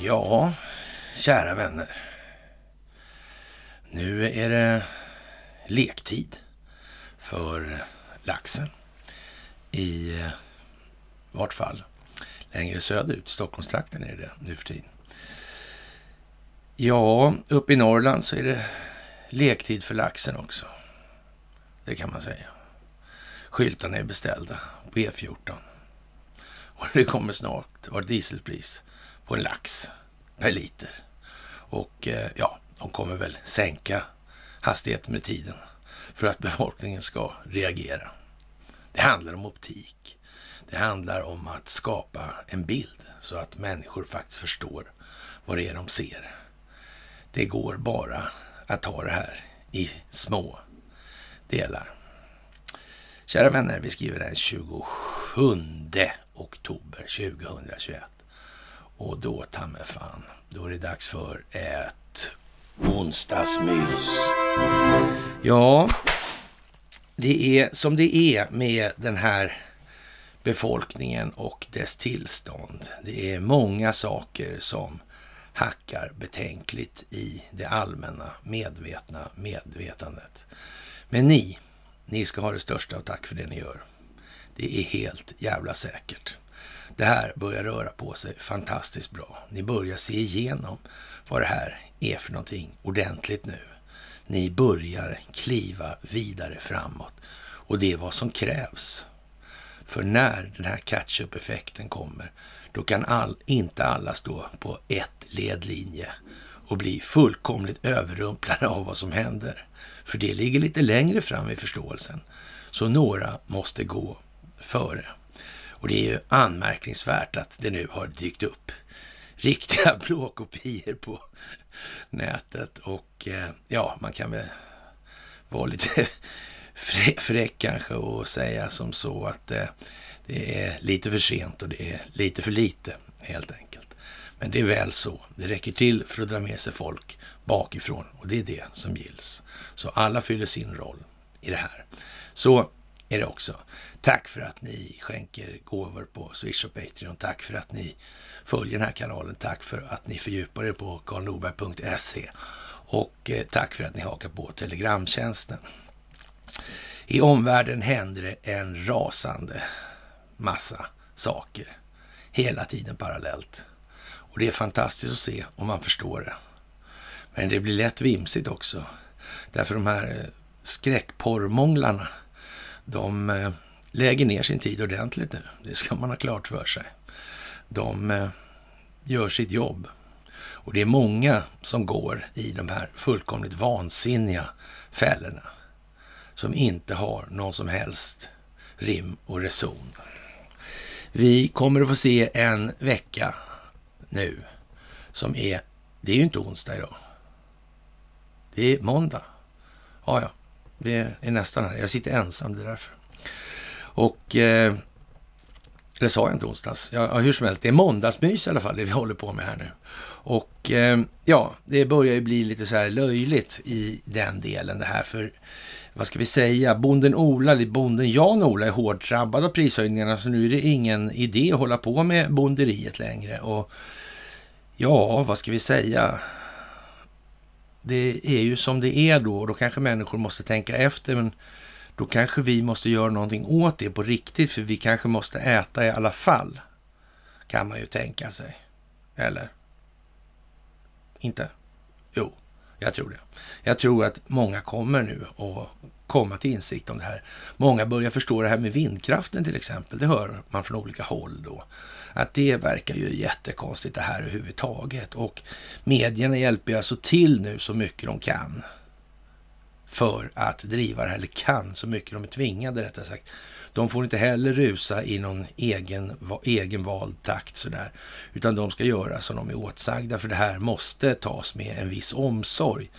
Ja, kära vänner. Nu är det lektid för laxen. I eh, vart fall längre söderut, Stockholmstrakten är det nu för tiden. Ja, uppe i Norrland så är det lektid för laxen också. Det kan man säga. Skyltarna är beställda på E14. Och det kommer snart vara dieselpris på en lax per liter. Och eh, ja, de kommer väl sänka hastigheten med tiden för att befolkningen ska reagera. Det handlar om optik. Det handlar om att skapa en bild så att människor faktiskt förstår vad det är de ser. Det går bara att ta det här i små delar. Kära vänner, vi skriver den 27 oktober 2021. Och då, ta mig fan, då är det dags för ett onsdagsmys. Ja, det är som det är med den här befolkningen och dess tillstånd. Det är många saker som hackar betänkligt i det allmänna medvetna medvetandet. Men ni, ni ska ha det största av tack för det ni gör. Det är helt jävla säkert. Det här börjar röra på sig fantastiskt bra. Ni börjar se igenom vad det här är för någonting ordentligt nu. Ni börjar kliva vidare framåt och det är vad som krävs. För när den här catch-up-effekten kommer, då kan all, inte alla stå på ett ledlinje och bli fullkomligt överrumplade av vad som händer. För det ligger lite längre fram i förståelsen. Så några måste gå före. Och det är ju anmärkningsvärt att det nu har dykt upp riktiga blåkopior på nätet. Och eh, ja, man kan väl vara lite fräck kanske och säga som så att eh, det är lite för sent och det är lite för lite helt enkelt. Men det är väl så. Det räcker till för att dra med sig folk bakifrån och det är det som gills. Så alla fyller sin roll i det här. Så är det också. Tack för att ni skänker gåvor på Swish och Patreon. Tack för att ni följer den här kanalen. Tack för att ni fördjupar er på karlnorberg.se. Och eh, tack för att ni hakar på Telegramtjänsten. I omvärlden händer det en rasande massa saker. Hela tiden parallellt. Och det är fantastiskt att se om man förstår det. Men det blir lätt vimsigt också. Därför de här eh, skräckporrmånglarna, de eh, lägger ner sin tid ordentligt nu. Det ska man ha klart för sig. De eh, gör sitt jobb. Och det är många som går i de här fullkomligt vansinniga fällorna. Som inte har någon som helst rim och reson. Vi kommer att få se en vecka nu som är... Det är ju inte onsdag idag. Det är måndag. Ja, ja, det är nästan här. Jag sitter ensam, det är därför. Och... Eh, eller sa jag inte onsdags? Ja, hur som helst, det är måndagsmys i alla fall, det vi håller på med här nu. Och eh, ja, det börjar ju bli lite så här löjligt i den delen det här, för vad ska vi säga, bonden Ola, eller bonden Jan-Ola är hårt drabbad av prishöjningarna så nu är det ingen idé att hålla på med bonderiet längre. Och ja, vad ska vi säga? Det är ju som det är då och då kanske människor måste tänka efter men då kanske vi måste göra någonting åt det på riktigt för vi kanske måste äta i alla fall. Kan man ju tänka sig. Eller? Inte? Jo. Jag tror det. Jag tror att många kommer nu att komma till insikt om det här. Många börjar förstå det här med vindkraften till exempel. Det hör man från olika håll då. Att det verkar ju jättekonstigt det här överhuvudtaget. Och medierna hjälper ju alltså till nu så mycket de kan. För att driva det här, eller kan så mycket de är tvingade rättare sagt de får inte heller rusa i någon egen, vald takt sådär, utan de ska göra som de är åtsagda, för det här måste tas med en viss omsorg.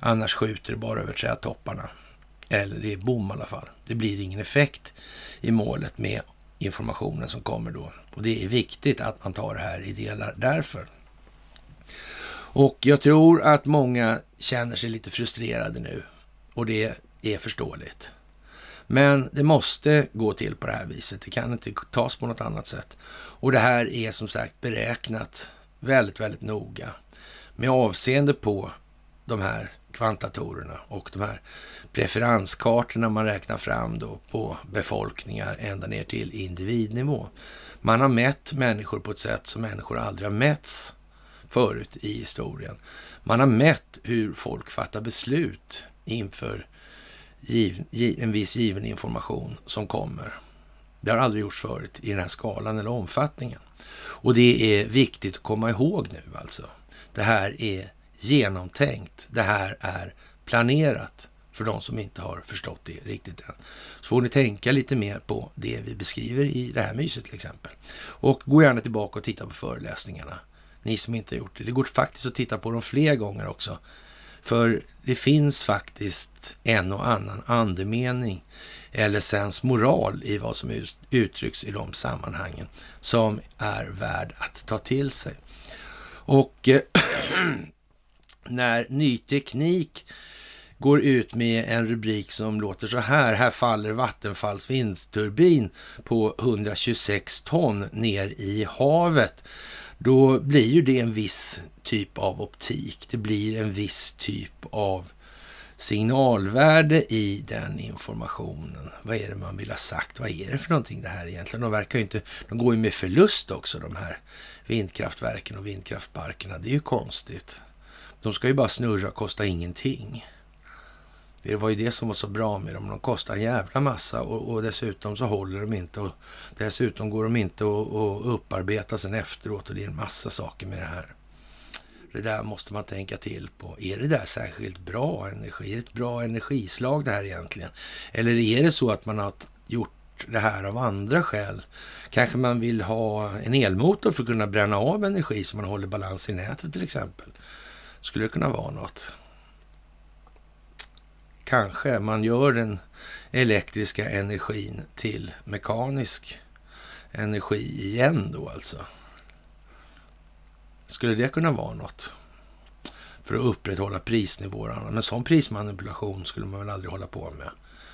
Annars skjuter det bara över trädtopparna. Eller det är bom i alla fall. Det blir ingen effekt i målet med informationen som kommer då. Och det är viktigt att man tar det här i delar därför. Och jag tror att många känner sig lite frustrerade nu och det är förståeligt. Men det måste gå till på det här viset. Det kan inte tas på något annat sätt. Och det här är som sagt beräknat väldigt, väldigt noga med avseende på de här kvantatorerna och de här preferenskartorna man räknar fram då på befolkningar ända ner till individnivå. Man har mätt människor på ett sätt som människor aldrig har mätts förut i historien. Man har mätt hur folk fattar beslut inför giv, giv, en viss given information som kommer. Det har aldrig gjorts förut i den här skalan eller omfattningen. Och det är viktigt att komma ihåg nu alltså. Det här är genomtänkt. Det här är planerat för de som inte har förstått det riktigt än. Så får ni tänka lite mer på det vi beskriver i det här myset till exempel. Och gå gärna tillbaka och titta på föreläsningarna. Ni som inte har gjort det. Det går faktiskt att titta på dem fler gånger också för det finns faktiskt en och annan andemening eller sens moral i vad som uttrycks i de sammanhangen som är värd att ta till sig. Och eh, när ny teknik går ut med en rubrik som låter så här. Här faller Vattenfalls vindturbin på 126 ton ner i havet då blir ju det en viss typ av optik. Det blir en viss typ av signalvärde i den informationen. Vad är det man vill ha sagt? Vad är det för någonting det här egentligen? De verkar ju inte, de går ju med förlust också de här vindkraftverken och vindkraftparkerna. Det är ju konstigt. De ska ju bara snurra, och kosta ingenting. Det var ju det som var så bra med dem. De kostar en jävla massa och, och dessutom så håller de inte. Och dessutom går de inte att upparbeta sen efteråt och det är en massa saker med det här. Det där måste man tänka till på. Är det där särskilt bra energi? Är det ett bra energislag det här egentligen? Eller är det så att man har gjort det här av andra skäl. Kanske man vill ha en elmotor för att kunna bränna av energi så man håller balans i nätet till exempel. Skulle det kunna vara något? kanske man gör den elektriska energin till mekanisk energi igen då alltså. Skulle det kunna vara något? För att upprätthålla prisnivåerna. Men sån prismanipulation skulle man väl aldrig hålla på med.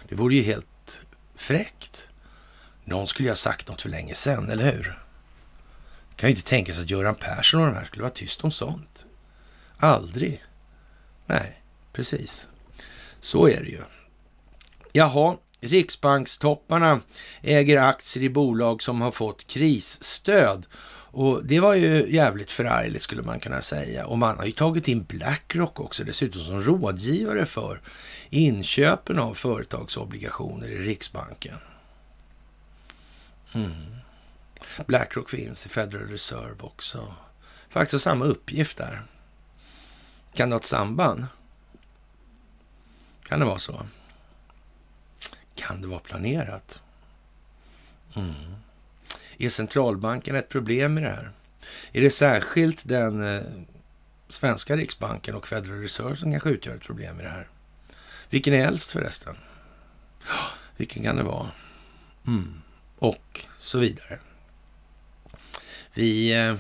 Det vore ju helt fräckt. Någon skulle ju ha sagt något för länge sedan, eller hur? Det Kan ju inte tänkas att Göran Persson och de här skulle vara tyst om sånt. Aldrig. Nej, precis. Så är det ju. Jaha, riksbankstopparna äger aktier i bolag som har fått krisstöd. Och det var ju jävligt förargligt skulle man kunna säga. Och man har ju tagit in Blackrock också dessutom som rådgivare för inköpen av företagsobligationer i Riksbanken. Mm. Blackrock finns i Federal Reserve också. Faktiskt samma uppgift där. Kan det ha ett samband? Kan det vara så? Kan det vara planerat? Mm. Är centralbanken ett problem i det här? Är det särskilt den eh, svenska riksbanken och Federal Reserve som kanske utgör ett problem i det här? Vilken är äldst förresten? Oh, vilken kan det vara? Mm. Och så vidare. Vi eh,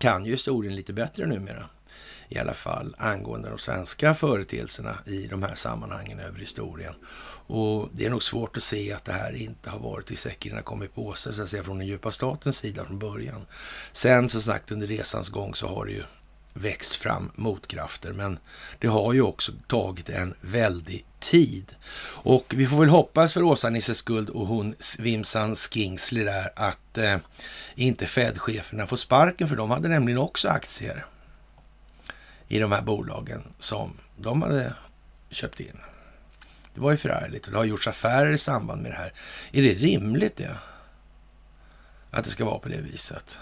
kan ju historien lite bättre numera i alla fall angående de svenska företeelserna i de här sammanhangen över historien. Och det är nog svårt att se att det här inte har varit i säcken har kommit på sig så att säga från den djupa statens sida från början. Sen som sagt under resans gång så har det ju växt fram motkrafter. Men det har ju också tagit en väldig tid. Och vi får väl hoppas för Åsa-Nisses skuld och hon Vimsan Skingsley där att eh, inte Fed-cheferna får sparken för de hade nämligen också aktier i de här bolagen som de hade köpt in. Det var ju förärligt och det har gjorts affärer i samband med det här. Är det rimligt det? Att det ska vara på det viset.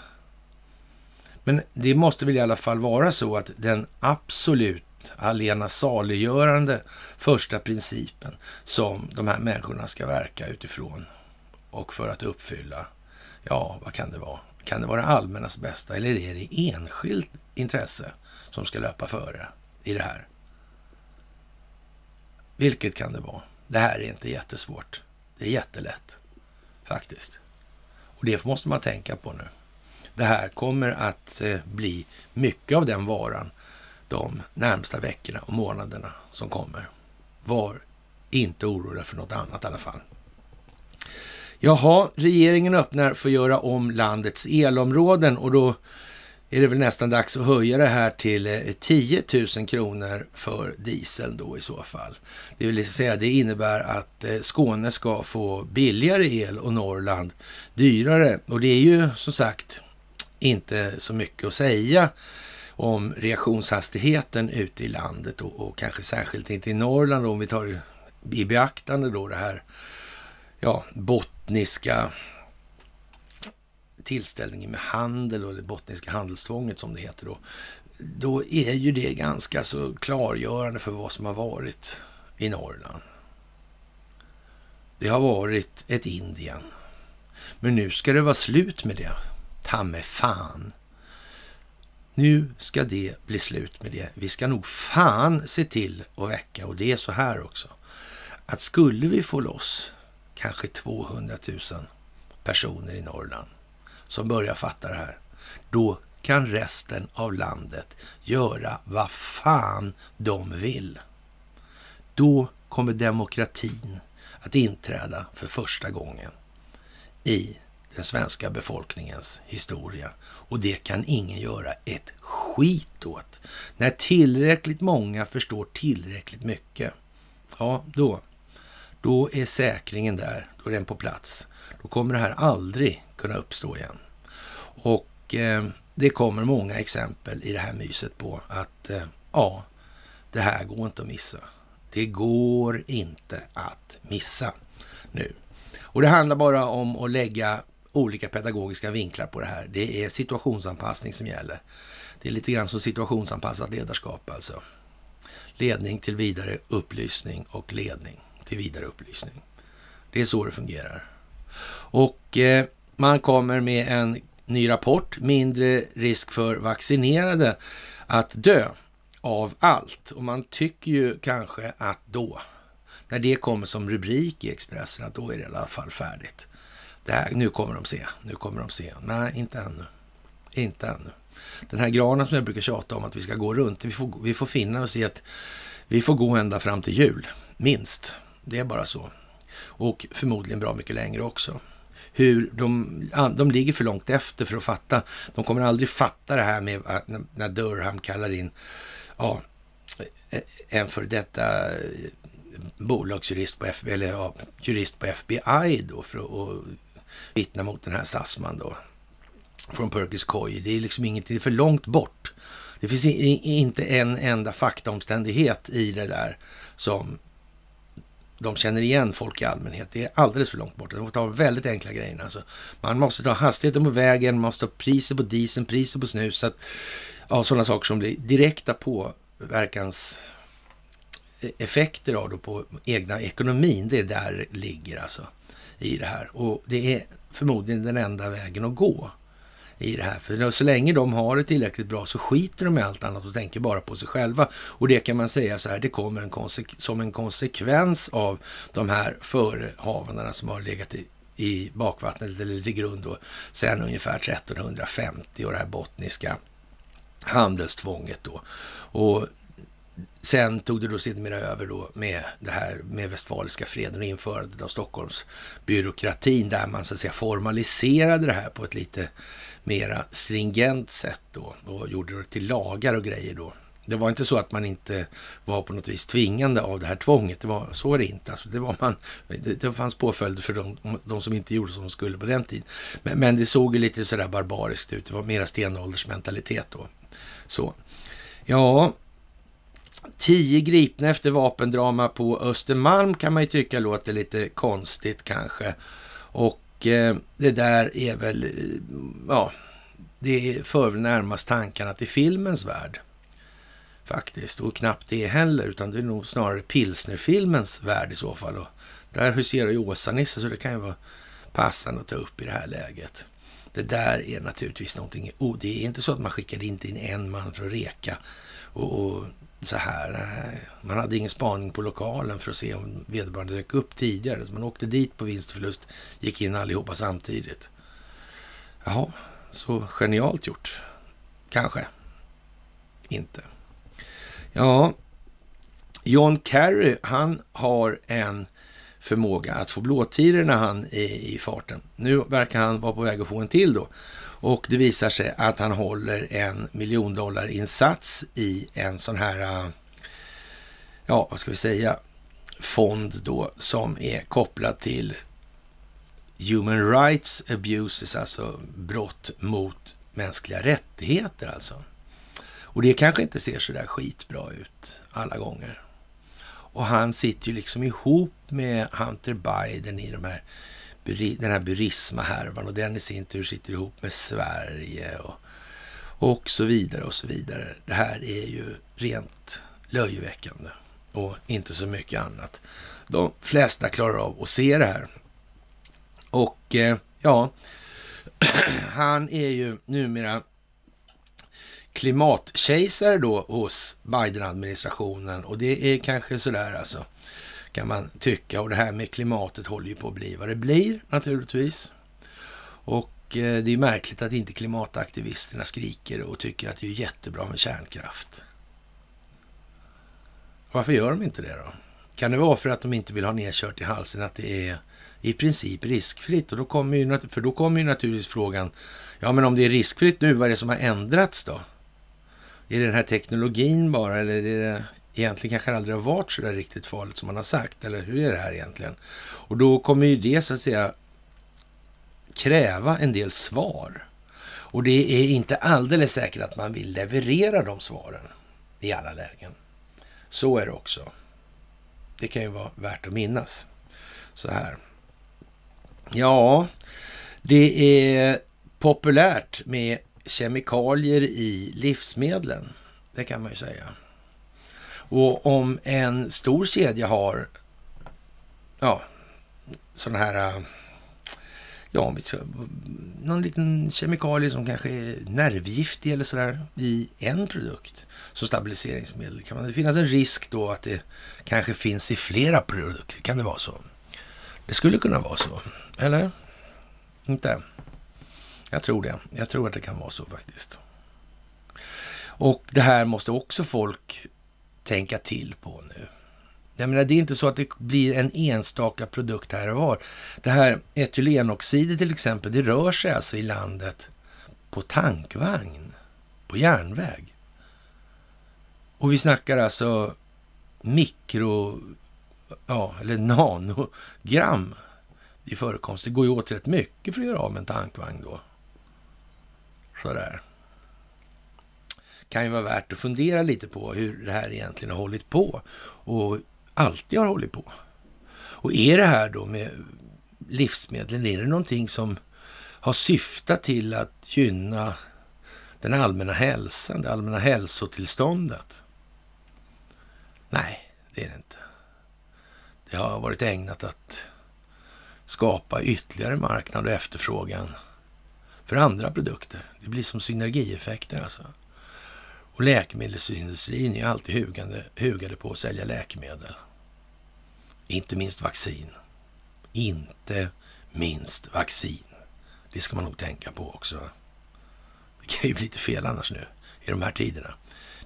Men det måste väl i alla fall vara så att den absolut allena saliggörande första principen som de här människorna ska verka utifrån och för att uppfylla, ja, vad kan det vara? Kan det vara allmännas bästa eller är det enskilt intresse som ska löpa före i det här. Vilket kan det vara? Det här är inte jättesvårt. Det är jättelätt faktiskt. Och det måste man tänka på nu. Det här kommer att eh, bli mycket av den varan de närmsta veckorna och månaderna som kommer. Var inte oroliga för något annat i alla fall. Jaha, regeringen öppnar för att göra om landets elområden och då är det väl nästan dags att höja det här till 10 eh, 000 kronor för diesel då i så fall. Det vill liksom säga det innebär att eh, Skåne ska få billigare el och Norrland dyrare. Och det är ju som sagt inte så mycket att säga om reaktionshastigheten ute i landet och, och kanske särskilt inte i Norrland om vi tar i beaktande då det här ja, bottniska tillställningen med handel och det bottniska handelstvånget som det heter då. Då är ju det ganska så klargörande för vad som har varit i Norrland. Det har varit ett Indien. Men nu ska det vara slut med det. Ta med fan. Nu ska det bli slut med det. Vi ska nog fan se till att väcka. Och det är så här också. Att skulle vi få loss kanske 200 000 personer i Norrland som börjar fatta det här, då kan resten av landet göra vad fan de vill. Då kommer demokratin att inträda för första gången i den svenska befolkningens historia. Och det kan ingen göra ett skit åt. När tillräckligt många förstår tillräckligt mycket, ja då då är säkringen där, då är den på plats. Då kommer det här aldrig kunna uppstå igen. Och eh, det kommer många exempel i det här myset på att eh, ja, det här går inte att missa. Det går inte att missa nu. Och det handlar bara om att lägga olika pedagogiska vinklar på det här. Det är situationsanpassning som gäller. Det är lite grann som situationsanpassat ledarskap alltså. Ledning till vidare upplysning och ledning till vidare upplysning. Det är så det fungerar. Och eh, man kommer med en ny rapport, mindre risk för vaccinerade att dö av allt. Och man tycker ju kanske att då, när det kommer som rubrik i Expressen, att då är det i alla fall färdigt. Det här, nu kommer de se, nu kommer de se. Nej, inte ännu. Inte ännu. Den här granen som jag brukar tjata om att vi ska gå runt, vi får, vi får finna oss i att vi får gå ända fram till jul, minst. Det är bara så. Och förmodligen bra mycket längre också. Hur de, de ligger för långt efter för att fatta. De kommer aldrig fatta det här med att äh, när Durham kallar in ja, eh, en för detta eh, bolagsjurist på, FBI, eller, ja, jurist på FBI då för att vittna mot den här Sassman då. Från Perkins Coy. Det är liksom ingenting, det är för långt bort. Det finns inte en enda faktaomständighet i det där som de känner igen folk i allmänhet. Det är alldeles för långt bort. De får ta väldigt enkla grejer. Alltså, man måste ta hastigheten på vägen, man måste ha priser på diesel, priser på snus. Att, ja, sådana saker som blir direkta påverkans effekter av då på egna ekonomin. Det är där det ligger alltså i det här. Och det är förmodligen den enda vägen att gå i det här. För så länge de har det tillräckligt bra så skiter de i allt annat och tänker bara på sig själva. Och det kan man säga så här, det kommer en som en konsekvens av de här förehavandena som har legat i i bakvattnet eller i grund då, sen ungefär 1350 och det här bottniska handelstvånget då. Och sen tog det då sedermera över då med det här med västfaliska freden och införandet av Stockholmsbyråkratin där man så att säga formaliserade det här på ett lite mera stringent sätt då och gjorde det till lagar och grejer då. Det var inte så att man inte var på något vis tvingande av det här tvånget. Det var, så är det inte. Alltså, det, var man, det, det fanns påföljder för de, de, som inte gjorde som de skulle på den tiden. Men, men det såg ju lite sådär barbariskt ut. Det var mera stenåldersmentalitet då. Så. Ja, tio gripna efter vapendrama på Östermalm kan man ju tycka låter lite konstigt kanske. Och och eh, det där är väl, eh, ja, det för väl närmast tankarna till filmens värld. Faktiskt, och knappt det heller, utan det är nog snarare pilsnerfilmens värld i så fall. Och där huserar ju Åsa-Nisse, så det kan ju vara passande att ta upp i det här läget. Det där är naturligtvis någonting, oh, det är inte så att man skickade in en man för att reka och, och så här. Eh, man hade ingen spaning på lokalen för att se om vederbörande dök upp tidigare. Så man åkte dit på vinst och förlust, gick in allihopa samtidigt. Jaha, så genialt gjort. Kanske. Inte. Ja, John Kerry, han har en förmåga att få blåtiror när han är i farten. Nu verkar han vara på väg att få en till då. Och det visar sig att han håller en miljondollarinsats i en sån här, äh, ja vad ska vi säga, fond då som är kopplad till Human Rights Abuses, alltså brott mot mänskliga rättigheter alltså. Och det kanske inte ser så där skitbra ut alla gånger. Och han sitter ju liksom ihop med Hunter Biden i de här, den här Burisma-härvan och den i sin tur sitter ihop med Sverige och, och så vidare och så vidare. Det här är ju rent löjeväckande och inte så mycket annat. De flesta klarar av att se det här. Och eh, ja, han är ju numera klimatkejsare då hos Biden-administrationen och det är kanske sådär alltså kan man tycka. Och det här med klimatet håller ju på att bli vad det blir naturligtvis. Och eh, det är märkligt att inte klimataktivisterna skriker och tycker att det är jättebra med kärnkraft. Varför gör de inte det då? Kan det vara för att de inte vill ha nedkört i halsen att det är i princip riskfritt? Och då kommer ju, för då kommer ju naturligtvis frågan, ja men om det är riskfritt nu, vad är det som har ändrats då? Är det den här teknologin bara eller är det egentligen kanske aldrig har varit så där riktigt farligt som man har sagt. Eller hur är det här egentligen? Och då kommer ju det så att säga kräva en del svar. Och det är inte alldeles säkert att man vill leverera de svaren i alla lägen. Så är det också. Det kan ju vara värt att minnas. Så här. Ja, det är populärt med kemikalier i livsmedlen. Det kan man ju säga. Och om en stor kedja har ja, sådana här, äh, ja, någon liten kemikalie som kanske är nervgiftig eller sådär i en produkt som stabiliseringsmedel. Kan det finnas en risk då att det kanske finns i flera produkter? Kan det vara så? Det skulle kunna vara så, eller? Inte? Jag tror det. Jag tror att det kan vara så faktiskt. Och det här måste också folk tänka till på nu. Jag menar, det är inte så att det blir en enstaka produkt här och var. Det här etylenoxidet till exempel, det rör sig alltså i landet på tankvagn, på järnväg. Och vi snackar alltså mikro, ja, eller nanogram i förekomst. Det går ju åt rätt mycket för att göra av med en tankvagn då. Sådär kan ju vara värt att fundera lite på hur det här egentligen har hållit på och alltid har hållit på. Och är det här då med livsmedlen, är det någonting som har syftat till att gynna den allmänna hälsan, det allmänna hälsotillståndet? Nej, det är det inte. Det har varit ägnat att skapa ytterligare marknad och efterfrågan för andra produkter. Det blir som synergieffekter alltså. Och läkemedelsindustrin är alltid hugande, hugade på att sälja läkemedel. Inte minst vaccin. Inte minst vaccin. Det ska man nog tänka på också. Det kan ju bli lite fel annars nu i de här tiderna.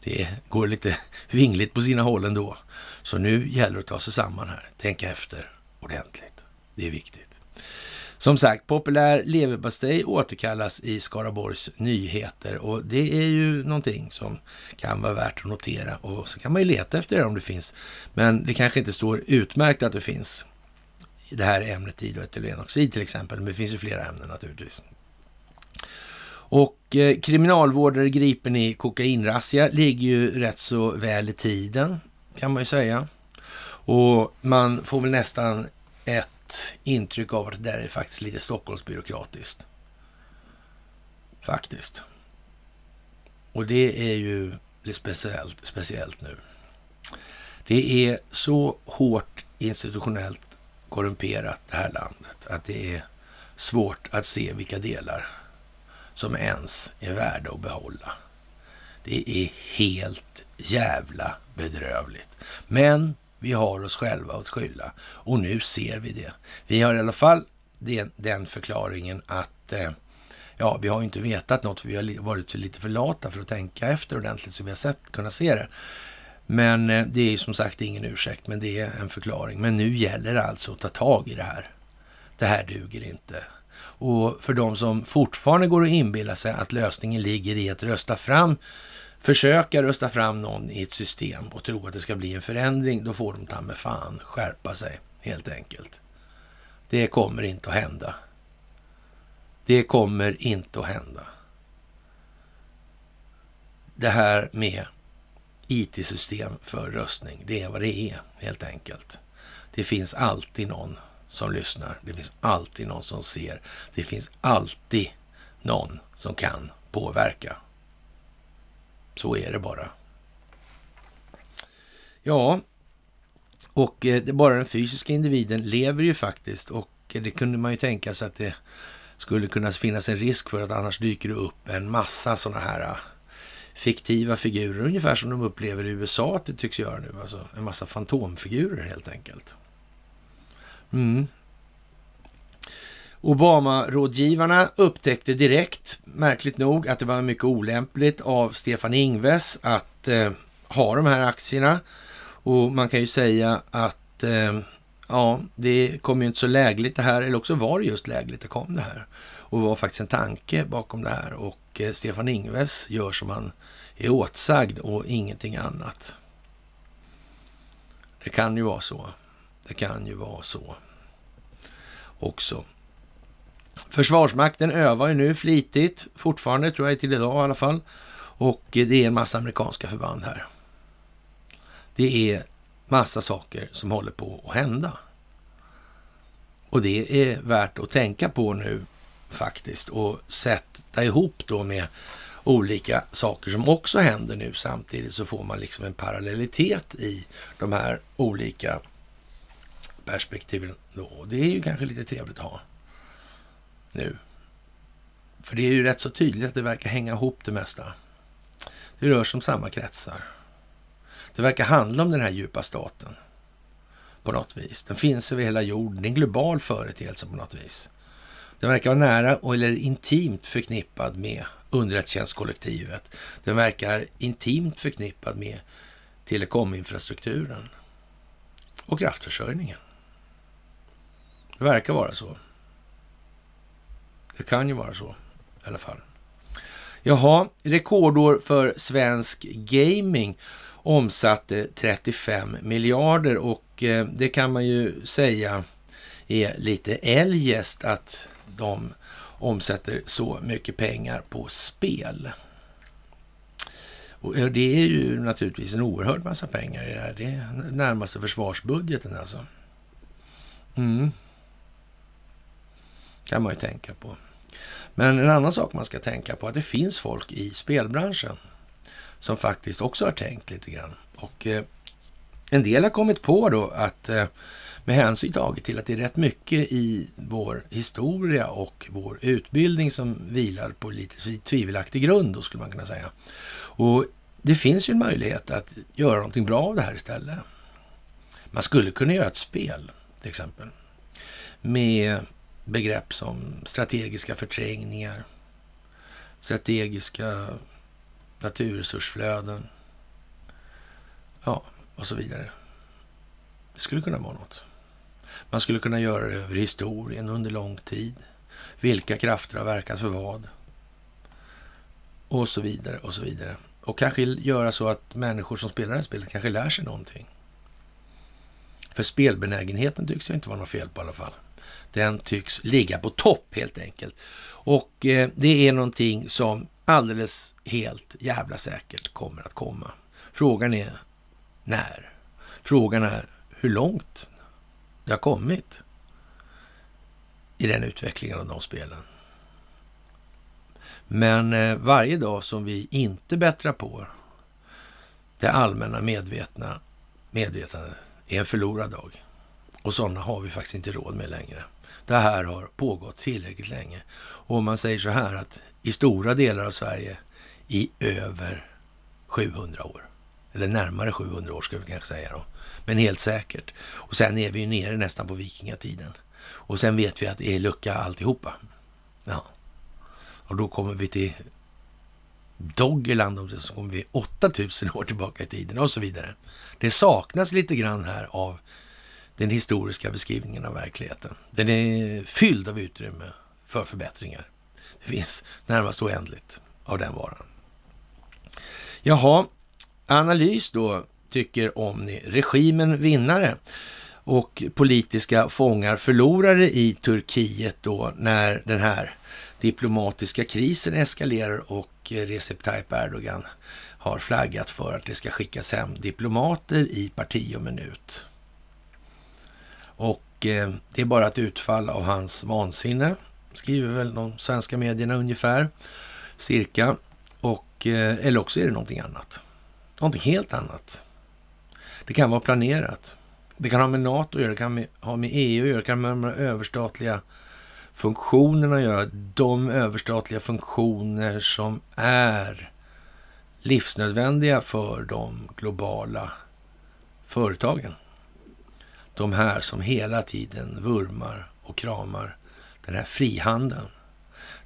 Det går lite vingligt på sina håll ändå. Så nu gäller det att ta sig samman här. Tänka efter ordentligt. Det är viktigt. Som sagt, populär leverpastej återkallas i Skaraborgs Nyheter och det är ju någonting som kan vara värt att notera och så kan man ju leta efter det om det finns. Men det kanske inte står utmärkt att det finns det här ämnet dihydroetylenoxid till exempel, men det finns ju flera ämnen naturligtvis. Och eh, kriminalvårdare gripen i kokainrazzia ligger ju rätt så väl i tiden kan man ju säga. Och man får väl nästan ett intryck av att det där är faktiskt lite Stockholmsbyråkratiskt. Faktiskt. Och det är ju lite speciellt, speciellt nu. Det är så hårt institutionellt korrumperat det här landet att det är svårt att se vilka delar som ens är värda att behålla. Det är helt jävla bedrövligt. Men vi har oss själva att skylla och nu ser vi det. Vi har i alla fall den förklaringen att eh, ja, vi har ju inte vetat något, för vi har varit lite för lata för att tänka efter ordentligt så vi har sett, kunnat se det. Men eh, det är ju som sagt ingen ursäkt, men det är en förklaring. Men nu gäller det alltså att ta tag i det här. Det här duger inte. Och för de som fortfarande går och inbillar sig att lösningen ligger i att rösta fram försöka rösta fram någon i ett system och tro att det ska bli en förändring, då får de ta med fan skärpa sig helt enkelt. Det kommer inte att hända. Det kommer inte att hända. Det här med IT-system för röstning, det är vad det är helt enkelt. Det finns alltid någon som lyssnar. Det finns alltid någon som ser. Det finns alltid någon som kan påverka. Så är det bara. Ja, och eh, det, bara den fysiska individen lever ju faktiskt och det kunde man ju tänka sig att det skulle kunna finnas en risk för att annars dyker det upp en massa sådana här eh, fiktiva figurer, ungefär som de upplever i USA att det tycks göra nu. Alltså en massa fantomfigurer helt enkelt. Mm, Obama-rådgivarna upptäckte direkt, märkligt nog, att det var mycket olämpligt av Stefan Ingves att eh, ha de här aktierna. Och man kan ju säga att eh, ja, det kom ju inte så lägligt det här, eller också var det just lägligt det kom det här. Och var faktiskt en tanke bakom det här och eh, Stefan Ingves gör som han är åtsagd och ingenting annat. Det kan ju vara så. Det kan ju vara så också. Försvarsmakten övar ju nu flitigt, fortfarande tror jag till idag i alla fall. Och eh, det är en massa amerikanska förband här. Det är massa saker som håller på att hända. Och det är värt att tänka på nu faktiskt och sätta ihop då med olika saker som också händer nu samtidigt så får man liksom en parallellitet i de här olika perspektiven. Då. Det är ju kanske lite trevligt att ha nu. För det är ju rätt så tydligt att det verkar hänga ihop det mesta. Det rör sig om samma kretsar. Det verkar handla om den här djupa staten på något vis. Den finns över hela jorden. Det är en global företeelse på något vis. Den verkar vara nära eller intimt förknippad med underrättelsetjänstkollektivet. Den verkar intimt förknippad med telekominfrastrukturen och kraftförsörjningen. Det verkar vara så. Det kan ju vara så i alla fall. Jaha, rekordår för svensk gaming omsatte 35 miljarder och eh, det kan man ju säga är lite eljest att de omsätter så mycket pengar på spel. Och eh, det är ju naturligtvis en oerhörd massa pengar i det här. Det är närmaste försvarsbudgeten alltså. Mm kan man ju tänka på. Men en annan sak man ska tänka på är att det finns folk i spelbranschen som faktiskt också har tänkt lite grann. Och eh, en del har kommit på då att eh, med hänsyn taget till att det är rätt mycket i vår historia och vår utbildning som vilar på lite tvivelaktig grund då skulle man kunna säga. Och det finns ju en möjlighet att göra någonting bra av det här istället. Man skulle kunna göra ett spel till exempel med begrepp som strategiska förträngningar, strategiska naturresursflöden, ja, och så vidare. Det skulle kunna vara något. Man skulle kunna göra det över historien under lång tid. Vilka krafter har verkat för vad? Och så vidare och så vidare. Och kanske göra så att människor som spelar det här spelet kanske lär sig någonting. För spelbenägenheten tycks det inte vara något fel på i alla fall den tycks ligga på topp helt enkelt. Och eh, det är någonting som alldeles helt jävla säkert kommer att komma. Frågan är när? Frågan är hur långt det har kommit i den utvecklingen av de spelen. Men eh, varje dag som vi inte bättrar på det allmänna medvetna medvetandet är en förlorad dag. Och sådana har vi faktiskt inte råd med längre det här har pågått tillräckligt länge. Och man säger så här att i stora delar av Sverige i över 700 år. Eller närmare 700 år skulle vi kanske säga då. Men helt säkert. Och sen är vi ju nere nästan på vikingatiden. Och sen vet vi att det är lucka alltihopa. Ja. Och då kommer vi till Doggerland och så kommer vi 8000 år tillbaka i tiden och så vidare. Det saknas lite grann här av den historiska beskrivningen av verkligheten. Den är fylld av utrymme för förbättringar. Det finns närmast oändligt av den varan. Jaha, analys då tycker om ni. Regimen vinnare och politiska fångar förlorare i Turkiet då när den här diplomatiska krisen eskalerar och Recep Tayyip Erdogan har flaggat för att det ska skickas hem diplomater i parti och minut. Och eh, det är bara ett utfall av hans vansinne, skriver väl de svenska medierna ungefär, cirka. Och, eh, eller också är det någonting annat. Någonting helt annat. Det kan vara planerat. Det kan ha med NATO att göra, det kan ha med EU att göra, det kan ha med de överstatliga funktionerna att göra. De överstatliga funktioner som är livsnödvändiga för de globala företagen de här som hela tiden vurmar och kramar den här frihandeln.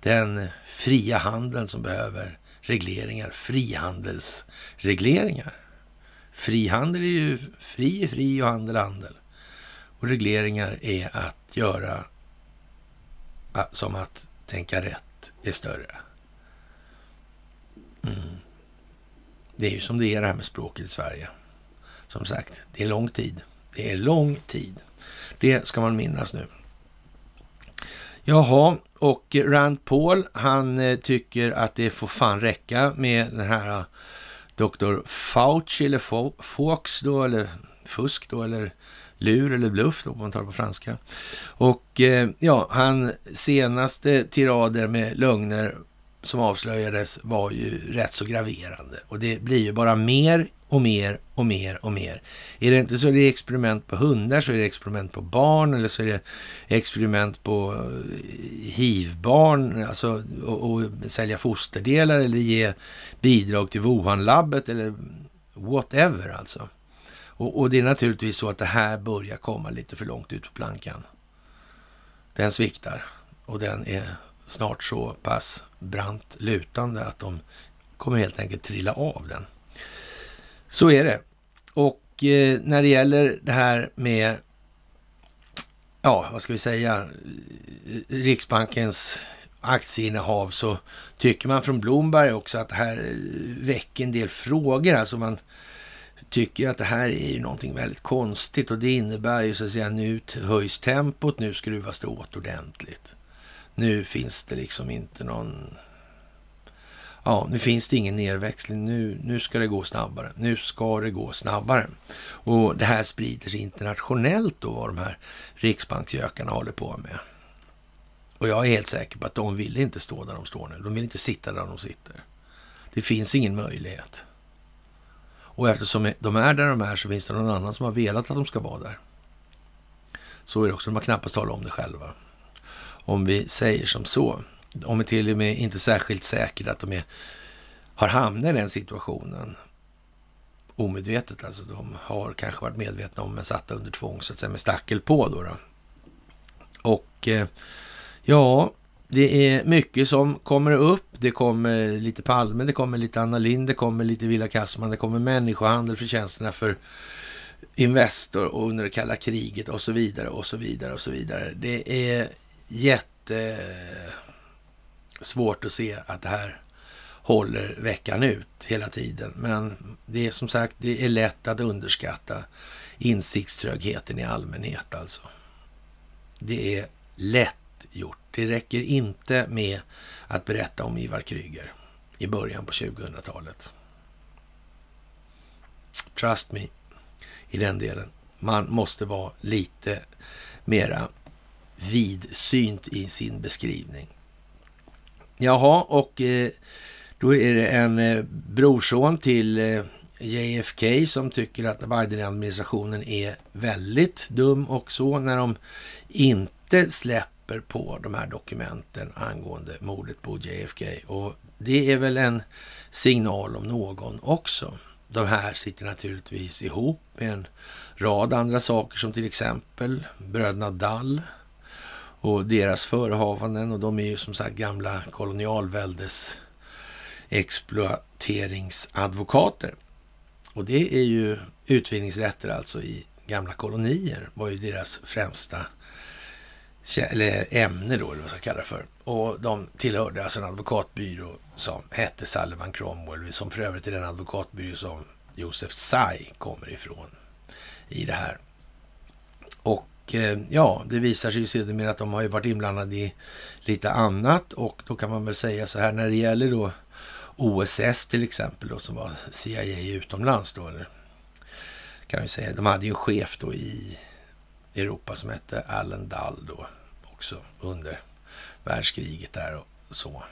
Den fria handeln som behöver regleringar, frihandelsregleringar. Frihandel är ju fri fri och handel handel. Och regleringar är att göra som att tänka rätt är större. Mm. Det är ju som det är det här med språket i Sverige. Som sagt, det är lång tid. Det är lång tid. Det ska man minnas nu. Jaha, och Rand Paul, han eh, tycker att det får fan räcka med den här eh, Dr. Fauci eller Faux då, eller fusk då, eller lur eller bluff då, om man tar det på franska. Och eh, ja, han senaste tirader med lögner som avslöjades var ju rätt så graverande. Och det blir ju bara mer och mer och mer och mer. Är det inte så är det experiment på hundar, så är det experiment på barn eller så är det experiment på eh, hivbarn, alltså och, och sälja fosterdelar eller ge bidrag till Wuhan-labbet eller whatever alltså. Och, och, det är naturligtvis så att det här börjar komma lite för långt ut på plankan. Den sviktar och den är snart så pass brant lutande att de kommer helt enkelt trilla av den. Så är det. Och eh, när det gäller det här med, ja, vad ska vi säga, Riksbankens aktieinnehav så tycker man från Blomberg också att det här eh, väcker en del frågor. Alltså man tycker att det här är ju någonting väldigt konstigt och det innebär ju så att säga nu höjs tempot, nu skruvas det åt ordentligt. Nu finns det liksom inte någon ja, nu finns det ingen nedväxling, nu, nu ska det gå snabbare, nu ska det gå snabbare. Och det här sprider sig internationellt då, vad de här riksbanksjökarna håller på med. Och jag är helt säker på att de vill inte stå där de står nu. De vill inte sitta där de sitter. Det finns ingen möjlighet. Och eftersom de är där de är så finns det någon annan som har velat att de ska vara där. Så är det också. De har knappast talat om det själva. Om vi säger som så de är till och med inte särskilt säkra att de är, har hamnat i den situationen. Omedvetet alltså, de har kanske varit medvetna om men satta under tvång så att säga med stackel på då. då. Och eh, ja, det är mycket som kommer upp. Det kommer lite Palme, det kommer lite Anna Lind, det kommer lite Villa Kassman, det kommer människohandel för tjänsterna för Investor och under det kalla kriget och så vidare och så vidare och så vidare. Det är jätte svårt att se att det här håller veckan ut hela tiden. Men det är som sagt, det är lätt att underskatta insiktströgheten i allmänhet alltså. Det är lätt gjort. Det räcker inte med att berätta om Ivar Kryger i början på 2000-talet. Trust me i den delen. Man måste vara lite mera vidsynt i sin beskrivning Jaha, och eh, då är det en eh, brorson till eh, JFK som tycker att Biden-administrationen är väldigt dum och så när de inte släpper på de här dokumenten angående mordet på JFK. Och det är väl en signal om någon också. De här sitter naturligtvis ihop med en rad andra saker som till exempel bröderna Dall och deras förehavanden och de är ju som sagt gamla kolonialväldes exploateringsadvokater. Och det är ju utvinningsrätter alltså i gamla kolonier var ju deras främsta eller ämne då, eller vad man ska kalla det för. Och de tillhörde alltså en advokatbyrå som hette Sullivan Cromwell, som för övrigt är den advokatbyrå som Josef Tsai kommer ifrån i det här. Och och eh, ja, det visar sig ju sedermera att de har ju varit inblandade i lite annat och då kan man väl säga så här när det gäller då OSS till exempel då som var CIA utomlands då eller kan vi säga. De hade ju en chef då i Europa som hette Allen Dall då också under världskriget där och så.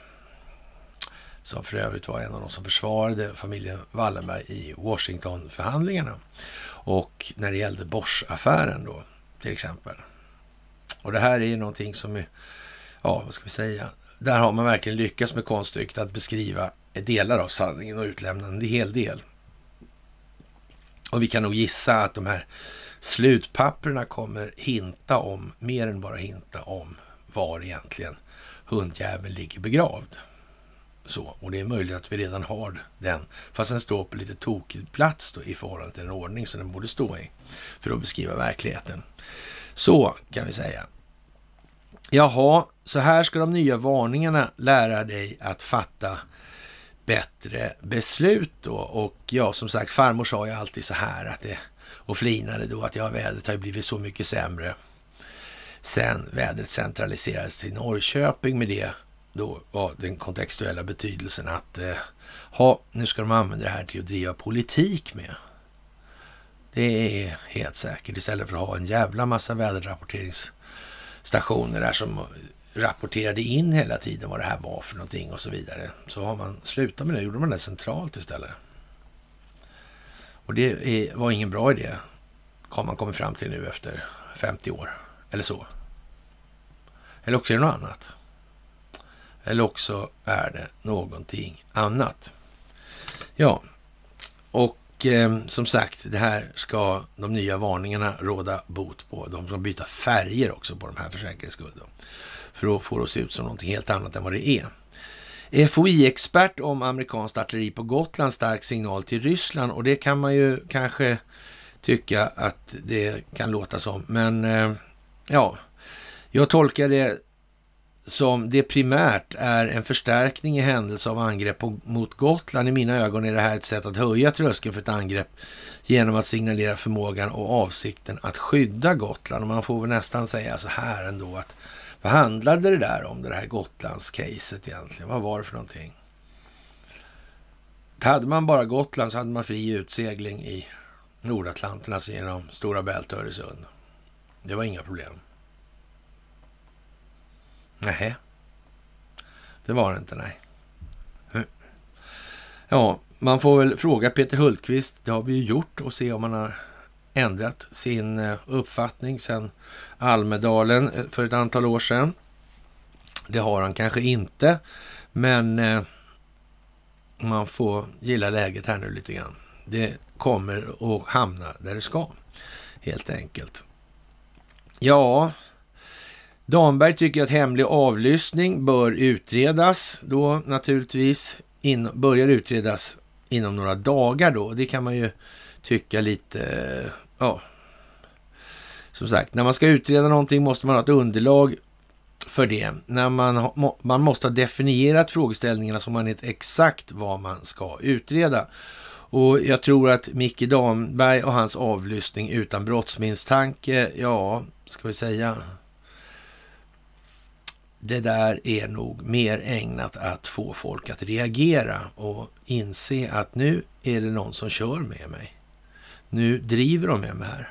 Som för övrigt var en av de som försvarade familjen Wallenberg i Washingtonförhandlingarna. Och när det gällde Bosch-affären då till exempel. Och det här är ju någonting som är, ja vad ska vi säga, där har man verkligen lyckats med konststycket att beskriva delar av sanningen och utlämna en hel del. Och vi kan nog gissa att de här slutpapperna kommer hinta om, mer än bara hinta om, var egentligen hundjäveln ligger begravd. Så, och det är möjligt att vi redan har den, fast den står på lite tokig plats då, i förhållande till den ordning som den borde stå i, för att beskriva verkligheten. Så kan vi säga. Jaha, så här ska de nya varningarna lära dig att fatta bättre beslut då. Och ja, som sagt, farmor sa ju alltid så här att det, och flinade då att ja, vädret har ju blivit så mycket sämre sen vädret centraliserades till Norrköping med det då var den kontextuella betydelsen att eh, ha, nu ska de använda det här till att driva politik med. Det är helt säkert. Istället för att ha en jävla massa väderrapporteringsstationer där som rapporterade in hela tiden vad det här var för någonting och så vidare. Så har man slutat med det, gjorde man det centralt istället. Och det är, var ingen bra idé, har man kommit fram till nu efter 50 år eller så. Eller också är det något annat. Eller också är det någonting annat. Ja, och eh, som sagt, det här ska de nya varningarna råda bot på. De ska byta färger också på de här för säkerhets skull. Då. För då får det att se ut som någonting helt annat än vad det är. FOI-expert om amerikanskt artilleri på Gotland, stark signal till Ryssland och det kan man ju kanske tycka att det kan låta som. Men eh, ja, jag tolkar det som det primärt är en förstärkning i händelse av angrepp mot Gotland. I mina ögon är det här ett sätt att höja tröskeln för ett angrepp genom att signalera förmågan och avsikten att skydda Gotland. Och man får väl nästan säga så här ändå att vad handlade det där om, det här Gotlandscaset egentligen? Vad var det för någonting? Hade man bara Gotland så hade man fri utsegling i Nordatlanten, alltså genom Stora Bält och Öresund. Det var inga problem. Nej, det var det inte. Nej. Hm. Ja, man får väl fråga Peter Hultqvist, det har vi ju gjort, och se om han har ändrat sin eh, uppfattning sedan Almedalen eh, för ett antal år sedan. Det har han kanske inte, men eh, man får gilla läget här nu lite grann. Det kommer att hamna där det ska, helt enkelt. Ja, Damberg tycker att hemlig avlyssning bör utredas då naturligtvis. In, börjar utredas inom några dagar då. Det kan man ju tycka lite, eh, ja. Som sagt, när man ska utreda någonting måste man ha ett underlag för det. När man, man måste ha definierat frågeställningarna så man vet exakt vad man ska utreda. Och jag tror att Micke Damberg och hans avlyssning utan brottsmisstanke, ja, ska vi säga det där är nog mer ägnat att få folk att reagera och inse att nu är det någon som kör med mig. Nu driver de med mig här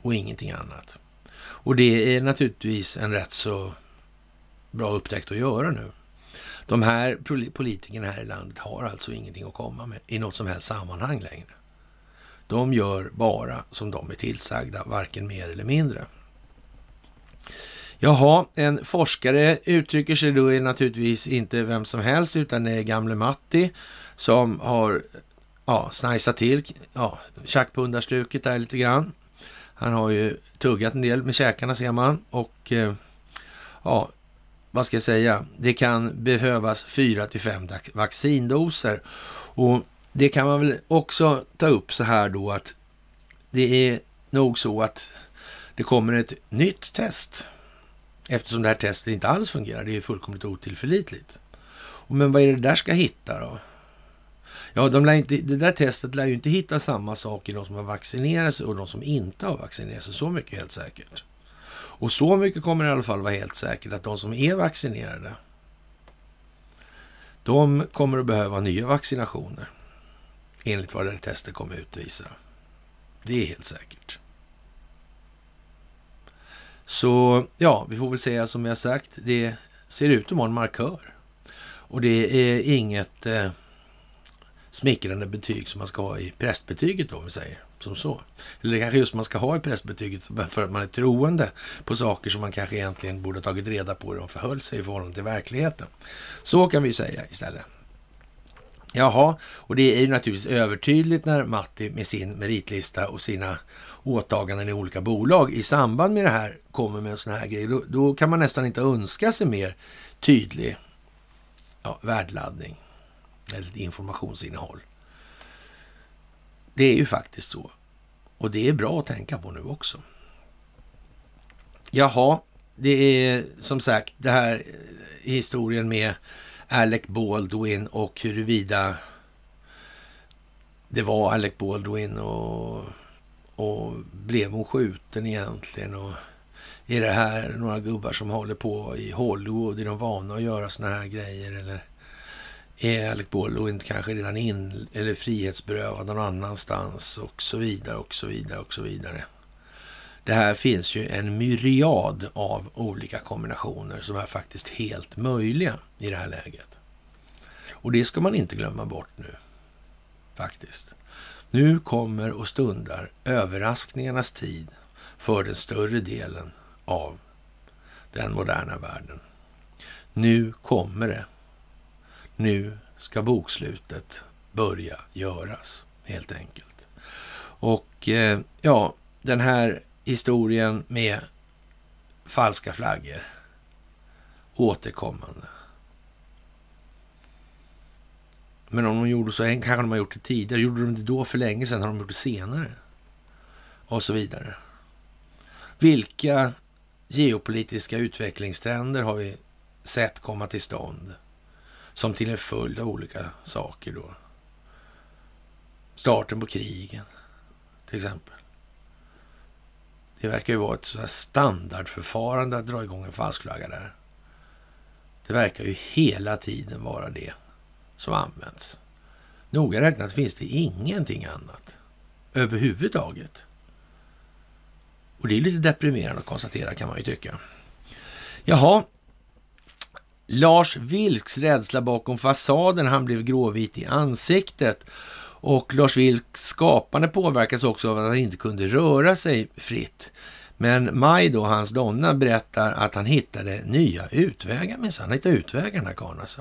och ingenting annat. Och det är naturligtvis en rätt så bra upptäckt att göra nu. De här politikerna här i landet har alltså ingenting att komma med i något som helst sammanhang längre. De gör bara som de är tillsagda, varken mer eller mindre. Jaha, en forskare uttrycker sig då är naturligtvis inte vem som helst utan det är gamle Matti som har ja, snajsat till ja, tjackpundarstruket där lite grann. Han har ju tuggat en del med käkarna ser man och eh, ja, vad ska jag säga, det kan behövas 4 till 5 vaccindoser. Och det kan man väl också ta upp så här då att det är nog så att det kommer ett nytt test Eftersom det här testet inte alls fungerar. Det är ju fullkomligt otillförlitligt. Men vad är det där ska hitta då? Ja, de lär inte, det där testet lär ju inte hitta samma sak i de som har vaccinerat sig och de som inte har vaccinerat sig. Så mycket helt säkert. Och så mycket kommer det i alla fall vara helt säkert att de som är vaccinerade, de kommer att behöva nya vaccinationer. Enligt vad det här testet kommer utvisa. Det är helt säkert. Så ja, vi får väl säga som vi har sagt, det ser ut att vara en markör. Och det är inget eh, smickrande betyg som man ska ha i prästbetyget då, om vi säger som så. Eller kanske just man ska ha i prästbetyget för att man är troende på saker som man kanske egentligen borde ha tagit reda på hur de förhöll sig i förhållande till verkligheten. Så kan vi säga istället. Jaha, och det är ju naturligtvis övertydligt när Matti med sin meritlista och sina åtaganden i olika bolag i samband med det här kommer med en sån här grej, då, då kan man nästan inte önska sig mer tydlig ja, värdeladdning eller informationsinnehåll. Det är ju faktiskt så. Och det är bra att tänka på nu också. Jaha, det är som sagt det här eh, historien med Alec Baldwin och huruvida det var Alec Baldwin och och blev hon skjuten egentligen? Och är det här några gubbar som håller på i Hollywood? Är de vana att göra såna här grejer? Eller är Alec Baldwin kanske redan in eller frihetsberövad någon annanstans? Och så vidare, och så vidare, och så vidare. Det här finns ju en myriad av olika kombinationer som är faktiskt helt möjliga i det här läget. Och det ska man inte glömma bort nu, faktiskt. Nu kommer och stundar överraskningarnas tid för den större delen av den moderna världen. Nu kommer det. Nu ska bokslutet börja göras, helt enkelt. Och eh, ja, den här historien med falska flaggor återkommande. Men om de gjorde så kanske de har gjort det tidigare. Gjorde de det då för länge sedan har de gjort det senare. Och så vidare. Vilka geopolitiska utvecklingstrender har vi sett komma till stånd? Som till en följd av olika saker då. Starten på krigen till exempel. Det verkar ju vara ett sådant standardförfarande att dra igång en falskflagga där. Det verkar ju hela tiden vara det som används. Noga räknat finns det ingenting annat överhuvudtaget. Och det är lite deprimerande att konstatera kan man ju tycka. Jaha. Lars Vilks rädsla bakom fasaden. Han blev gråvit i ansiktet. Och Lars Vilks skapande påverkas också av att han inte kunde röra sig fritt. Men Maj då, hans donna, berättar att han hittade nya utvägar minsann. Han hittade utvägar den här karln alltså.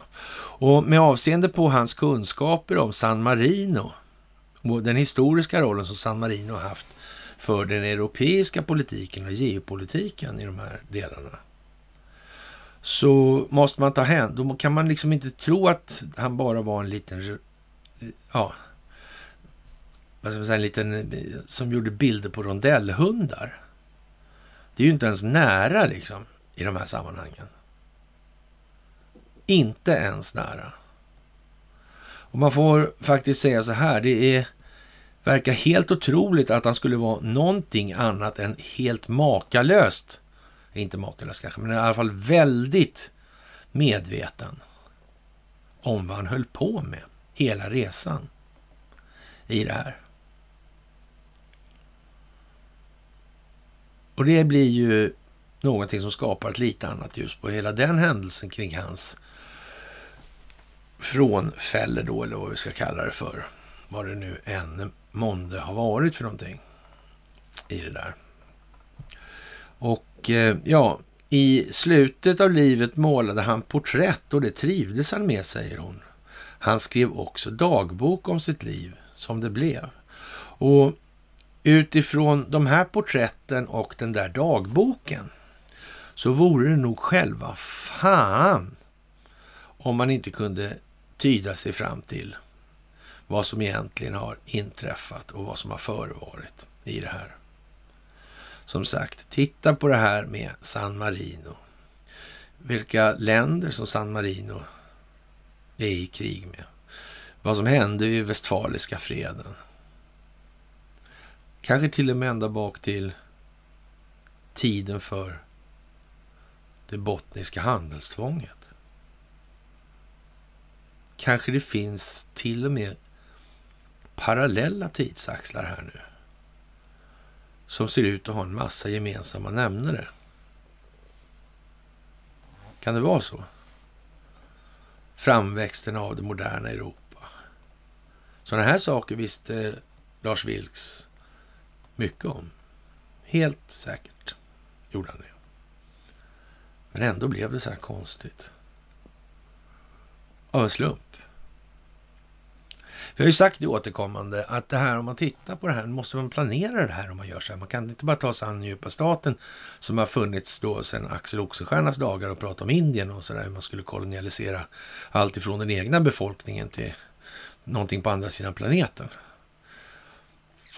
Och med avseende på hans kunskaper om San Marino och den historiska rollen som San Marino haft för den europeiska politiken och geopolitiken i de här delarna. Så måste man ta hän. Då kan man liksom inte tro att han bara var en liten, ja, vad ska man säga, en liten som gjorde bilder på rondellhundar. Det är ju inte ens nära liksom i de här sammanhangen. Inte ens nära. Och man får faktiskt säga så här, det är, verkar helt otroligt att han skulle vara någonting annat än helt makalöst, inte makalöst kanske, men i alla fall väldigt medveten om vad han höll på med hela resan i det här. Och det blir ju någonting som skapar ett lite annat ljus på hela den händelsen kring hans frånfälle då, eller vad vi ska kalla det för. Vad det nu än månde har varit för någonting i det där. Och eh, ja, i slutet av livet målade han porträtt och det trivdes han med, säger hon. Han skrev också dagbok om sitt liv, som det blev. Och Utifrån de här porträtten och den där dagboken så vore det nog själva fan om man inte kunde tyda sig fram till vad som egentligen har inträffat och vad som har förevarit i det här. Som sagt, titta på det här med San Marino. Vilka länder som San Marino är i krig med. Vad som hände vid Westfaliska freden Kanske till och med ända bak till tiden för det bottniska handelstvånget. Kanske det finns till och med parallella tidsaxlar här nu. Som ser ut att ha en massa gemensamma nämnare. Kan det vara så? Framväxten av det moderna Europa. Sådana här saker visste Lars Vilks mycket om. Helt säkert gjorde han det. Men ändå blev det så här konstigt. Av en slump. Vi har ju sagt det återkommande att det här om man tittar på det här, måste man planera det här om man gör så här. Man kan inte bara ta sig an djupa staten som har funnits då sedan Axel Oxenstiernas dagar och prata om Indien och så där. hur man skulle kolonialisera allt ifrån den egna befolkningen till någonting på andra sidan planeten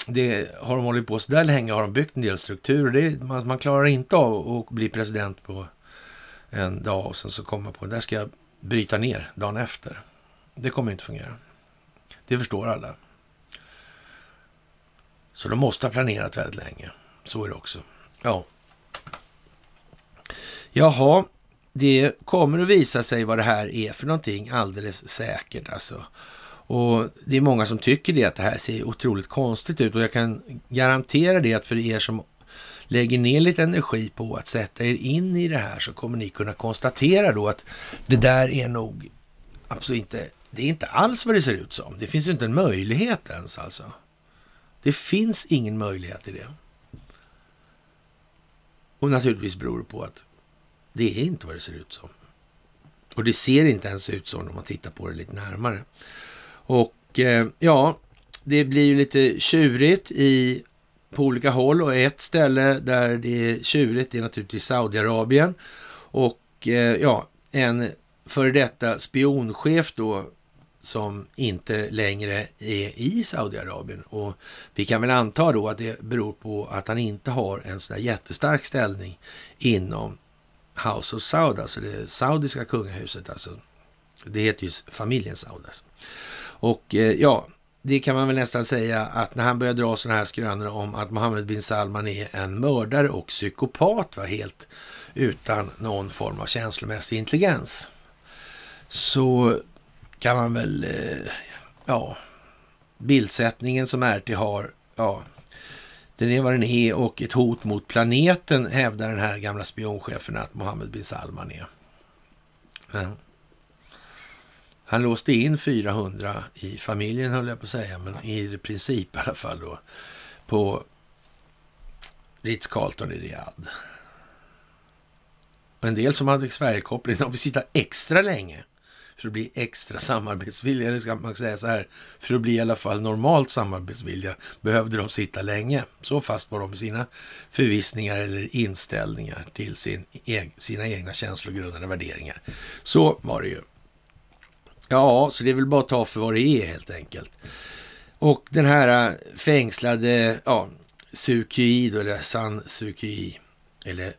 det har de hållit på så där länge, har de byggt en del strukturer. Det, man, man, klarar inte av att bli president på en dag och sen så kommer man på, där ska jag bryta ner dagen efter. Det kommer inte fungera. Det förstår alla. Så de måste ha planerat väldigt länge. Så är det också. Ja. Jaha, det kommer att visa sig vad det här är för någonting alldeles säkert alltså. Och det är många som tycker det, att det här ser otroligt konstigt ut och jag kan garantera det att för er som lägger ner lite energi på att sätta er in i det här så kommer ni kunna konstatera då att det där är nog absolut inte, det är inte alls vad det ser ut som. Det finns ju inte en möjlighet ens alltså. Det finns ingen möjlighet i det. Och naturligtvis beror det på att det är inte vad det ser ut som. Och det ser inte ens ut som, om man tittar på det lite närmare. Och eh, ja, det blir ju lite tjurigt i, på olika håll och ett ställe där det är tjurigt är naturligtvis Saudiarabien. Och eh, ja, en före detta spionchef då som inte längre är i Saudiarabien. Och vi kan väl anta då att det beror på att han inte har en sån där jättestark ställning inom House of Saud, alltså det saudiska kungahuset. Alltså. Det heter ju familjen Saud. Alltså. Och eh, ja, det kan man väl nästan säga att när han börjar dra sådana här skrönor om att Mohammed bin Salman är en mördare och psykopat, va? helt utan någon form av känslomässig intelligens, så kan man väl, eh, ja, bildsättningen som RT har, ja, den är vad den är och ett hot mot planeten hävdar den här gamla spionchefen att Mohammed bin Salman är. Men han låste in 400 i familjen höll jag på att säga, men i princip i alla fall då, på Ritz-Carlton i Riyadh. En del som hade Sverigekoppling, de fick sitta extra länge för att bli extra samarbetsvilliga, eller ska man säga så här, för att bli i alla fall normalt samarbetsvilliga behövde de sitta länge. Så fast var de med sina förvissningar eller inställningar till sin, sina egna känslogrundande värderingar. Så var det ju. Ja, så det är väl bara att ta för vad det är helt enkelt. Och den här äh, fängslade ja, Suu då, eller San Suu Kyi, eller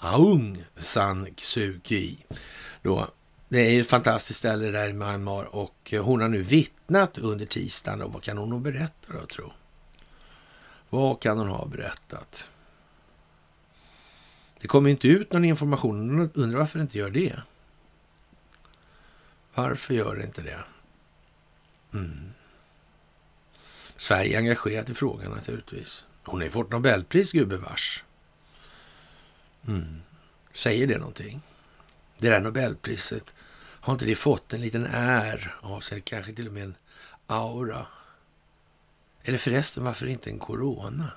Aung San Suu Kyi. Då. Det är ju ett fantastiskt ställe där i Myanmar och äh, hon har nu vittnat under tisdagen. Och vad kan hon ha berättat då, tro? Vad kan hon ha berättat? Det kommer inte ut någon information. Undrar varför det inte gör det? Varför gör det inte det? Mm. Sverige är engagerat i frågan naturligtvis. Hon har ju fått Nobelpris gubevars. Mm. Säger det någonting? Det där Nobelpriset, har inte det fått en liten är av sig? Kanske till och med en aura? Eller förresten, varför inte en corona?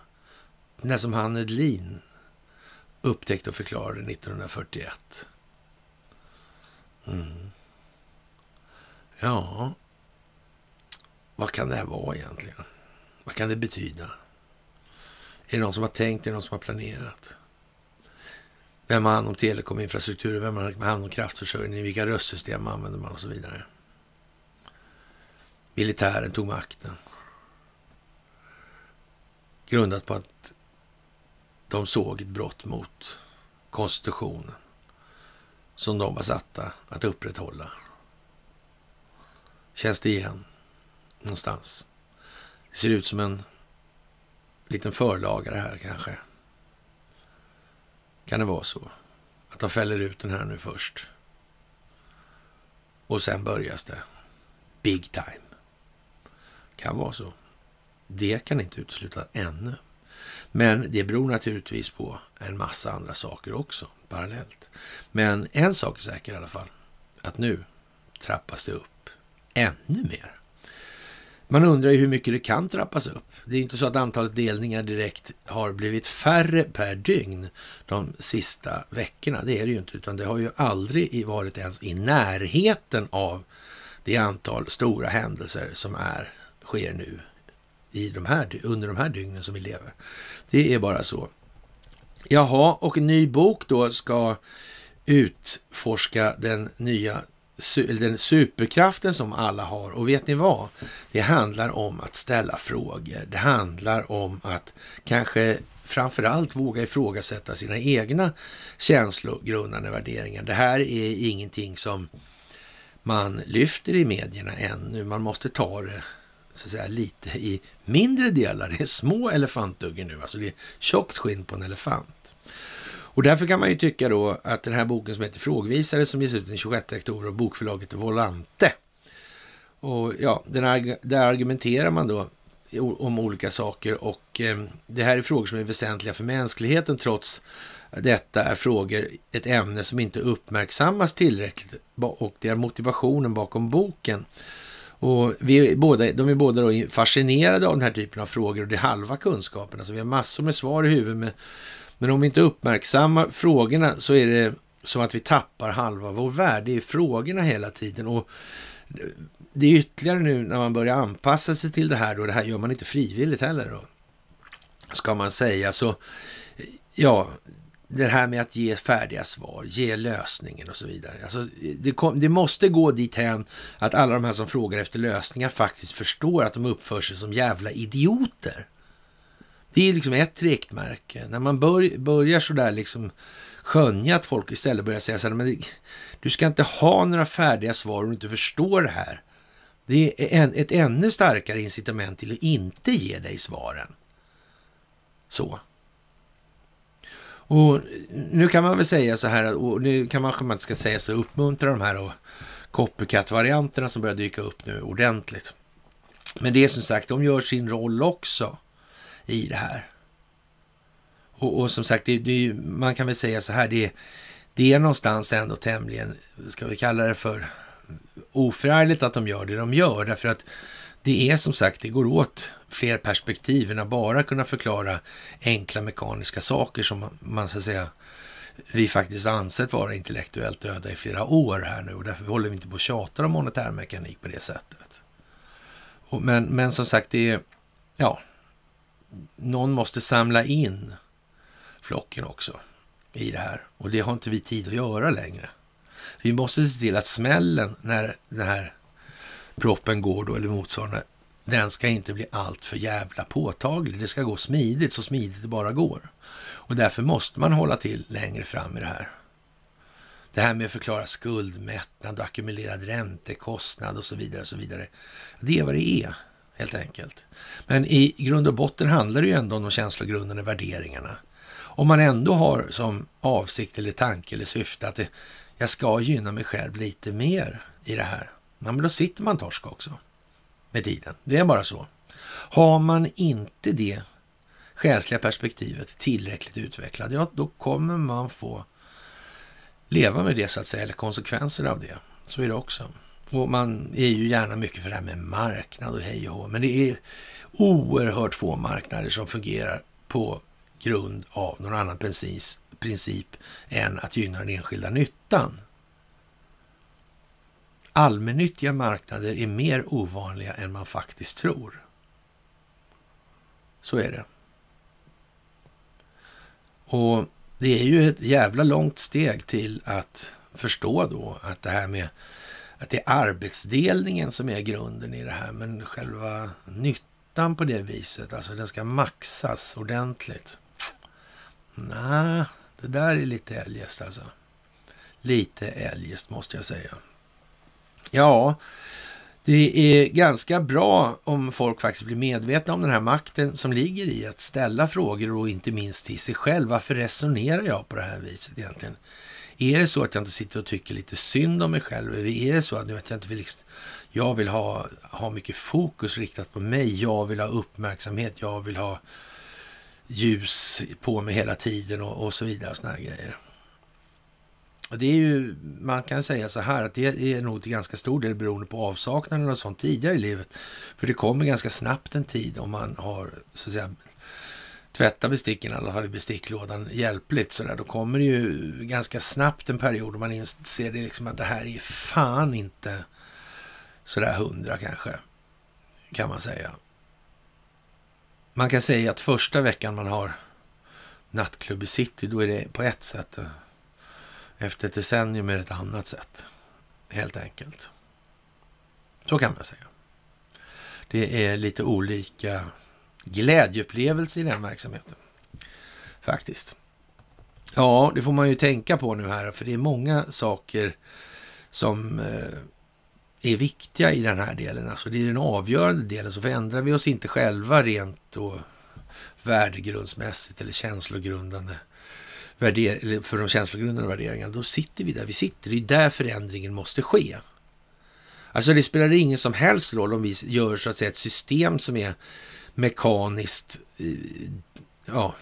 Den som han Edlin upptäckte och förklarade 1941. Mm. Ja, vad kan det här vara egentligen? Vad kan det betyda? Är det någon som har tänkt? Är det någon som har planerat? Vem har hand om telekominfrastrukturen? Vem har hand om kraftförsörjningen? Vilka röstsystem använder man och så vidare? Militären tog makten. Grundat på att de såg ett brott mot konstitutionen som de var satta att upprätthålla känns det igen någonstans. Det ser ut som en liten förlagare här kanske. Kan det vara så? Att de fäller ut den här nu först. Och sen börjas det. Big time. Kan vara så. Det kan inte utesluta ännu. Men det beror naturligtvis på en massa andra saker också parallellt. Men en sak är säker i alla fall. Att nu trappas det upp ännu mer. Man undrar ju hur mycket det kan trappas upp. Det är inte så att antalet delningar direkt har blivit färre per dygn de sista veckorna. Det är det ju inte, utan det har ju aldrig varit ens i närheten av det antal stora händelser som är, sker nu i de här, under de här dygnen som vi lever. Det är bara så. Jaha, och en ny bok då ska utforska den nya den superkraften som alla har. Och vet ni vad? Det handlar om att ställa frågor. Det handlar om att kanske framförallt våga ifrågasätta sina egna känslogrundande värderingar. Det här är ingenting som man lyfter i medierna ännu. Man måste ta det så att säga, lite i mindre delar. Det är små elefantduggar nu, alltså det är tjockt skinn på en elefant. Och därför kan man ju tycka då att den här boken som heter Frågvisare som ges ut den 26 oktober av bokförlaget Volante. Och ja, den, där argumenterar man då om olika saker och eh, det här är frågor som är väsentliga för mänskligheten trots detta är frågor ett ämne som inte uppmärksammas tillräckligt och det är motivationen bakom boken. Och vi är båda, de är båda då fascinerade av den här typen av frågor och det är halva kunskapen. Alltså vi har massor med svar i huvudet men om vi inte uppmärksammar frågorna så är det som att vi tappar halva vår värld. Det är frågorna hela tiden. Och det är ytterligare nu när man börjar anpassa sig till det här då, det här gör man inte frivilligt heller då, ska man säga. Så ja, det här med att ge färdiga svar, ge lösningen och så vidare. Alltså, det, kom, det måste gå dithän att alla de här som frågar efter lösningar faktiskt förstår att de uppför sig som jävla idioter. Det är liksom ett riktmärke. När man bör, börjar sådär liksom skönja att folk istället börjar säga så här, men du ska inte ha några färdiga svar om du inte förstår det här. Det är en, ett ännu starkare incitament till att inte ge dig svaren. Så. Och nu kan man väl säga så här, och nu kan man, man inte ska säga så, uppmuntra de här och copycat-varianterna som börjar dyka upp nu ordentligt. Men det är som sagt, de gör sin roll också i det här. Och, och som sagt, det, det, man kan väl säga så här, det, det är någonstans ändå tämligen, ska vi kalla det för, oförargligt att de gör det de gör. Därför att det är som sagt, det går åt fler perspektiv än att bara kunna förklara enkla mekaniska saker som man, man så att säga, vi faktiskt ansett vara intellektuellt döda i flera år här nu och därför håller vi inte på och tjatar om monetärmekanik på det sättet. Och, men, men som sagt, det är, ja, någon måste samla in flocken också i det här. Och det har inte vi tid att göra längre. Vi måste se till att smällen när den här proppen går då, eller motsvarande, den ska inte bli allt för jävla påtaglig. Det ska gå smidigt, så smidigt det bara går. Och därför måste man hålla till längre fram i det här. Det här med att förklara skuldmättnad och ackumulerad räntekostnad och så vidare. Och så vidare. Det är vad det är helt enkelt. Men i grund och botten handlar det ju ändå om de känslogrundande värderingarna. Om man ändå har som avsikt eller tanke eller syfte att det, jag ska gynna mig själv lite mer i det här. Ja, men då sitter man torsk också med tiden. Det är bara så. Har man inte det själsliga perspektivet tillräckligt utvecklat, ja då kommer man få leva med det så att säga, eller konsekvenser av det. Så är det också. Och man är ju gärna mycket för det här med marknad och hej och hå. Men det är oerhört få marknader som fungerar på grund av någon annan precis, princip än att gynna den enskilda nyttan. Allmännyttiga marknader är mer ovanliga än man faktiskt tror. Så är det. Och det är ju ett jävla långt steg till att förstå då att det här med att det är arbetsdelningen som är grunden i det här. Men själva nyttan på det viset, alltså den ska maxas ordentligt. Nej, det där är lite eljest alltså. Lite eljest måste jag säga. Ja, det är ganska bra om folk faktiskt blir medvetna om den här makten som ligger i att ställa frågor och inte minst till sig själv. Varför resonerar jag på det här viset egentligen? Är det så att jag inte sitter och tycker lite synd om mig själv? Eller är det så att, nu jag inte, vill, jag vill ha, ha mycket fokus riktat på mig. Jag vill ha uppmärksamhet. Jag vill ha ljus på mig hela tiden och, och så vidare. och såna här grejer. Det är ju, man kan säga så här att det är nog till ganska stor del beroende på avsaknaden av sånt tidigare i livet. För det kommer ganska snabbt en tid om man har så att säga tvätta besticken, eller har i besticklådan hjälpligt sådär, då kommer det ju ganska snabbt en period då man inser det liksom att det här är fan inte sådär hundra kanske, kan man säga. Man kan säga att första veckan man har nattklubb i city, då är det på ett sätt. Efter ett decennium är det ett annat sätt, helt enkelt. Så kan man säga. Det är lite olika glädjeupplevelse i den verksamheten. Faktiskt. Ja, det får man ju tänka på nu här, för det är många saker som eh, är viktiga i den här delen. Alltså det är den avgörande delen, så förändrar vi oss inte själva rent och värdegrundsmässigt eller känslogrundande för de känslogrundande värderingarna, då sitter vi där vi sitter. Det är där förändringen måste ske. Alltså det spelar ingen som helst roll om vi gör så att säga ett system som är mekaniskt ja,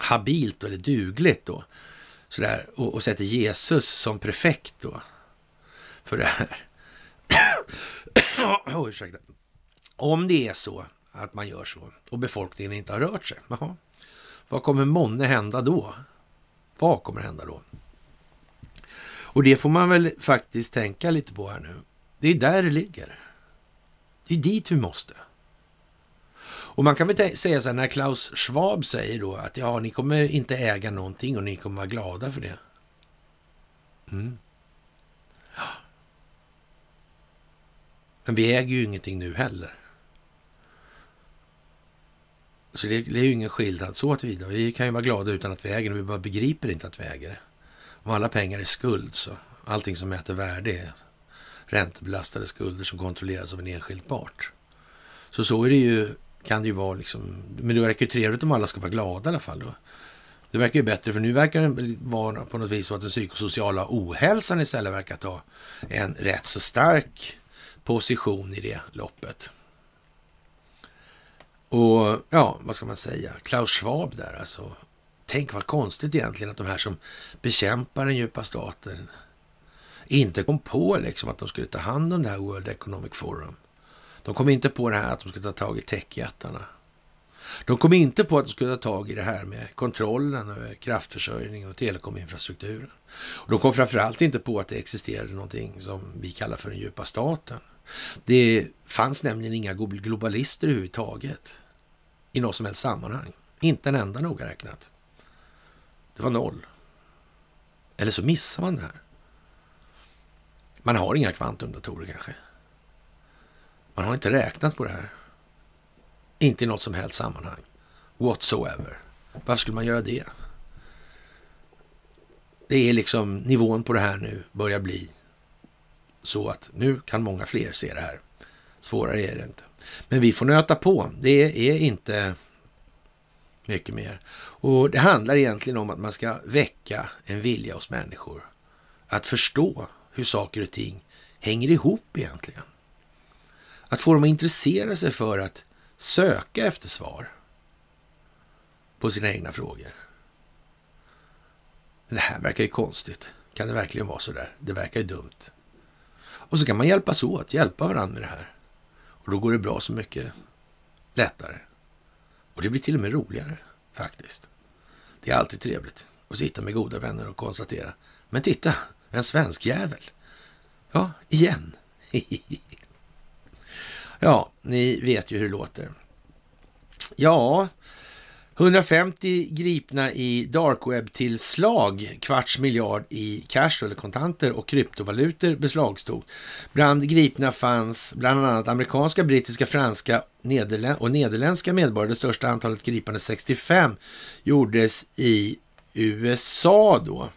habilt eller dugligt då. Sådär, och, och sätter Jesus som prefekt då för det här. oh, ursäkta. Om det är så att man gör så och befolkningen inte har rört sig, aha, vad kommer månne hända då? Vad kommer hända då? Och det får man väl faktiskt tänka lite på här nu. Det är där det ligger. Det är dit vi måste. Och man kan väl säga så här, när Klaus Schwab säger då att ja, ni kommer inte äga någonting och ni kommer vara glada för det. Mm. Men vi äger ju ingenting nu heller. Så det, det är ju ingen skillnad så tillvida. Vi kan ju vara glada utan att vi äger det. Vi bara begriper inte att vi äger det. Om alla pengar är skuld så allting som mäter värde är räntebelastade skulder som kontrolleras av en enskild part. Så så är det ju kan det ju vara liksom, men det verkar ju trevligt om alla ska vara glada i alla fall då. Det verkar ju bättre, för nu verkar det vara på något vis så att den psykosociala ohälsan istället verkar ta en rätt så stark position i det loppet. Och ja, vad ska man säga? Klaus Schwab där alltså. Tänk vad konstigt egentligen att de här som bekämpar den djupa staten inte kom på liksom att de skulle ta hand om det här World Economic Forum. De kom inte på det här att de skulle ta tag i techjättarna. De kom inte på att de skulle ta tag i det här med kontrollen över kraftförsörjningen och telekominfrastrukturen. de kom framförallt inte på att det existerade någonting som vi kallar för den djupa staten. Det fanns nämligen inga globalister överhuvudtaget i något som helst sammanhang. Inte en enda noga räknat. Det var noll. Eller så missar man det här. Man har inga kvantumdatorer kanske. Man har inte räknat på det här. Inte i något som helst sammanhang. Whatsoever. Varför skulle man göra det? Det är liksom nivån på det här nu börjar bli så att nu kan många fler se det här. Svårare är det inte. Men vi får nöta på. Det är inte mycket mer. Och det handlar egentligen om att man ska väcka en vilja hos människor att förstå hur saker och ting hänger ihop egentligen. Att få dem att intressera sig för att söka efter svar på sina egna frågor. Men det här verkar ju konstigt. Kan det verkligen vara så där? Det verkar ju dumt. Och så kan man hjälpas åt, hjälpa varandra med det här. Och då går det bra så mycket lättare. Och det blir till och med roligare faktiskt. Det är alltid trevligt att sitta med goda vänner och konstatera. Men titta, en svensk jävel. Ja, igen. Ja, ni vet ju hur det låter. Ja, 150 gripna i darkweb-tillslag, kvarts miljard i cash eller kontanter och kryptovalutor beslagstog. Bland gripna fanns bland annat amerikanska, brittiska, franska och nederländska medborgare. Det största antalet gripande, 65, gjordes i USA då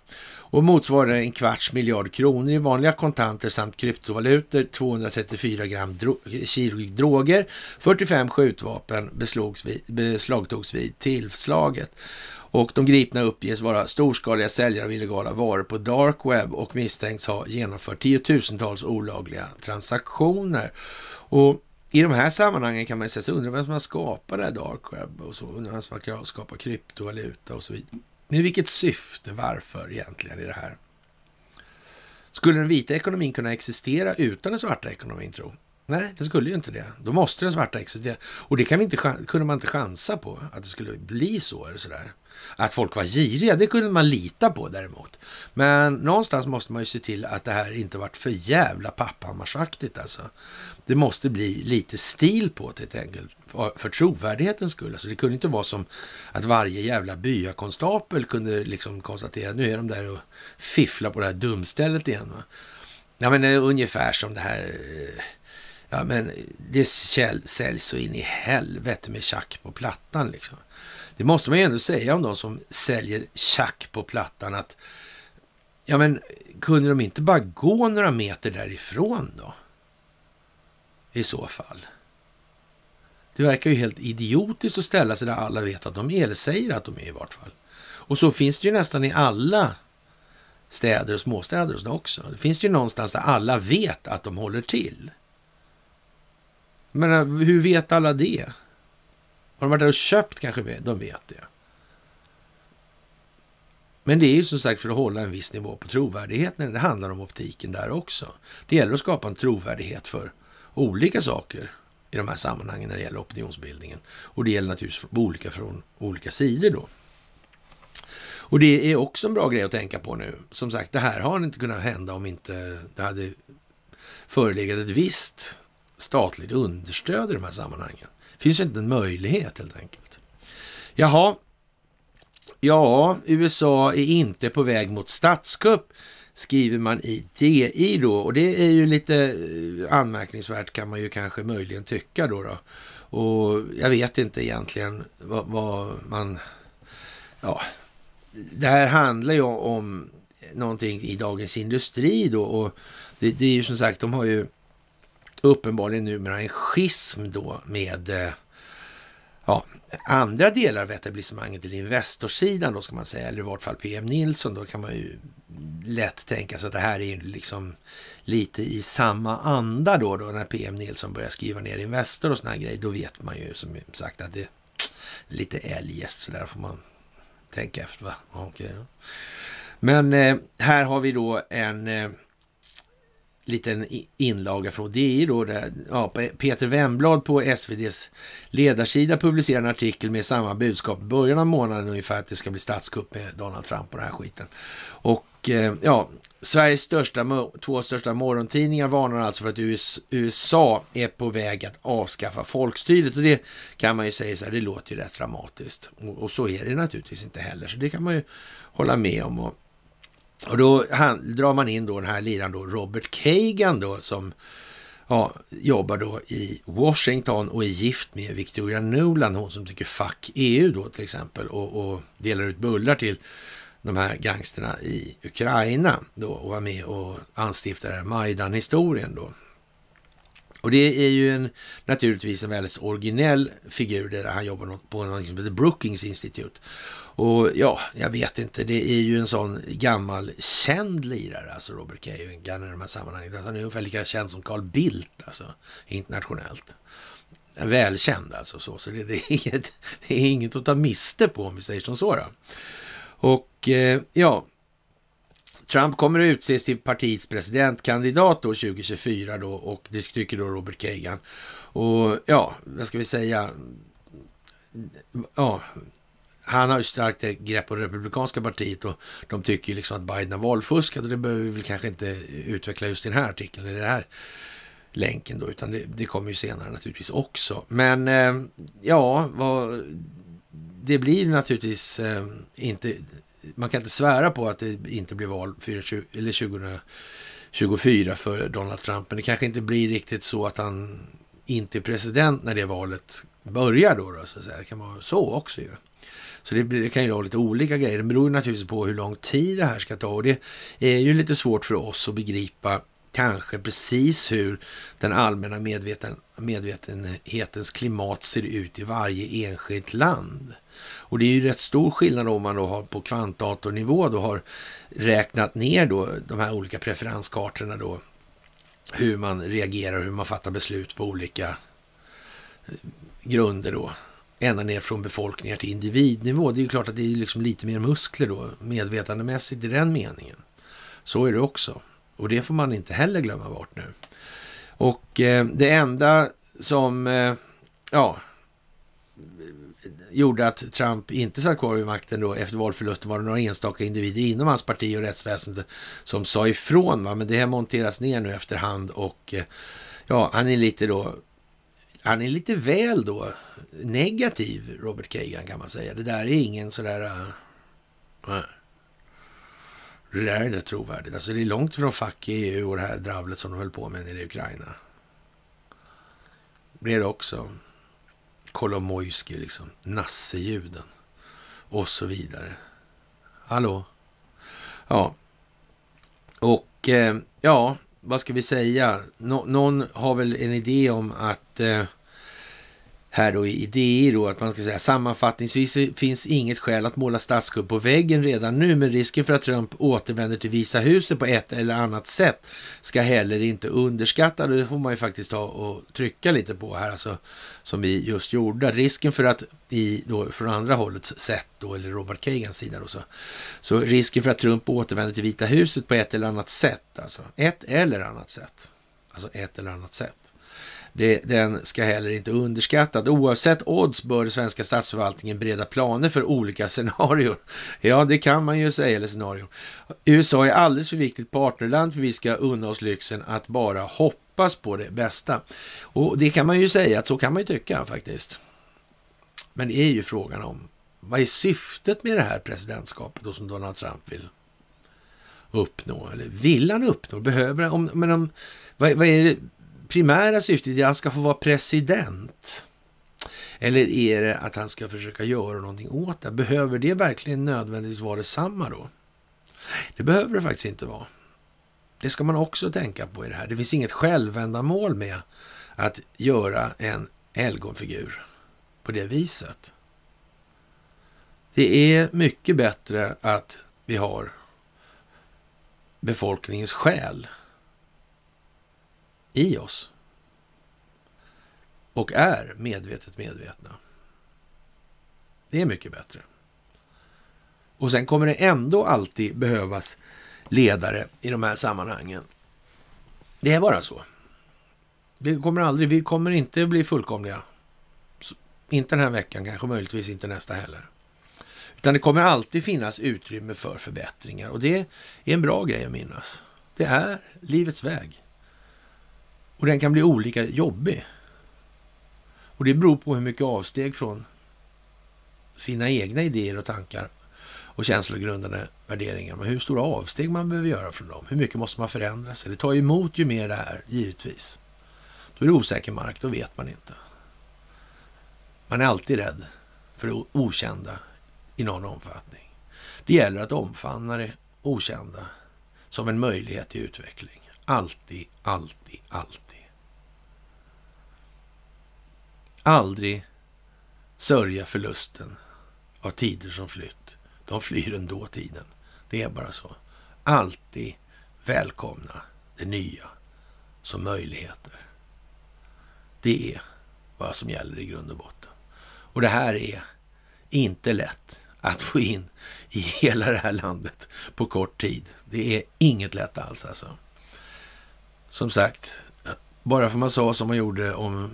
och motsvarar en kvarts miljard kronor i vanliga kontanter samt kryptovalutor, 234 gram dro kilo droger, 45 skjutvapen beslogs vid, beslagtogs vid tillslaget. Och de gripna uppges vara storskaliga säljare av illegala varor på dark web och misstänks ha genomfört tiotusentals olagliga transaktioner. Och i de här sammanhangen kan man ju säga sig undra vem som har skapat det här dark web och så, undrar vem som har skapat kryptovaluta och så vidare. Med vilket syfte? Varför egentligen i det här? Skulle den vita ekonomin kunna existera utan den svarta ekonomin, tro? Nej, det skulle ju inte det. Då måste den svarta existera. Och det kan vi inte, kunde man inte chansa på, att det skulle bli så. Eller sådär. Att folk var giriga, det kunde man lita på däremot. Men någonstans måste man ju se till att det här inte varit för jävla papphammarsaktigt alltså. Det måste bli lite stil på det helt enkelt, för trovärdighetens skull. Alltså det kunde inte vara som att varje jävla byakonstapel kunde liksom konstatera nu är de där och fifflar på det här dumstället igen. Va? Ja men eh, ungefär som det här eh, Ja, men eh, det säljs så in i helvete med tjack på plattan liksom. Det måste man ju ändå säga om de som säljer tjack på Plattan att ja men kunde de inte bara gå några meter därifrån då? I så fall. Det verkar ju helt idiotiskt att ställa sig där alla vet att de är, eller säger att de är i vart fall. Och så finns det ju nästan i alla städer och småstäder och sådär också. Det finns ju någonstans där alla vet att de håller till. Men hur vet alla det? Har de varit där och köpt kanske? De vet det. Men det är ju som sagt för att hålla en viss nivå på trovärdigheten. Det handlar om optiken där också. Det gäller att skapa en trovärdighet för olika saker i de här sammanhangen när det gäller opinionsbildningen. Och det gäller naturligtvis olika från olika sidor då. Och det är också en bra grej att tänka på nu. Som sagt, det här har inte kunnat hända om inte det hade förelegat ett visst statligt understöd i de här sammanhangen finns inte en möjlighet helt enkelt. Jaha, ja, USA är inte på väg mot statskupp skriver man i DI då och det är ju lite eh, anmärkningsvärt kan man ju kanske möjligen tycka då. då. Och jag vet inte egentligen vad, vad man... Ja, det här handlar ju om någonting i Dagens Industri då och det, det, är ju som sagt, de har ju uppenbarligen numera en schism då med eh, ja, andra delar av etablissemanget, eller Investorsidan då ska man säga, eller i vart fall PM Nilsson, då kan man ju lätt tänka sig att det här är ju liksom lite i samma anda då, då när PM Nilsson börjar skriva ner Investor och sådana här grejer, då vet man ju som sagt att det är lite eljest, så där får man tänka efter va. Okay, ja. Men eh, här har vi då en eh, liten inlaga från. Det är då det, ja, Peter Wemblad på SVDs ledarsida publicerar en artikel med samma budskap i början av månaden ungefär att det ska bli statskupp med Donald Trump och den här skiten. Och eh, ja, Sveriges största, två största morgontidningar varnar alltså för att USA är på väg att avskaffa folkstyret. Och det kan man ju säga så här, det låter ju rätt dramatiskt. Och, och så är det naturligtvis inte heller. Så det kan man ju hålla med om. Och, och då han, drar man in då den här liraren, då, Robert Kagan då, som ja, jobbar då i Washington och är gift med Victoria Nuland, hon som tycker fuck EU då till exempel och, och delar ut bullar till de här gangsterna i Ukraina då och var med och anstiftade Majdan-historien då. Och det är ju en, naturligtvis en väldigt originell figur där han jobbar på något som heter Brookings Institute. Och ja, jag vet inte. Det är ju en sån gammal känd lirare, alltså Robert Kagan i de här sammanhangen. Alltså, han är ungefär lika känd som Carl Bildt, alltså internationellt. Välkänd alltså, så, så det, det, är inget, det är inget att ta miste på om vi säger som så. Då. Och eh, ja, Trump kommer att utses till partiets presidentkandidat då 2024 då och det tycker då Robert Kagan. Och ja, vad ska vi säga? Ja, han har ju starkt grepp på det republikanska partiet och de tycker ju liksom att Biden har valfuskat och det behöver vi väl kanske inte utveckla just i den här artikeln, eller den här länken då, utan det, det kommer ju senare naturligtvis också. Men eh, ja, vad, det blir naturligtvis eh, inte, man kan inte svära på att det inte blir val 20, eller 2024 för Donald Trump, men det kanske inte blir riktigt så att han inte är president när det valet börjar då, då så att säga. Det kan vara så också ju. Så det, det kan ju vara lite olika grejer. Det beror naturligtvis på hur lång tid det här ska ta och det är ju lite svårt för oss att begripa kanske precis hur den allmänna medveten, medvetenhetens klimat ser ut i varje enskilt land. Och det är ju rätt stor skillnad om man då har på kvantdatornivå då har räknat ner då de här olika preferenskartorna då, hur man reagerar, hur man fattar beslut på olika eh, grunder då ända ner från befolkningar till individnivå. Det är ju klart att det är liksom lite mer muskler då, medvetandemässigt i den meningen. Så är det också. Och det får man inte heller glömma bort nu. Och eh, det enda som, eh, ja, gjorde att Trump inte satt kvar vid makten då efter valförlusten var det några enstaka individer inom hans parti och rättsväsendet som sa ifrån. Va? Men det här monteras ner nu efterhand och eh, ja, han är lite då han är lite väl då negativ, Robert Kagan kan man säga. Det där är ingen sådär... Äh, det där är inte trovärdigt. Alltså det är långt ifrån fack i EU och det här dravlet som de höll på med i Ukraina. Det är det också. Kolomojski liksom, nassejuden och så vidare. Hallå? Ja. Och eh, ja, vad ska vi säga? Nå någon har väl en idé om att Eh, här då i idéer då, att man ska säga sammanfattningsvis finns inget skäl att måla statskupp på väggen redan nu, men risken för att Trump återvänder till Visa huset på ett eller annat sätt ska heller inte underskattas. Det får man ju faktiskt ta och trycka lite på här, alltså som vi just gjorde. Risken för att i då från andra hållets sätt då, eller Robert Kagans sida då så, så risken för att Trump återvänder till Vita huset på ett eller annat sätt, alltså ett eller annat sätt, alltså ett eller annat sätt. Det, den ska heller inte underskattas. Oavsett odds bör svenska statsförvaltningen bereda planer för olika scenarier. Ja, det kan man ju säga, eller scenarier. USA är alldeles för viktigt partnerland för vi ska unna oss lyxen att bara hoppas på det bästa. Och det kan man ju säga, att så kan man ju tycka faktiskt. Men det är ju frågan om vad är syftet med det här presidentskapet då som Donald Trump vill uppnå? Eller vill han uppnå? Behöver han? Om, men om, vad, vad, är det primära syftet är att han ska få vara president? Eller är det att han ska försöka göra någonting åt det? Behöver det verkligen nödvändigtvis vara detsamma då? Det behöver det faktiskt inte vara. Det ska man också tänka på i det här. Det finns inget självändamål med att göra en helgonfigur på det viset. Det är mycket bättre att vi har befolkningens själ i oss. Och är medvetet medvetna. Det är mycket bättre. Och sen kommer det ändå alltid behövas ledare i de här sammanhangen. Det är bara så. Det kommer aldrig, vi kommer inte bli fullkomliga. Inte den här veckan, kanske möjligtvis inte nästa heller. Utan det kommer alltid finnas utrymme för förbättringar och det är en bra grej att minnas. Det är livets väg. Och den kan bli olika jobbig. Och det beror på hur mycket avsteg från sina egna idéer och tankar och känslogrundande värderingar. Men hur stora avsteg man behöver göra från dem. Hur mycket måste man förändra sig? Det tar emot ju mer det här, givetvis. Då är det osäker mark, då vet man inte. Man är alltid rädd för det okända i någon omfattning. Det gäller att omfamna det okända som en möjlighet till utveckling. Alltid, alltid, alltid. Aldrig sörja förlusten av tider som flytt. De flyr ändå tiden. Det är bara så. Alltid välkomna det nya som möjligheter. Det är vad som gäller i grund och botten. Och det här är inte lätt att få in i hela det här landet på kort tid. Det är inget lätt alls alltså som sagt, bara för man sa som man gjorde om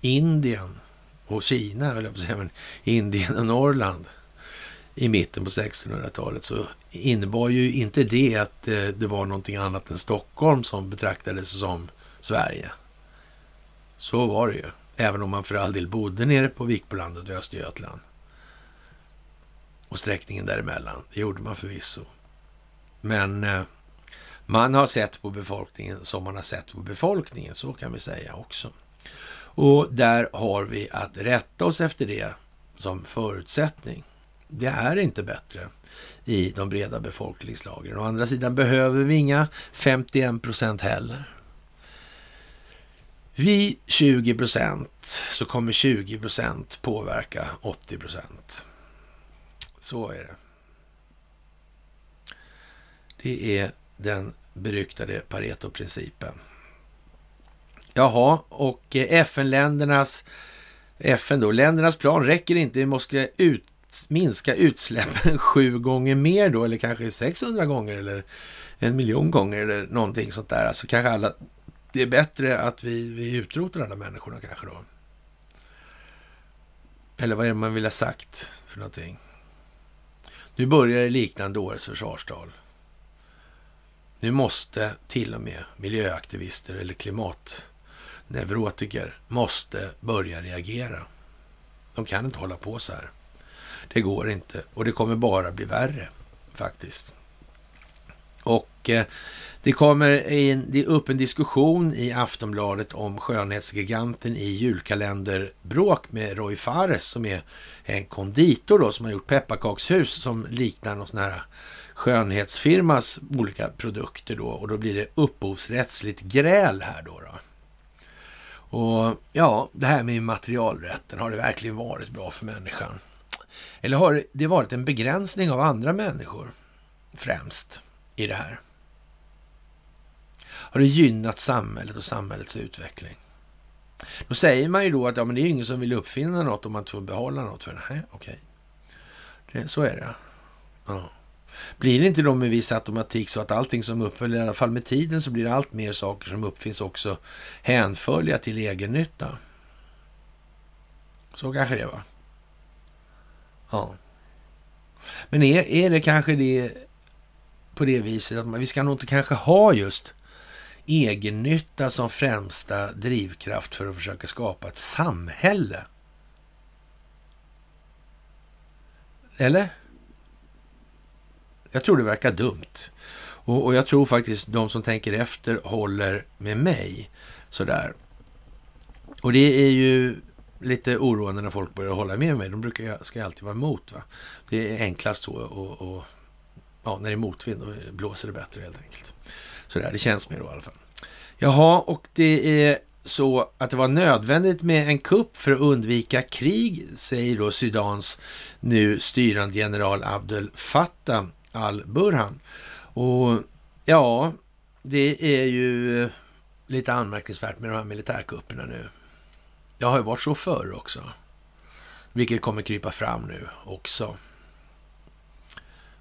Indien och Kina, höll jag på att säga, men Indien och Norrland i mitten på 1600-talet så innebar ju inte det att eh, det var någonting annat än Stockholm som betraktades som Sverige. Så var det ju, även om man för all del bodde nere på Vikbolandet och Östergötland. Och sträckningen däremellan, det gjorde man förvisso. Men eh, man har sett på befolkningen som man har sett på befolkningen, så kan vi säga också. Och där har vi att rätta oss efter det som förutsättning. Det är inte bättre i de breda befolkningslagren. Å andra sidan behöver vi inga 51 procent heller. Vid 20 procent så kommer 20 procent påverka 80 procent. Så är det. Det är den beryktade Pareto-principen. Jaha, och eh, FN-ländernas FN då, ländernas plan räcker inte, vi måste ut, minska utsläppen sju gånger mer då, eller kanske 600 gånger eller en miljon gånger eller någonting sånt där. Alltså kanske alla, det är bättre att vi, vi utrotar alla människorna kanske då. Eller vad är det man vill ha sagt för någonting? Nu börjar det liknande årets försvarstal. Nu måste till och med miljöaktivister eller klimatneurotiker måste börja reagera. De kan inte hålla på så här. Det går inte och det kommer bara bli värre faktiskt. Och eh, det kommer in, det upp en diskussion i Aftonbladet om skönhetsgiganten i julkalenderbråk med Roy Fares som är en konditor då som har gjort pepparkakshus som liknar något sånt här skönhetsfirmas olika produkter då och då blir det upphovsrättsligt gräl här då. då. Och ja, det här med materialrätten, har det verkligen varit bra för människan? Eller har det varit en begränsning av andra människor främst i det här? Har det gynnat samhället och samhällets utveckling? Då säger man ju då att ja, men det är ingen som vill uppfinna något om man inte får behålla något. För, nej, okej. Okay. Så är det. Ja. Blir det inte då med viss automatik så att allting som uppföljs, i alla fall med tiden, så blir det allt mer saker som uppfinns också hänförliga till egennytta? Så kanske det var. Ja. Men är, är det kanske det på det viset att man, vi ska nog inte kanske ha just egennytta som främsta drivkraft för att försöka skapa ett samhälle? Eller? Jag tror det verkar dumt. Och, och jag tror faktiskt de som tänker efter håller med mig. Sådär. Och det är ju lite oroande när folk börjar hålla med mig. De brukar jag, ska jag alltid vara emot. Va? Det är enklast så. Och, och ja, när det är motvind och blåser det bättre helt enkelt. Sådär, det känns mer då i alla fall. Jaha, och det är så att det var nödvändigt med en kupp för att undvika krig, säger då Sudans nu styrande general Abdel Fattah al-Burhan. Och ja, det är ju eh, lite anmärkningsvärt med de här militärkupperna nu. Det har ju varit så förr också. Vilket kommer krypa fram nu också.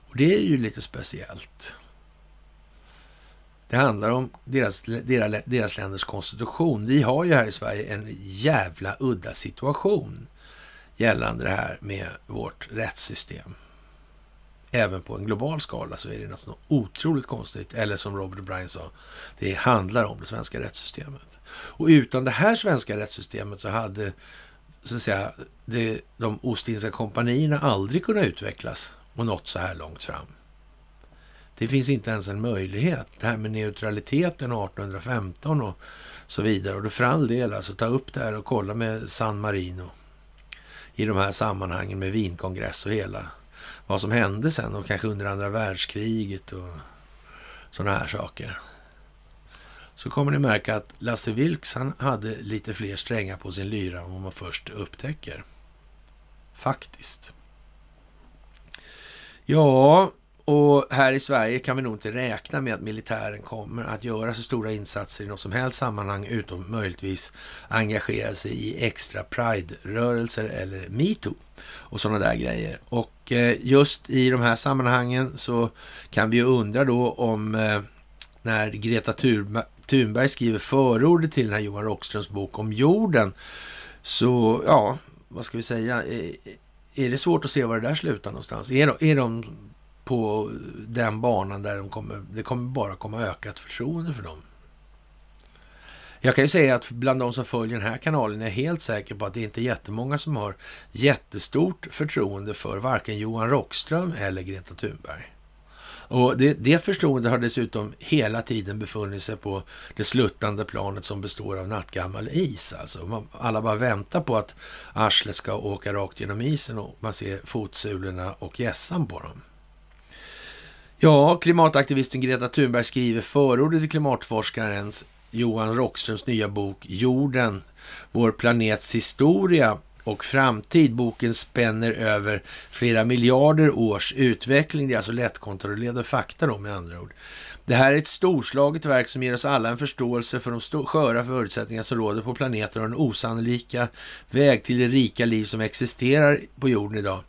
Och det är ju lite speciellt. Det handlar om deras, deras, deras länders konstitution. Vi har ju här i Sverige en jävla udda situation gällande det här med vårt rättssystem även på en global skala så är det något otroligt konstigt. Eller som Robert O'Brien sa, det handlar om det svenska rättssystemet. Och utan det här svenska rättssystemet så hade så att säga, det, de ostindiska kompanierna aldrig kunnat utvecklas och nått så här långt fram. Det finns inte ens en möjlighet. Det här med neutraliteten 1815 och så vidare. Och för all del, alltså ta upp det här och kolla med San Marino i de här sammanhangen med Wienkongress och hela vad som hände sen och kanske under andra världskriget och sådana här saker. Så kommer ni märka att Lasse Vilks han hade lite fler strängar på sin lyra än vad man först upptäcker. Faktiskt. Ja, och här i Sverige kan vi nog inte räkna med att militären kommer att göra så stora insatser i något som helst sammanhang, utom möjligtvis engagera sig i extra Pride-rörelser eller metoo och sådana där grejer. Och eh, just i de här sammanhangen så kan vi ju undra då om eh, när Greta Thunberg skriver förordet till den här Johan Rockströms bok om jorden, så ja, vad ska vi säga? Eh, är det svårt att se var det där slutar någonstans? Är de, är de på den banan där de kommer, det kommer bara komma ökat förtroende för dem. Jag kan ju säga att bland de som följer den här kanalen är jag helt säker på att det inte är jättemånga som har jättestort förtroende för varken Johan Rockström eller Greta Thunberg. Och det, det förtroendet har dessutom hela tiden befunnit sig på det sluttande planet som består av nattgammal is. Alltså man, alla bara väntar på att arslet ska åka rakt genom isen och man ser fotsulorna och gässan på dem. Ja, klimataktivisten Greta Thunberg skriver förordet till klimatforskaren Johan Rockströms nya bok Jorden, vår planets historia och framtid. Boken spänner över flera miljarder års utveckling. Det är alltså lättkontrollerade fakta då med andra ord. Det här är ett storslaget verk som ger oss alla en förståelse för de sköra förutsättningar som råder på planeten och den osannolika väg till det rika liv som existerar på jorden idag.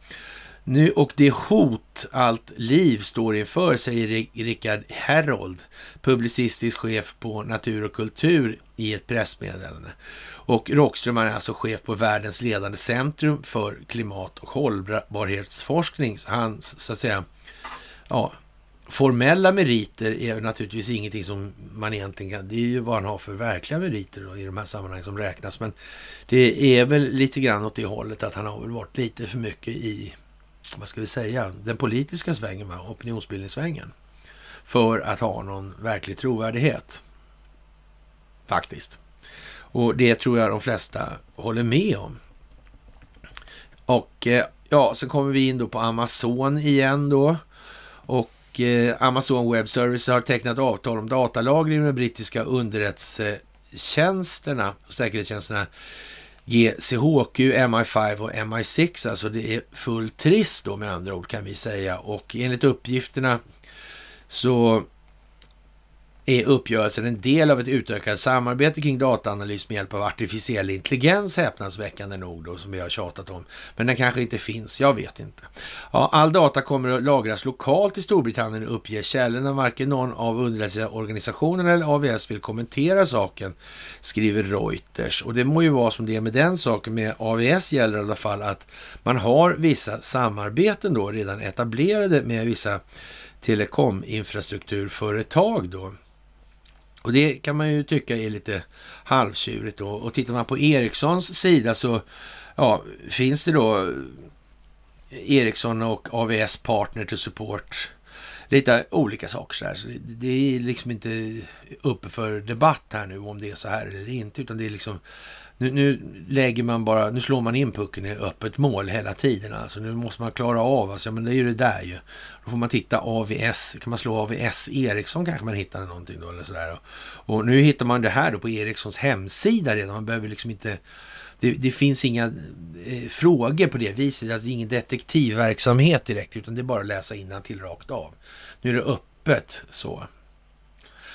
Nu och det hot allt liv står inför, säger Richard Herold, publicistisk chef på Natur och kultur i ett pressmeddelande. Och Rockström är alltså chef på världens ledande centrum för klimat och hållbarhetsforskning. Hans, så att säga, ja, formella meriter är naturligtvis ingenting som man egentligen kan... Det är ju vad han har för verkliga meriter då, i de här sammanhangen som räknas. Men det är väl lite grann åt det hållet att han har väl varit lite för mycket i vad ska vi säga, den politiska svängen, va? opinionsbildningssvängen. För att ha någon verklig trovärdighet. Faktiskt. Och det tror jag de flesta håller med om. Och eh, ja, så kommer vi in då på Amazon igen då. Och eh, Amazon Web Services har tecknat avtal om datalagring med brittiska underrättelsetjänsterna och säkerhetstjänsterna GCHQ, MI5 och MI6, alltså det är full trist då med andra ord kan vi säga. Och enligt uppgifterna så är uppgörelsen en del av ett utökat samarbete kring dataanalys med hjälp av artificiell intelligens, häpnadsväckande nog då, som vi har tjatat om. Men den kanske inte finns, jag vet inte. Ja, all data kommer att lagras lokalt i Storbritannien, uppger källorna. Varken någon av underrättelseorganisationerna eller AVS vill kommentera saken, skriver Reuters. Och det må ju vara som det är med den saken. Med AVS gäller i alla fall att man har vissa samarbeten då redan etablerade med vissa telekominfrastrukturföretag då. Och det kan man ju tycka är lite halvtjurigt då. Och tittar man på Ericssons sida så ja, finns det då Ericsson och AVS Partner to Support. Lite olika saker så här. Så det är liksom inte uppe för debatt här nu om det är så här eller inte, utan det är liksom nu, nu, lägger man bara, nu slår man in pucken i öppet mål hela tiden. Alltså, nu måste man klara av, alltså, ja, men det är ju det där ju. Då får man titta AVS, kan man slå AVS Eriksson kanske man hittar någonting då eller sådär. Och nu hittar man det här då på Erikssons hemsida redan. Man behöver liksom inte, det, det finns inga eh, frågor på det viset. Alltså, det är alltså ingen detektivverksamhet direkt, utan det är bara att läsa till rakt av. Nu är det öppet så.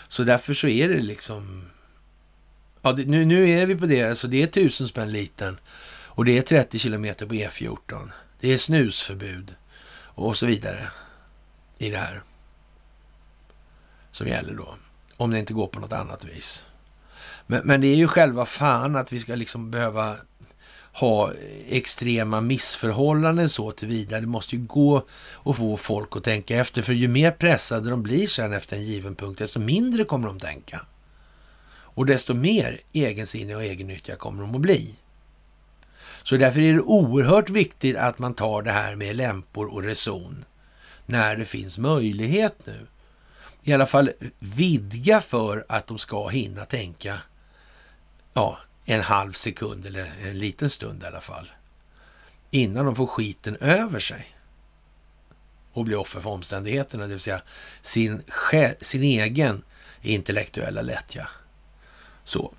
Så därför så är det liksom Ja, det, nu, nu är vi på det. Alltså, det är tusen spänn liten och det är 30 kilometer på E14. Det är snusförbud och så vidare i det här som gäller då. Om det inte går på något annat vis. Men, men det är ju själva fan att vi ska liksom behöva ha extrema missförhållanden så tillvida. Det måste ju gå att få folk att tänka efter. För ju mer pressade de blir sen efter en given punkt, desto mindre kommer de tänka. Och desto mer egensinniga och egennyttiga kommer de att bli. Så därför är det oerhört viktigt att man tar det här med lämpor och reson när det finns möjlighet nu. I alla fall vidga för att de ska hinna tänka ja, en halv sekund eller en liten stund i alla fall. Innan de får skiten över sig och blir offer för omständigheterna, det vill säga sin, sin egen intellektuella lättja. Så.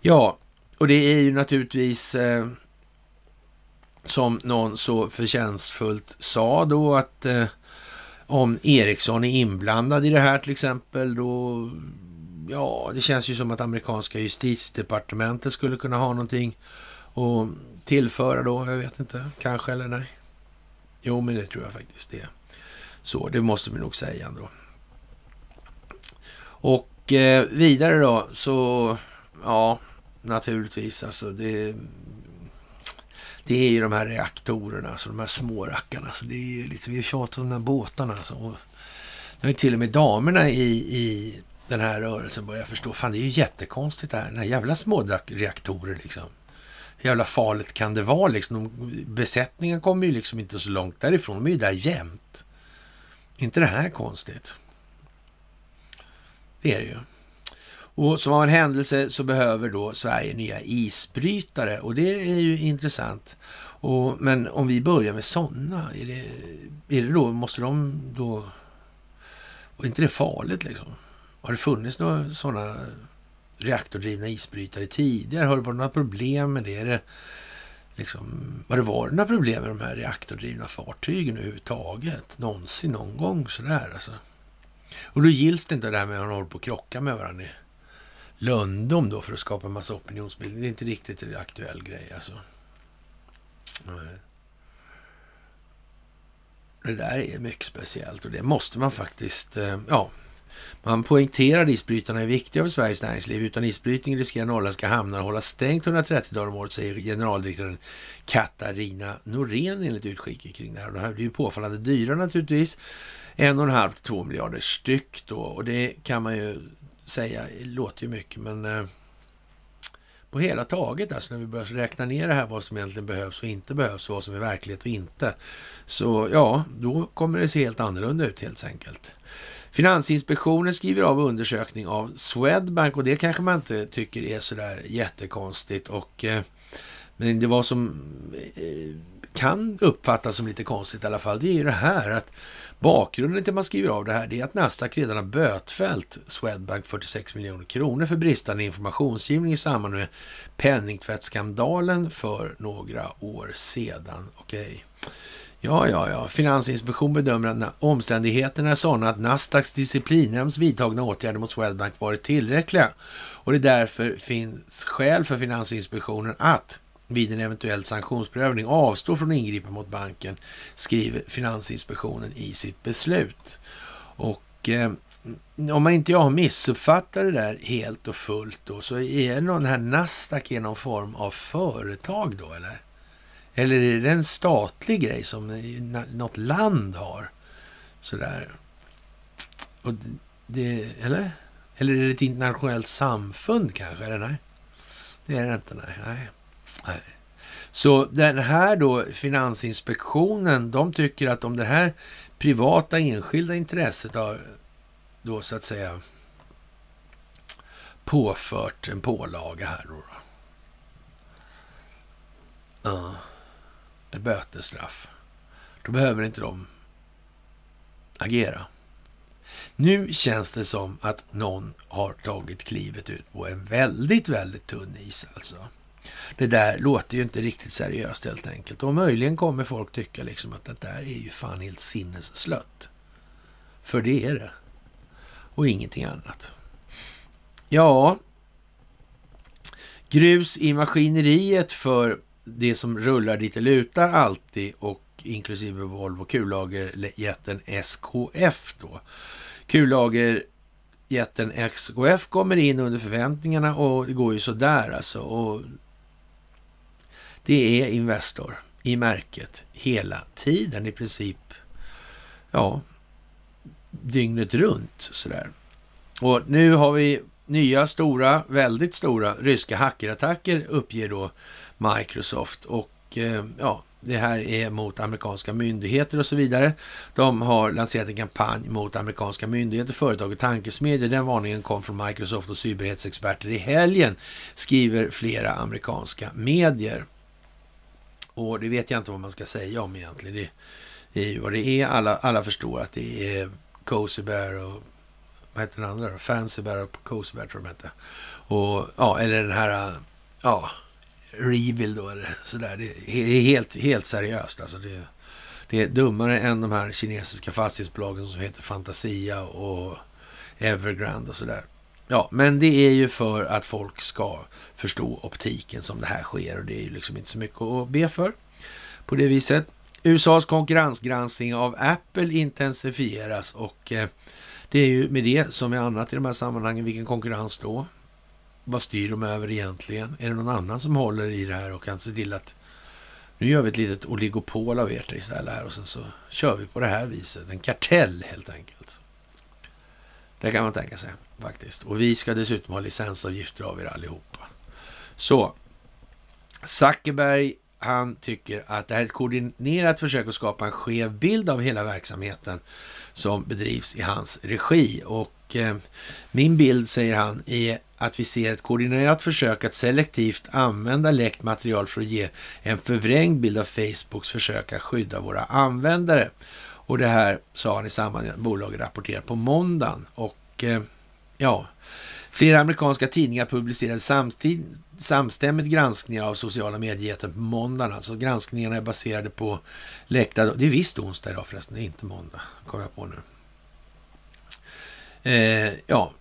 Ja, och det är ju naturligtvis eh, som någon så förtjänstfullt sa då att eh, om Ericsson är inblandad i det här till exempel då ja, det känns ju som att amerikanska justitiedepartementet skulle kunna ha någonting att tillföra då. Jag vet inte, kanske eller nej. Jo, men det tror jag faktiskt det. Så det måste vi nog säga ändå. Och eh, vidare då, så ja, naturligtvis alltså det... Det är ju de här reaktorerna, alltså de här små rackarna. Alltså det är ju liksom, vi har tjatat om de här båtarna. Alltså. Och nu har ju till och med damerna i, i den här rörelsen börjat förstå. Fan, det är ju jättekonstigt det här. Den här jävla småreaktorer liksom. Hur jävla farligt kan det vara liksom? Besättningen kommer ju liksom inte så långt därifrån. De är ju där jämt. inte det här konstigt? Det är det ju. Och som av en händelse så behöver då Sverige nya isbrytare och det är ju intressant. Och, men om vi börjar med sådana, är det, är det då, måste de då... Och inte det farligt liksom? Har det funnits några sådana reaktordrivna isbrytare tidigare? Har det varit några problem med det? Är det liksom, har det varit några problem med de här reaktordrivna fartygen överhuvudtaget? Någonsin, någon gång sådär alltså? Och då gills det inte det här med att man håller på att krocka med varandra i lönndom då för att skapa en massa opinionsbildning. Det är inte riktigt en aktuell grej alltså. Det där är mycket speciellt och det måste man faktiskt, eh, ja, man poängterar att isbrytarna är viktiga för Sveriges näringsliv. Utan isbrytning riskerar norrländska hamnar att hålla stängt 130 dagar om året, säger generaldirektören Katarina Norén enligt utskicket kring det här. Och det här blir ju påfallande dyra naturligtvis en och en halv till två miljarder styck då. Och det kan man ju säga låter ju mycket, men eh, på hela taget, alltså när vi börjar räkna ner det här, vad som egentligen behövs och inte behövs, vad som är verklighet och inte. Så ja, då kommer det se helt annorlunda ut helt enkelt. Finansinspektionen skriver av undersökning av Swedbank och det kanske man inte tycker är sådär jättekonstigt. Och, eh, men det var som eh, kan uppfattas som lite konstigt i alla fall, det är ju det här att bakgrunden till att man skriver av det här, det är att Nasdaq redan har bötfällt Swedbank 46 miljoner kronor för bristande informationsgivning i samband med penningtvättsskandalen för några år sedan. Okej. Ja, ja, ja. Finansinspektion bedömer att omständigheterna är sådana att Nasdaqs disciplinnämnds vidtagna åtgärder mot Swedbank varit tillräckliga och det därför finns skäl för Finansinspektionen att vid en eventuell sanktionsprövning avstå från att ingripa mot banken, skriver Finansinspektionen i sitt beslut. Och eh, om man inte jag har missuppfattat det där helt och fullt då, så är någon här Nasdaq är någon form av företag då eller? Eller är det en statlig grej som något land har? Sådär. Och det, eller? Eller är det ett internationellt samfund kanske? Eller nej? Det är det inte, nej. nej. Nej. Så den här då Finansinspektionen, de tycker att om det här privata enskilda intresset har då så att säga påfört en pålaga här då. Ja, uh, ett bötesstraff. Då behöver inte de agera. Nu känns det som att någon har tagit klivet ut på en väldigt, väldigt tunn is alltså. Det där låter ju inte riktigt seriöst helt enkelt. Och möjligen kommer folk tycka liksom att det där är ju fan helt sinnesslött. För det är det. Och ingenting annat. Ja, grus i maskineriet för det som rullar dit det lutar alltid och inklusive Volvo kullagerjätten SKF då. Kullager jätten XKF kommer in under förväntningarna och det går ju sådär alltså. Och det är Investor i märket hela tiden, i princip ja, dygnet runt. Sådär. Och nu har vi nya stora, väldigt stora ryska hackerattacker uppger då Microsoft. Och eh, ja, det här är mot amerikanska myndigheter och så vidare. De har lanserat en kampanj mot amerikanska myndigheter, företag och tankesmedjor. Den varningen kom från Microsoft och cyberhetsexperter i helgen, skriver flera amerikanska medier. Och det vet jag inte vad man ska säga om egentligen. Det är ju vad det är. Alla, alla förstår att det är Cozy Bear och vad heter den andra då? Fancy Bear och Cozy Bear tror jag de hette. Och ja, eller den här, ja, Revil då eller sådär. Det är helt, helt seriöst alltså. Det, det är dummare än de här kinesiska fastighetsbolagen som heter Fantasia och Evergrande och sådär. Ja, men det är ju för att folk ska förstå optiken som det här sker och det är ju liksom inte så mycket att be för på det viset. USAs konkurrensgranskning av Apple intensifieras och eh, det är ju med det som med annat i de här sammanhangen, vilken konkurrens då? Vad styr de över egentligen? Är det någon annan som håller i det här och kan se till att nu gör vi ett litet oligopol av ert istället här och sen så kör vi på det här viset. En kartell helt enkelt. Det kan man tänka sig faktiskt. Och vi ska dessutom ha licensavgifter av er allihopa. Så, Zuckerberg, han tycker att det här är ett koordinerat försök att skapa en skev bild av hela verksamheten som bedrivs i hans regi. Och eh, min bild, säger han, är att vi ser ett koordinerat försök att selektivt använda läckt material för att ge en förvrängd bild av Facebooks försök att skydda våra användare. Och det här sa han i samband med att bolaget rapporterade på måndagen. Och eh, Ja, flera amerikanska tidningar publicerade samstämmigt granskningar av sociala mediejätten på måndagen. Alltså granskningarna är baserade på läckta... Det är visst onsdag idag förresten, det är inte måndag. Kom jag på nu. Eh, ja,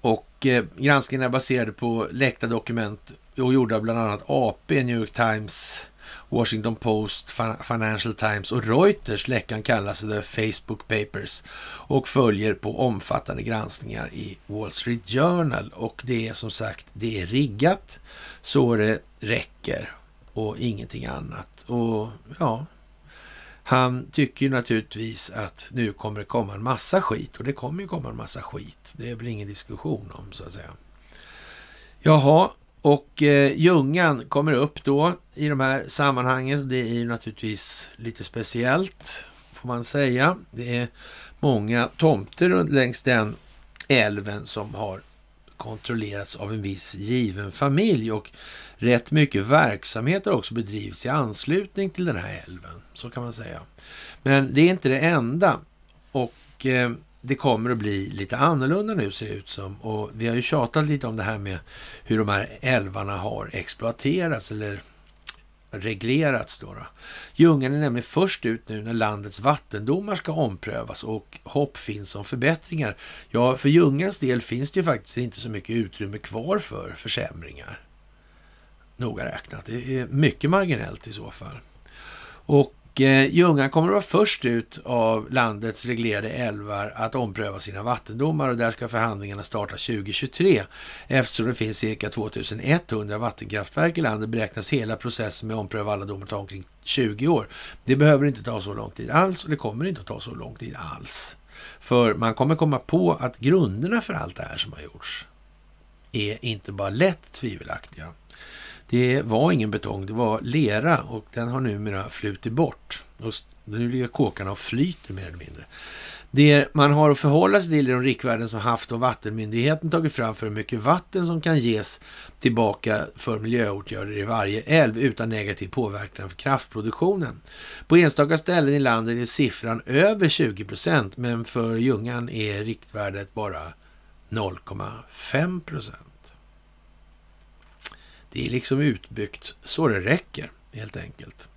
och eh, granskningarna är baserade på läckta dokument och gjorda bland annat AP, New York Times, Washington Post, Financial Times och Reuters. Läckan kallas The Facebook Papers och följer på omfattande granskningar i Wall Street Journal. Och det är som sagt, det är riggat så det räcker och ingenting annat. Och ja, han tycker ju naturligtvis att nu kommer det komma en massa skit och det kommer ju komma en massa skit. Det blir ingen diskussion om så att säga. Jaha, och eh, Ljungan kommer upp då i de här sammanhangen. Det är ju naturligtvis lite speciellt får man säga. Det är många tomter längs den älven som har kontrollerats av en viss given familj och rätt mycket verksamhet har också bedrivits i anslutning till den här älven. Så kan man säga. Men det är inte det enda. Och eh, det kommer att bli lite annorlunda nu ser det ut som. Och vi har ju tjatat lite om det här med hur de här älvarna har exploaterats eller reglerats. Då då. Ljungan är nämligen först ut nu när landets vattendomar ska omprövas och hopp finns om förbättringar. Ja, för Ljungans del finns det ju faktiskt inte så mycket utrymme kvar för försämringar. Noga räknat. Det är mycket marginellt i så fall. Och och eh, Ljungan kommer att vara först ut av landets reglerade älvar att ompröva sina vattendomar och där ska förhandlingarna starta 2023. Eftersom det finns cirka 2100 vattenkraftverk i landet beräknas hela processen med att ompröva alla domar ta omkring 20 år. Det behöver inte ta så lång tid alls och det kommer inte att ta så lång tid alls. För man kommer komma på att grunderna för allt det här som har gjorts är inte bara lätt tvivelaktiga det var ingen betong, det var lera och den har numera flutit bort. Och nu ligger kåkarna och flyter mer eller mindre. Det man har att förhålla sig till är de riktvärden som Havs och vattenmyndigheten tagit fram för hur mycket vatten som kan ges tillbaka för miljöåtgärder i varje älv utan negativ påverkan för kraftproduktionen. På enstaka ställen i landet är siffran över 20 procent, men för Ljungan är riktvärdet bara 0,5 procent. Det är liksom utbyggt så det räcker, helt enkelt.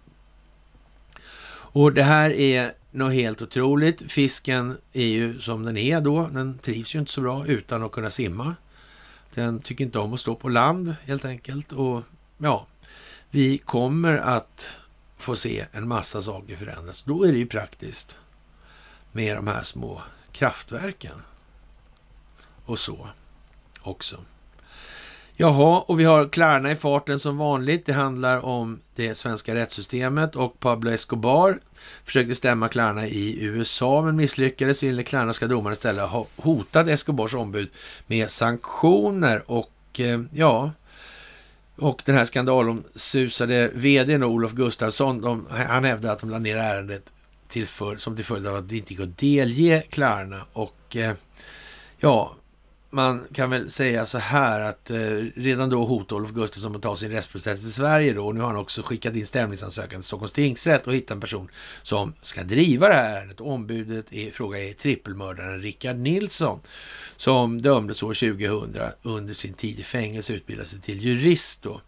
Och det här är något helt otroligt. Fisken är ju som den är då. Den trivs ju inte så bra utan att kunna simma. Den tycker inte om att stå på land helt enkelt. Och ja, vi kommer att få se en massa saker förändras. Då är det ju praktiskt med de här små kraftverken och så också. Jaha, och vi har Klarna i farten som vanligt. Det handlar om det svenska rättssystemet och Pablo Escobar försökte stämma Klarna i USA men misslyckades. Enligt Klarna ska domaren istället ha hotat Escobars ombud med sanktioner och eh, ja, och den här skandalomsusade vdn Olof Gustafsson, de, han hävdade att de lade ner ärendet till för, som till följd av att det inte gick att delge Klarna och eh, ja, man kan väl säga så här att eh, redan då hotade Olof Gustafsson att ta sin restprocess till Sverige då och nu har han också skickat in stämningsansökan till Stockholms tingsrätt och hittat en person som ska driva det här ärendet. Ombudet i fråga är trippelmördaren Rickard Nilsson som dömdes år 2000 under sin tid i fängelse utbildade sig till jurist då.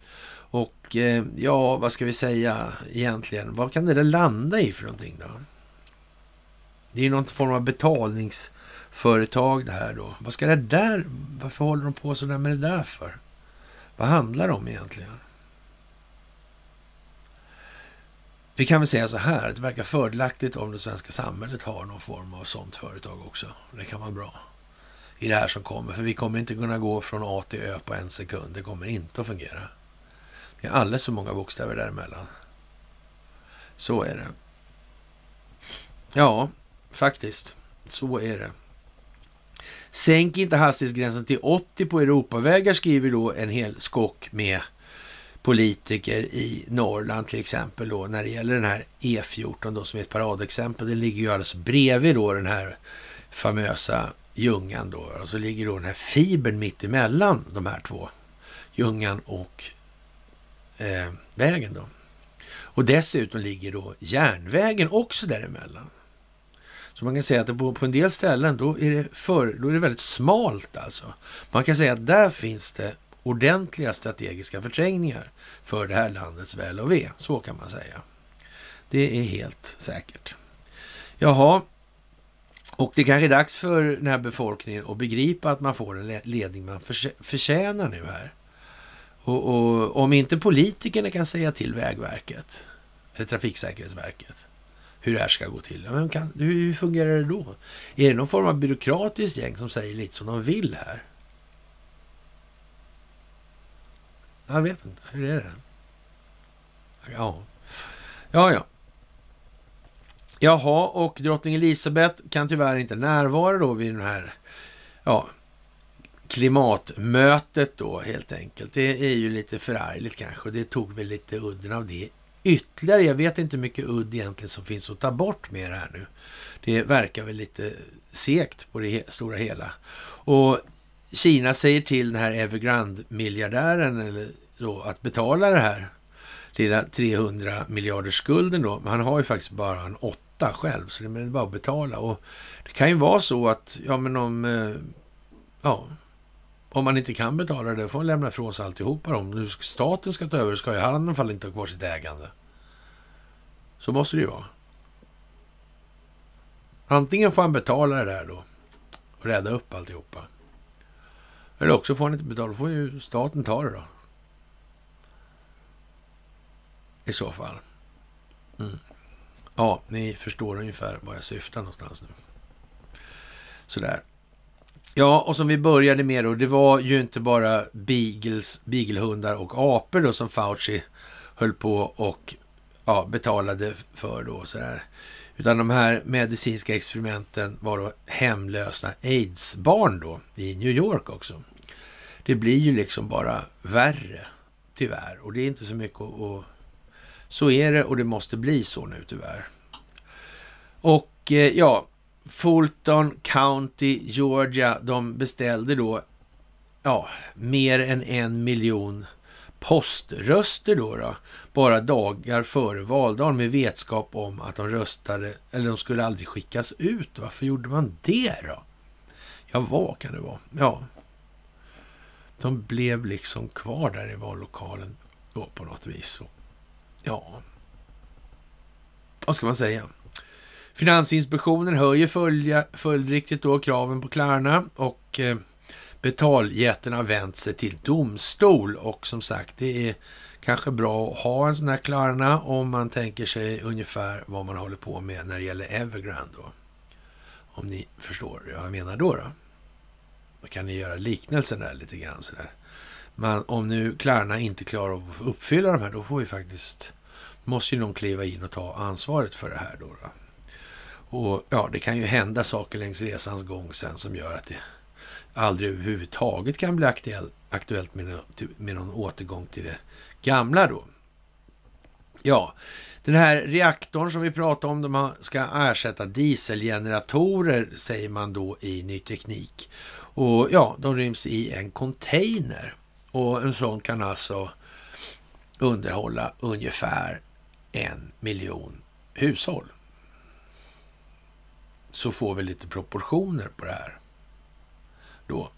Och eh, ja, vad ska vi säga egentligen? Vad kan det där landa i för någonting då? Det är någon form av betalnings företag det här då. Vad ska det där, varför håller de på sådär med det där för? Vad handlar det om egentligen? Vi kan väl säga så här, det verkar fördelaktigt om det svenska samhället har någon form av sånt företag också. Det kan vara bra i det här som kommer. För vi kommer inte kunna gå från A till Ö på en sekund. Det kommer inte att fungera. Det är alldeles för många bokstäver däremellan. Så är det. Ja, faktiskt. Så är det. Sänk inte hastighetsgränsen till 80 på Europavägar skriver då en hel skock med politiker i Norrland till exempel då när det gäller den här E14 då som är ett paradexempel. Den ligger ju alldeles bredvid då den här famösa Ljungan då. Och så ligger då den här fibern mitt emellan de här två. Ljungan och eh, vägen då. Och dessutom ligger då järnvägen också däremellan. Så man kan säga att på, en del ställen då är, det för, då är det väldigt smalt alltså. Man kan säga att där finns det ordentliga strategiska förträngningar för det här landets väl och ve. Så kan man säga. Det är helt säkert. Jaha, och det kanske är dags för den här befolkningen att begripa att man får en ledning man förtjänar nu här. Och, och om inte politikerna kan säga till Vägverket eller Trafiksäkerhetsverket hur det här ska gå till. Men kan, hur fungerar det då? Är det någon form av byråkratiskt gäng som säger lite som de vill här? Jag vet inte. Hur är det? Ja, ja. ja. Jaha, och drottning Elisabeth kan tyvärr inte närvara då vid den här ja, klimatmötet då helt enkelt. Det är ju lite förargligt kanske. och Det tog väl lite udden av det ytterligare. Jag vet inte hur mycket udd egentligen som finns att ta bort med det här nu. Det verkar väl lite segt på det stora hela. Och Kina säger till den här Evergrande-miljardären att betala det här lilla 300 miljarders skulden då. Men han har ju faktiskt bara en åtta själv, så det är bara att betala. Och det kan ju vara så att, ja men om, eh, ja, om man inte kan betala det, får man lämna ifrån sig alltihopa. Om nu staten ska ta över, ska ju han i alla fall inte ha kvar sitt ägande. Så måste det ju vara. Antingen får han betala det där då och rädda upp alltihopa. Eller också får han inte betala, Då får ju staten ta det då. I så fall. Mm. Ja, ni förstår ungefär vad jag syftar någonstans nu. Sådär. Ja, och som vi började med då, det var ju inte bara beagles, beaglehundar och apor då som Fauci höll på och ja, betalade för då sådär. Utan de här medicinska experimenten var då hemlösa aids-barn då i New York också. Det blir ju liksom bara värre, tyvärr. Och det är inte så mycket att... Och, så är det och det måste bli så nu tyvärr. Och eh, ja, Fulton County, Georgia, de beställde då ja, mer än en miljon poströster då, då, bara dagar före valdagen med vetskap om att de röstade, eller de skulle aldrig skickas ut. Varför gjorde man det då? Ja, vad kan det vara? Ja, de blev liksom kvar där i vallokalen då på något vis. Ja, vad ska man säga? Finansinspektionen höjer följa, följdriktigt då kraven på Klarna och eh, betaljätten har vänt sig till domstol och som sagt det är kanske bra att ha en sån här Klarna om man tänker sig ungefär vad man håller på med när det gäller Evergrande. Då. Om ni förstår vad jag menar då. då. Då kan ni göra liknelsen där lite grann sådär. Men om nu Klarna inte klarar att uppfylla de här, då får vi faktiskt, måste ju någon kliva in och ta ansvaret för det här då. då. Och ja, det kan ju hända saker längs resans gång sen som gör att det aldrig överhuvudtaget kan bli aktuellt med, någon återgång till det gamla då. Ja, den här reaktorn som vi pratade om, de ska ersätta dieselgeneratorer säger man då i ny teknik. Och ja, de ryms i en container och en sån kan alltså underhålla ungefär en miljon hushåll så får vi lite proportioner på det här. Då.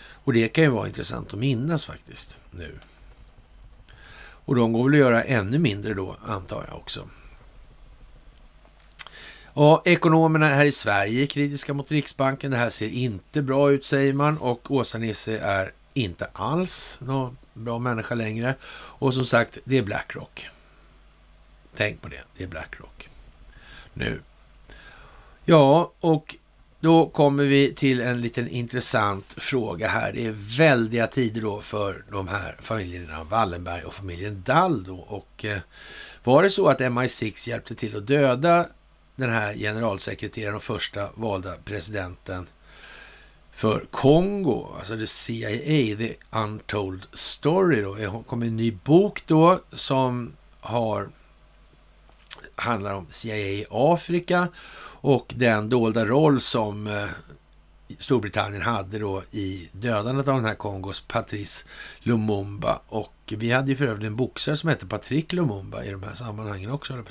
Och det kan ju vara intressant att minnas faktiskt nu. Och de går väl att göra ännu mindre då, antar jag också. Ja, ekonomerna här i Sverige är kritiska mot Riksbanken. Det här ser inte bra ut, säger man. Och Åsa-Nisse är inte alls någon bra människa längre. Och som sagt, det är Blackrock. Tänk på det, det är Blackrock. Nu. Ja, och då kommer vi till en liten intressant fråga här. Det är väldiga tider då för de här familjerna Wallenberg och familjen Dall då. Och eh, var det så att MI6 hjälpte till att döda den här generalsekreteraren och första valda presidenten för Kongo, alltså the CIA, the untold story då. Det kom en ny bok då som har handlar om CIA i Afrika och den dolda roll som eh, Storbritannien hade då i dödandet av den här Kongos Patrice Lumumba. Och vi hade ju för övrigt en boxare som hette Patrick Lumumba i de här sammanhangen också,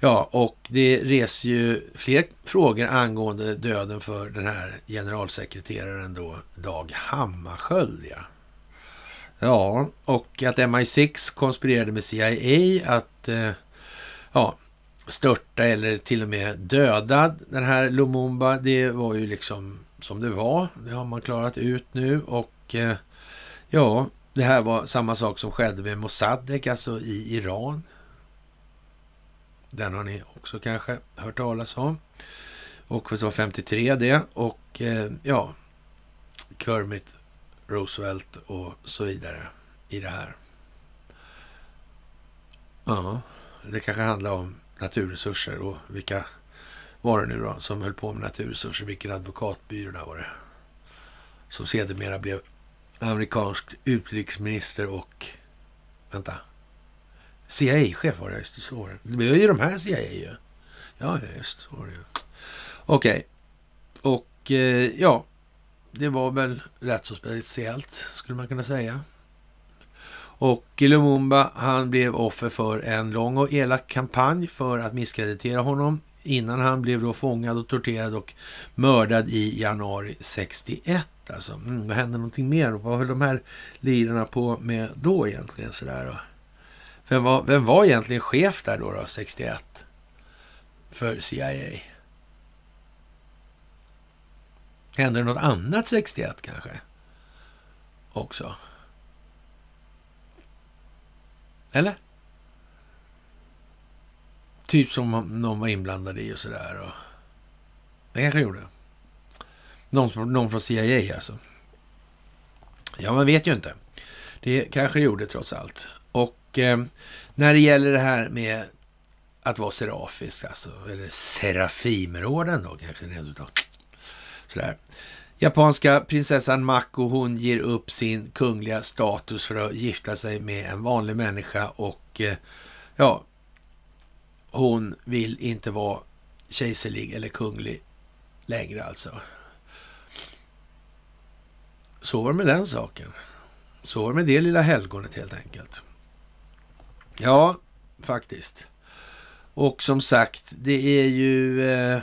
Ja, och det reser ju fler frågor angående döden för den här generalsekreteraren då, Dag Hammarskjöld. Ja. ja, och att MI6 konspirerade med CIA, att eh, ja, störta eller till och med döda den här Lumumba. Det var ju liksom som det var. Det har man klarat ut nu och eh, ja, det här var samma sak som skedde med Mossadegh, alltså i Iran. Den har ni också kanske hört talas om. Och så var 53 det och eh, ja, Kermit Roosevelt och så vidare i det här. Ja. Uh -huh. Det kanske handlar om naturresurser och vilka var det nu då som höll på med naturresurser? Vilken advokatbyrå där var det? Som sedermera blev amerikansk utrikesminister och... Vänta. CIA-chef var det, just det. så var det. Det var ju de här CIA ju. Ja, just så var det ju. Okej. Okay. Och eh, ja, det var väl rätt så speciellt skulle man kunna säga. Och Lumumba han blev offer för en lång och elak kampanj för att misskreditera honom innan han blev då fångad och torterad och mördad i januari 61. Alltså, mm, vad hände någonting mer? Vad höll de här lirarna på med då egentligen? Sådär då? Vem, var, vem var egentligen chef där då, då 61? För CIA? Hände det något annat 61 kanske? Också? Eller? Typ som någon var inblandad i och sådär. Och... Det kanske gjorde. Någon, någon från CIA alltså. Ja, man vet ju inte. Det kanske det gjorde trots allt. Och eh, när det gäller det här med att vara serafisk, alltså, eller Serafimerorden då kanske rent utav. Sådär. Japanska prinsessan Mako hon ger upp sin kungliga status för att gifta sig med en vanlig människa och eh, ja, hon vill inte vara kejserlig eller kunglig längre alltså. Så var det med den saken. Så var det med det lilla helgonet helt enkelt. Ja, faktiskt. Och som sagt, det är ju... Eh,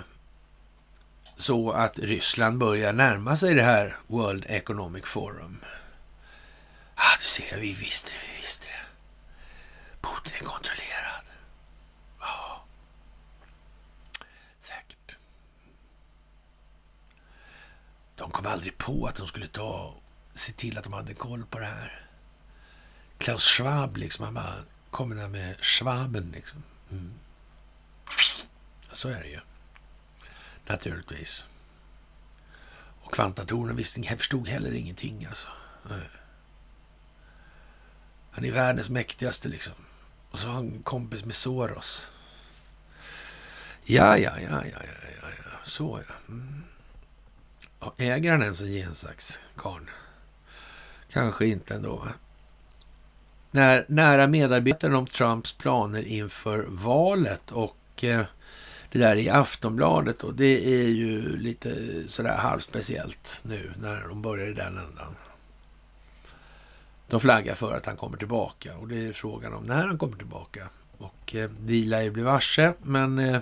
så att Ryssland börjar närma sig det här World Economic Forum. Ah, du ser, vi visste det, vi visste det. Putin är kontrollerad. Ja, säkert. De kom aldrig på att de skulle ta, se till att de hade koll på det här. Klaus Schwab, liksom, han bara kommer där med Schwaben, liksom. Mm. Så är det ju naturligtvis. Och kvantdatorerna förstod heller ingenting alltså. Han är världens mäktigaste liksom. Och så har han en kompis med Soros. Ja, ja, ja, ja, ja, ja, ja. så ja. Mm. Äger han ens en gensax, karln? Kanske inte ändå, va? När, nära medarbetaren om Trumps planer inför valet och eh, det där i Aftonbladet och det är ju lite sådär halvspeciellt nu när de börjar i den ändan. De flaggar för att han kommer tillbaka och det är frågan om när han kommer tillbaka. Och eh, vi lär ju bli varse, men eh,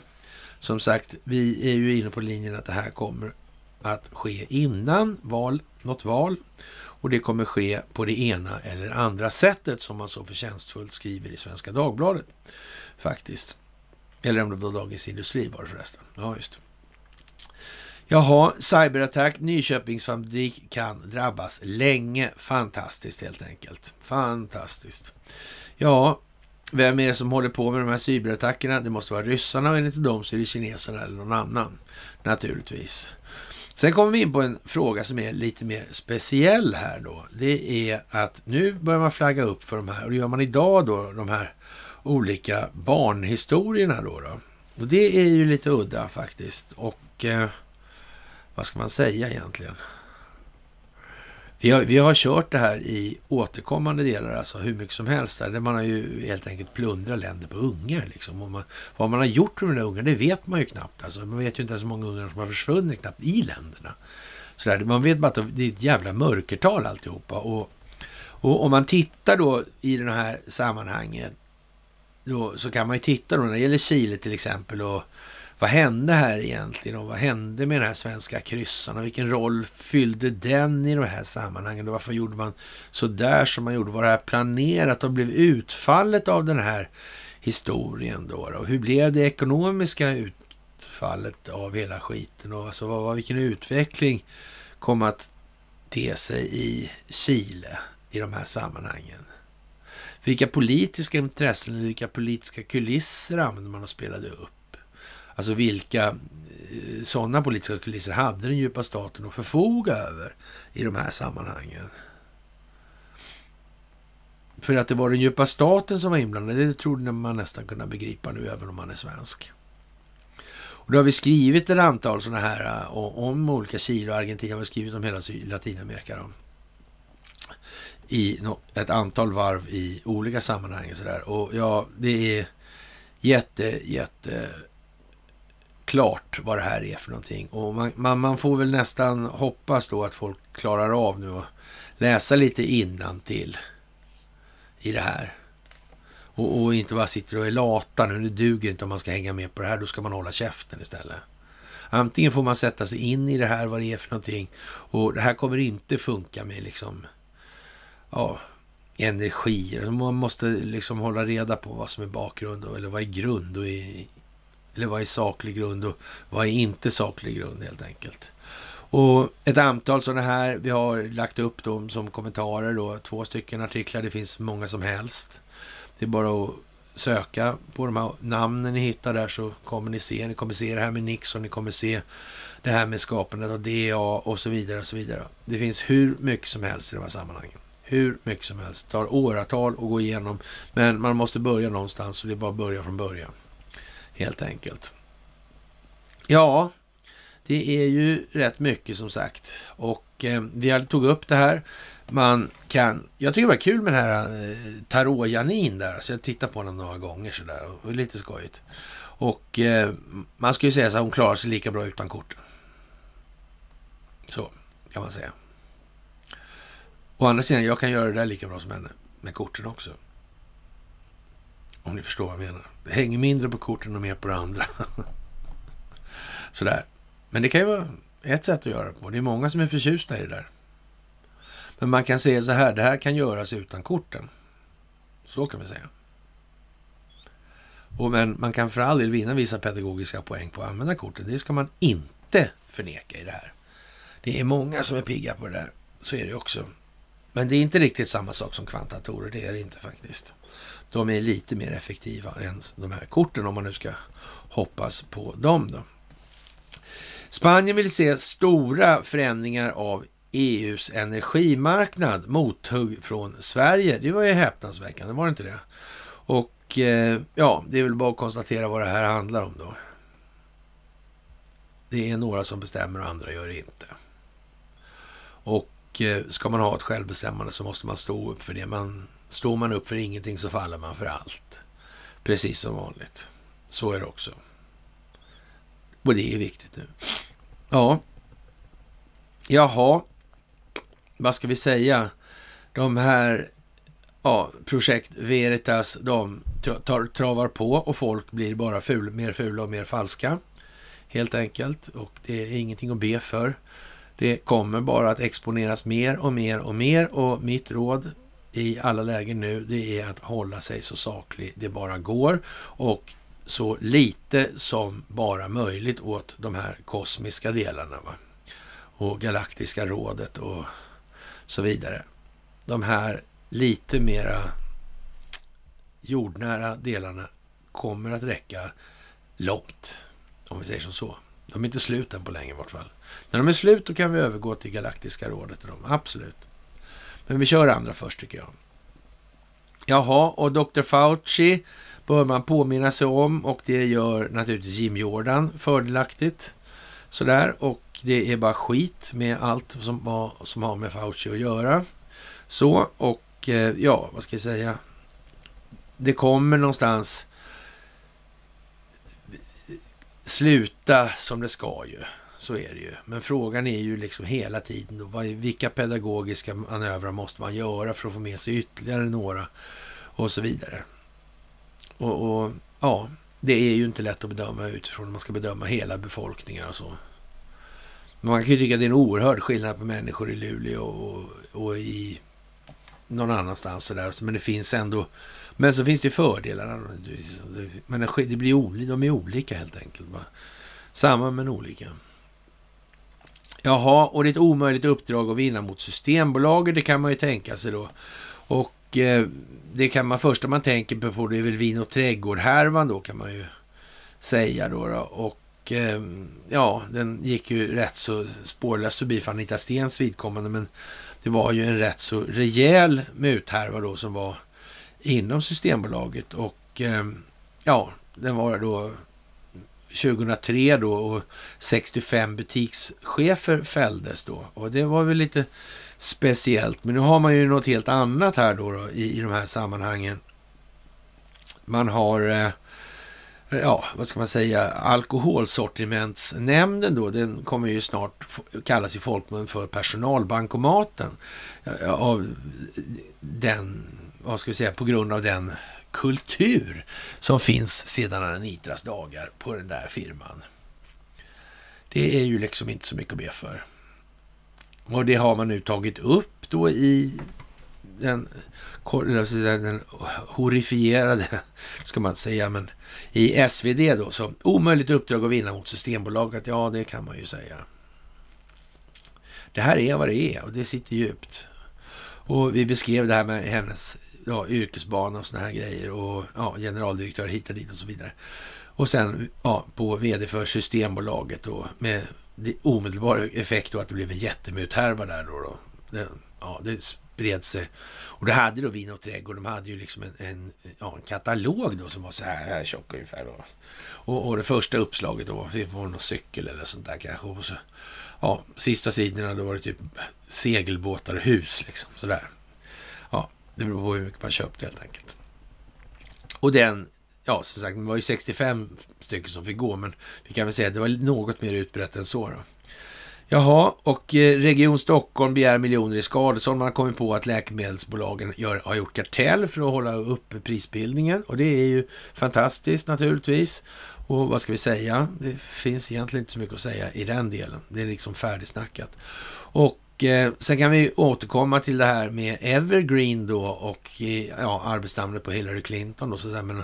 som sagt, vi är ju inne på linjen att det här kommer att ske innan val, något val. Och det kommer ske på det ena eller andra sättet som man så förtjänstfullt skriver i Svenska Dagbladet. Faktiskt. Eller om det var Dagens Industri var det förresten. Ja, just Jaha, cyberattack, Nyköpingsfabrik kan drabbas länge. Fantastiskt helt enkelt. Fantastiskt. Ja, vem är det som håller på med de här cyberattackerna? Det måste vara ryssarna och enligt dem så är det kineserna eller någon annan naturligtvis. Sen kommer vi in på en fråga som är lite mer speciell här då. Det är att nu börjar man flagga upp för de här och det gör man idag då, de här olika barnhistorierna då. då. Och det är ju lite udda faktiskt. Och eh, vad ska man säga egentligen? Vi har, vi har kört det här i återkommande delar, alltså hur mycket som helst. Där, man har ju helt enkelt plundrat länder på ungar. Liksom. Och man, vad man har gjort med de där ungarna, det vet man ju knappt. Alltså, man vet ju inte ens hur många ungar som har försvunnit knappt i länderna. Så där, man vet bara att det är ett jävla mörkertal alltihopa. Och, och om man tittar då i det här sammanhanget då, så kan man ju titta då när det gäller Chile till exempel och vad hände här egentligen och vad hände med den här svenska kryssan och vilken roll fyllde den i de här sammanhangen och varför gjorde man så där som man gjorde? Var det här planerat och blev utfallet av den här historien då? Och hur blev det ekonomiska utfallet av hela skiten och alltså vad, vilken utveckling kom att te sig i Chile i de här sammanhangen? Vilka politiska intressen eller vilka politiska kulisser använde man och spelade upp? Alltså vilka eh, sådana politiska kulisser hade den djupa staten att förfoga över i de här sammanhangen? För att det var den djupa staten som var inblandad, det trodde man nästan kunna begripa nu, även om man är svensk. Och då har vi skrivit ett antal sådana här eh, om olika Chile och Argentina, vi har skrivit om hela Latinamerika. Då i ett antal varv i olika sammanhang. Och, så där. och ja, det är jätte, jätte klart vad det här är för någonting. Och man, man, man, får väl nästan hoppas då att folk klarar av nu att läsa lite innan till i det här. Och, och, inte bara sitter och är lata nu, det duger inte om man ska hänga med på det här, då ska man hålla käften istället. Antingen får man sätta sig in i det här, vad det är för någonting. Och det här kommer inte funka med liksom ja, energier. Alltså, man måste liksom hålla reda på vad som är bakgrund och, eller vad är grund och i, eller vad är saklig grund och vad är inte saklig grund helt enkelt. Och ett antal sådana här, vi har lagt upp dem som kommentarer då, två stycken artiklar, det finns många som helst. Det är bara att söka på de här namnen ni hittar där så kommer ni se, ni kommer se det här med Nixon, ni kommer se det här med skapandet av DA och så vidare och så vidare. Det finns hur mycket som helst i de här sammanhangen hur mycket som helst. Det tar åratal att gå igenom, men man måste börja någonstans och det är bara att börja från början. Helt enkelt. Ja, det är ju rätt mycket som sagt. Och eh, vi tog upp det här. Man kan, jag tycker det var kul med den här eh, Tarot Janin där. Så jag tittade på den några gånger sådär. Och, och lite skojigt. Och eh, man skulle säga så här, hon klarar sig lika bra utan korten. Så kan man säga. Å andra sidan, jag kan göra det där lika bra som henne. Med korten också. Om ni förstår vad jag menar. Det hänger mindre på korten och mer på det andra. Sådär. Men det kan ju vara ett sätt att göra det på. Det är många som är förtjusta i det där. Men man kan säga så här, det här kan göras utan korten. Så kan vi säga. Och men man kan för all del vinna vissa pedagogiska poäng på att använda korten. Det ska man inte förneka i det här. Det är många som är pigga på det där. Så är det också. Men det är inte riktigt samma sak som kvantdatorer, det är det inte faktiskt. De är lite mer effektiva än de här korten om man nu ska hoppas på dem. Då. Spanien vill se stora förändringar av EUs energimarknad. Mothugg från Sverige. Det var ju häpnadsväckande, var det inte det? Och eh, ja, det är väl bara att konstatera vad det här handlar om då. Det är några som bestämmer och andra gör det inte. Och eh, ska man ha ett självbestämmande så måste man stå upp för det. Man, står man upp för ingenting så faller man för allt. Precis som vanligt. Så är det också. Och det är viktigt nu. Ja. Jaha. Vad ska vi säga? De här, ja, projekt Veritas, de travar på och folk blir bara ful, mer fula och mer falska. Helt enkelt. Och det är ingenting att be för. Det kommer bara att exponeras mer och mer och mer och mitt råd i alla lägen nu det är att hålla sig så saklig det bara går och så lite som bara möjligt åt de här kosmiska delarna. Va? Och galaktiska rådet och så vidare. De här lite mera jordnära delarna kommer att räcka långt, om vi säger som så. De är inte slut än på länge i vart fall. När de är slut då kan vi övergå till Galaktiska rådet och absolut. Men vi kör andra först tycker jag. Jaha, och Dr. Fauci bör man påminna sig om och det gör naturligtvis Jim Jordan fördelaktigt. Sådär, och det är bara skit med allt som, som har med Fauci att göra. Så, och eh, ja, vad ska jag säga? Det kommer någonstans sluta som det ska ju. Så är det ju. Men frågan är ju liksom hela tiden då, vilka pedagogiska manövrar måste man göra för att få med sig ytterligare några och så vidare. Och, och ja, det är ju inte lätt att bedöma utifrån om man ska bedöma hela befolkningen och så. Men man kan ju tycka att det är en oerhörd skillnad på människor i Luleå och, och i någon annanstans sådär. Men det finns ändå men så finns det fördelar liksom- Men det blir olika, de är olika helt enkelt. Samma men olika. Jaha, och det är ett omöjligt uppdrag att vinna mot Systembolaget, det kan man ju tänka sig då. Och eh, det kan man första man tänker på, det är väl vin och trädgårdhärvan då kan man ju säga då. då. Och eh, ja, den gick ju rätt så spårlöst förbi för Anita Stens vidkommande, men det var ju en rätt så rejäl muthärva då som var inom Systembolaget. Och eh, ja, den var då 2003 då och 65 butikschefer fälldes då. Och det var väl lite speciellt. Men nu har man ju något helt annat här då, då i, i de här sammanhangen. Man har, eh, ja, vad ska man säga, alkoholsortimentsnämnden då, den kommer ju snart kallas i folkmun för personalbankomaten. Eh, av den vad ska vi säga, på grund av den kultur som finns sedan Anitras dagar på den där firman. Det är ju liksom inte så mycket att be för. Och det har man nu tagit upp då i den, den horrifierade, ska man säga, men i SvD då, så omöjligt uppdrag att vinna mot Systembolaget, ja det kan man ju säga. Det här är vad det är och det sitter djupt. Och vi beskrev det här med hennes ja, yrkesbana och sådana här grejer och ja, generaldirektör hit och dit och så vidare. Och sen ja, på vd för Systembolaget då med omedelbar effekt då att det blev en jättemuthärva där då. då. Det, ja, det spred sig. Och det hade då Vin och trädgård, de hade ju liksom en, en, ja, en katalog då som var så här, här tjock ungefär. Då. Och, och det första uppslaget då var någon cykel eller sånt där kanske. Och så, ja, sista sidorna då var det typ segelbåtar och hus liksom sådär. Det beror på hur mycket man köpte helt enkelt. Och den, ja som sagt, det var ju 65 stycken som fick gå, men vi kan väl säga att det var något mer utbrett än så. Då. Jaha, och eh, Region Stockholm begär miljoner i skadestånd. Man har kommit på att läkemedelsbolagen gör, har gjort kartell för att hålla uppe prisbildningen och det är ju fantastiskt naturligtvis. Och vad ska vi säga? Det finns egentligen inte så mycket att säga i den delen. Det är liksom färdigsnackat. Och eh, sen kan vi återkomma till det här med Evergreen då och eh, ja, arbetsnamnet på Hillary Clinton då, sådär, men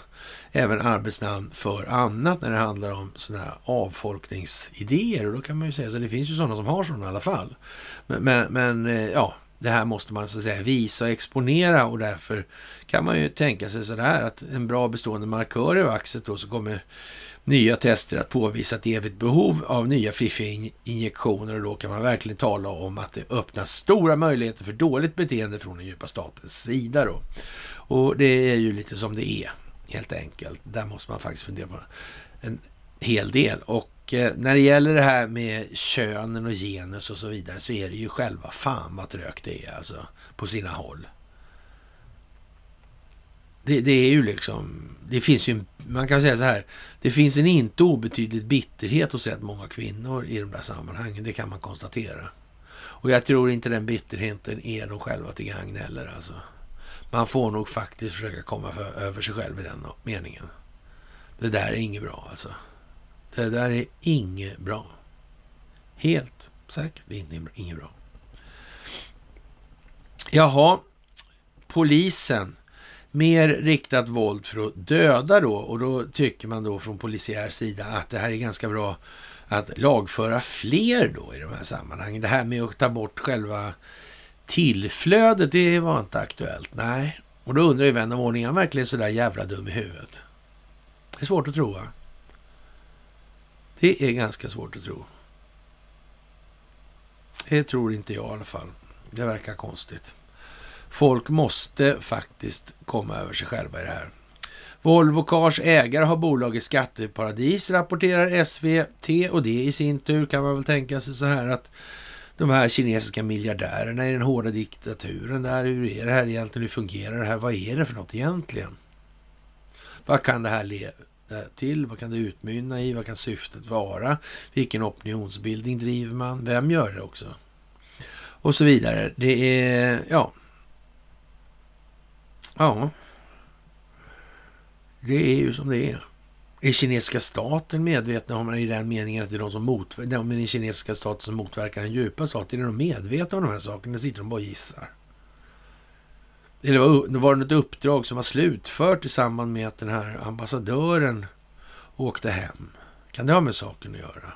även arbetsnamn för annat när det handlar om sådana här avfolkningsidéer. Och då kan man ju säga så det finns ju sådana som har sådana i alla fall. Men, men, men eh, ja, det här måste man så att säga visa och exponera och därför kan man ju tänka sig sådär att en bra bestående markör i vaxet då så kommer nya tester att påvisa ett evigt behov av nya fiffiga injektioner och då kan man verkligen tala om att det öppnar stora möjligheter för dåligt beteende från den djupa statens sida då. Och det är ju lite som det är, helt enkelt. Där måste man faktiskt fundera på en hel del. Och eh, när det gäller det här med könen och genus och så vidare så är det ju själva fan vad trögt det är alltså på sina håll. Det, det, är ju liksom, det finns ju, man kan säga så här, det finns en inte obetydlig bitterhet hos rätt många kvinnor i de där sammanhangen, det kan man konstatera. Och jag tror inte den bitterheten är de själva till gagn heller alltså. Man får nog faktiskt försöka komma för, över sig själv i den meningen. Det där är inget bra alltså. Det där är inget bra. Helt säkert inte inget bra. Jaha, polisen mer riktat våld för att döda då. Och då tycker man då från polisiär sida att det här är ganska bra att lagföra fler då i de här sammanhangen. Det här med att ta bort själva tillflödet, det var inte aktuellt. Nej, och då undrar ju vän av ordning, han verkligen sådär jävla dum i huvudet? Det är svårt att tro, va? Det är ganska svårt att tro. Det tror inte jag i alla fall. Det verkar konstigt. Folk måste faktiskt komma över sig själva i det här. Volvo Cars ägare har bolag i skatteparadis, rapporterar SVT och det i sin tur kan man väl tänka sig så här att de här kinesiska miljardärerna i den hårda diktaturen där, hur är det här egentligen, hur fungerar det här, vad är det för något egentligen? Vad kan det här leda till? Vad kan det utmynna i? Vad kan syftet vara? Vilken opinionsbildning driver man? Vem gör det också? Och så vidare. Det är, ja, Ja, det är ju som det är. Är kinesiska staten medvetna om det i den meningen att det är de som motverkar, de den kinesiska staten som motverkar den djupa staten? Är de medvetna om de här sakerna? Eller sitter de bara och gissar? Eller var, var det något uppdrag som var slutfört i samband med att den här ambassadören åkte hem? Kan det ha med saken att göra?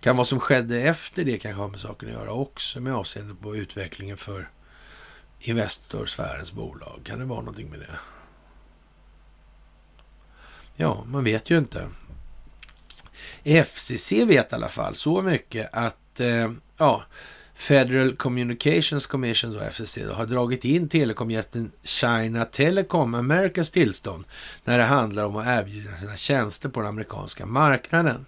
Kan vad som skedde efter det kanske ha med saken att göra också med avseende på utvecklingen för Investorsfärens bolag. Kan det vara någonting med det? Ja, man vet ju inte. FCC vet i alla fall så mycket att eh, ja, Federal Communications Commission, och FCC, då, har dragit in telekomjätten China Telecom Americas tillstånd när det handlar om att erbjuda sina tjänster på den amerikanska marknaden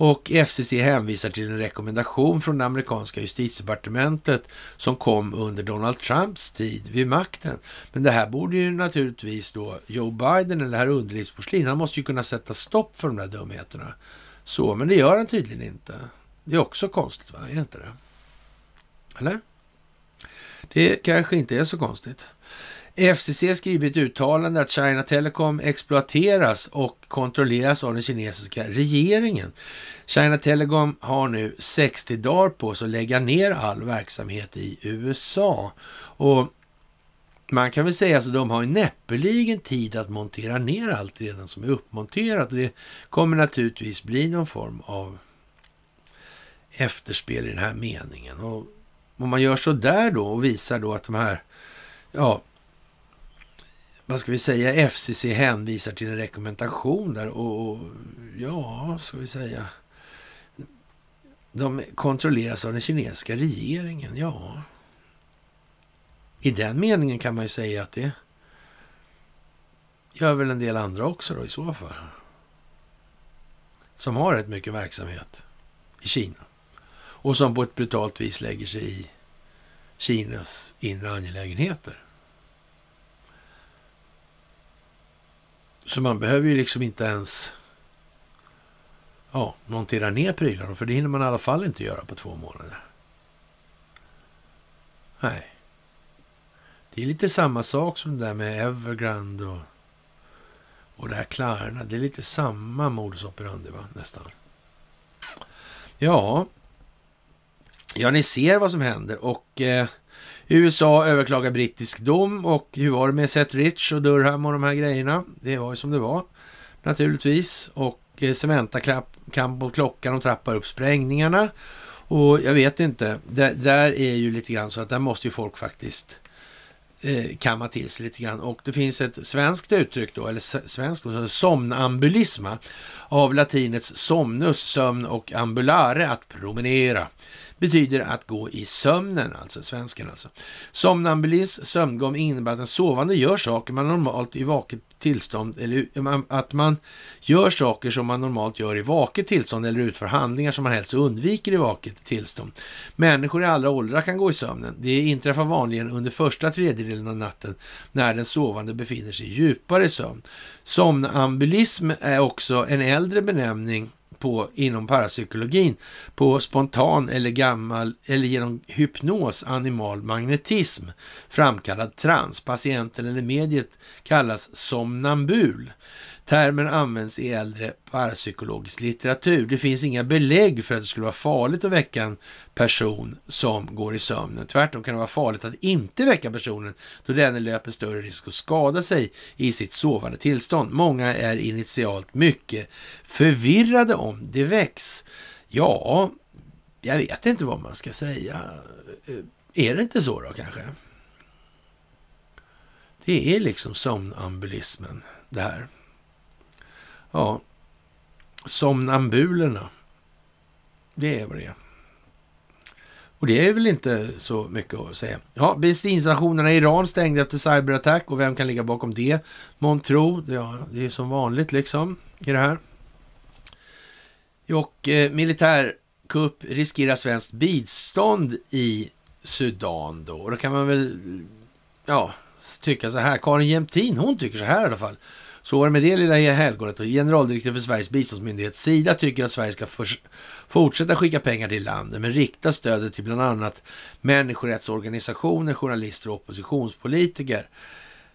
och FCC hänvisar till en rekommendation från det amerikanska justitiedepartementet som kom under Donald Trumps tid vid makten. Men det här borde ju naturligtvis då Joe Biden eller herr Underlivsporslin, han måste ju kunna sätta stopp för de där dumheterna. Så, men det gör han tydligen inte. Det är också konstigt, va? Är det inte det? Eller? Det kanske inte är så konstigt. FCC skriver i ett uttalande att China Telecom exploateras och kontrolleras av den kinesiska regeringen. China Telecom har nu 60 dagar på sig att lägga ner all verksamhet i USA. Och man kan väl säga att de har näppeligen tid att montera ner allt redan som är uppmonterat. det kommer naturligtvis bli någon form av efterspel i den här meningen. Och om man gör så där då och visar då att de här ja, vad ska vi säga, FCC hänvisar till en rekommendation där och, och ja, ska vi säga. De kontrolleras av den kinesiska regeringen, ja. I den meningen kan man ju säga att det gör väl en del andra också då i så fall. Som har rätt mycket verksamhet i Kina. Och som på ett brutalt vis lägger sig i Kinas inre angelägenheter. Så man behöver ju liksom inte ens ja, montera ner prylarna, för det hinner man i alla fall inte göra på två månader. Nej. Det är lite samma sak som det där med Evergrande och, och det här Klarna. Det är lite samma modus operandi, va? nästan. Ja. ja, ni ser vad som händer och eh, USA överklagar brittisk dom och hur var det med Seth Rich och Durham och de här grejerna? Det var ju som det var naturligtvis. Och Cementa eh, kamp mot klockan och trappar upp sprängningarna. Och jag vet inte, där, där, är ju lite grann så att där måste ju folk faktiskt eh, kamma till sig lite grann. Och det finns ett svenskt uttryck då, eller svenskt, somnambulisma, av latinets somnus, sömn och ambulare, att promenera betyder att gå i sömnen, alltså svensken alltså. Somnambulism, sömngång, innebär att den sovande gör saker man normalt i vaket tillstånd, eller att man gör saker som man normalt gör i vaket tillstånd eller utför handlingar som man helst undviker i vaket tillstånd. Människor i alla åldrar kan gå i sömnen. Det inträffar vanligen under första tredjedelen av natten när den sovande befinner sig djupare i sömn. Somnambulism är också en äldre benämning på, inom parapsykologin på spontan eller gammal eller genom hypnos animal magnetism framkallad trans. Patienten eller mediet kallas somnambul. Termen används i äldre parapsykologisk litteratur. Det finns inga belägg för att det skulle vara farligt att väcka en person som går i sömnen. Tvärtom kan det vara farligt att inte väcka personen då denne löper större risk att skada sig i sitt sovande tillstånd. Många är initialt mycket förvirrade om det väcks. Ja, jag vet inte vad man ska säga. Eh, är det inte så då kanske? Det är liksom sömnambulismen det här. Ja, somnambulerna. Det är vad det är. Och det är väl inte så mycket att säga. Ja, bensinstationerna i Iran stängde efter cyberattack och vem kan ligga bakom det? Montro, ja, det är som vanligt liksom i det här. Och eh, militärkupp riskerar svenskt bistånd i Sudan då. Och då kan man väl ja, tycka så här. Karin Jämtin, hon tycker så här i alla fall. Så var det med det lilla helgonet. Generaldirektören för Sveriges biståndsmyndighet Sida tycker att Sverige ska fortsätta skicka pengar till landet men rikta stödet till bland annat människorättsorganisationer, journalister och oppositionspolitiker.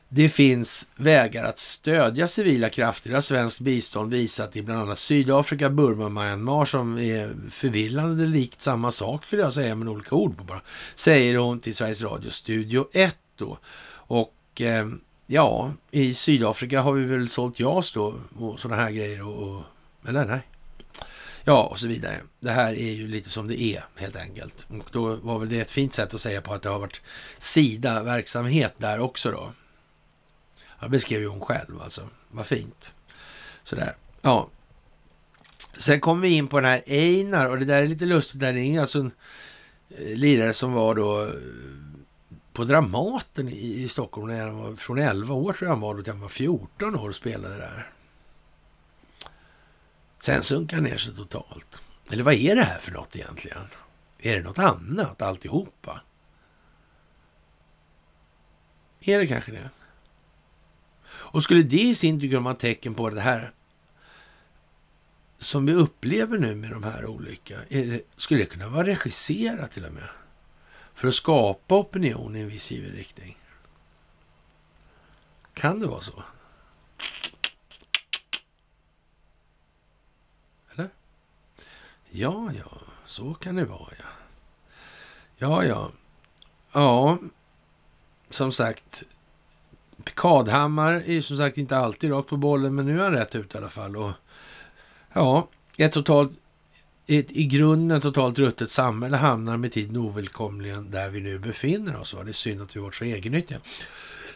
Det finns vägar att stödja civila krafter. Det har svenskt bistånd visat i bland annat Sydafrika, Burma, och Myanmar som är förvillande likt samma sak skulle jag säga, med olika ord på bara. Säger hon till Sveriges Radio Studio 1 då. Och eh, ja, i Sydafrika har vi väl sålt JAS då och sådana här grejer. Och, och, eller nej. Ja, och så vidare. Det här är ju lite som det är helt enkelt. Och då var väl det ett fint sätt att säga på att det har varit Sida-verksamhet där också då. Det beskrev ju hon själv alltså. Vad fint. Sådär. Ja. Sen kom vi in på den här Einar och det där är lite lustigt. Där det är alltså en eh, lirare som var då eh, på Dramaten i, i Stockholm när han var från 11 år tror jag han var, då han var 14 år och spelade där. Sen sunkade han ner sig totalt. Eller vad är det här för något egentligen? Är det något annat alltihopa? Är det kanske det? Och skulle det i sin tur kunna vara tecken på det här som vi upplever nu med de här olika, det, skulle det kunna vara regisserat till och med? för att skapa opinion i en viss given riktning. Kan det vara så? Eller? Ja, ja, så kan det vara, ja. Ja, ja. Ja, som sagt. Kadhammar är ju som sagt inte alltid rakt på bollen, men nu är han rätt ut i alla fall. Och, ja, ett totalt ett i grunden totalt ruttet samhälle hamnar med tiden ovillkomligen där vi nu befinner oss. Det är synd att vi varit så egennyttiga.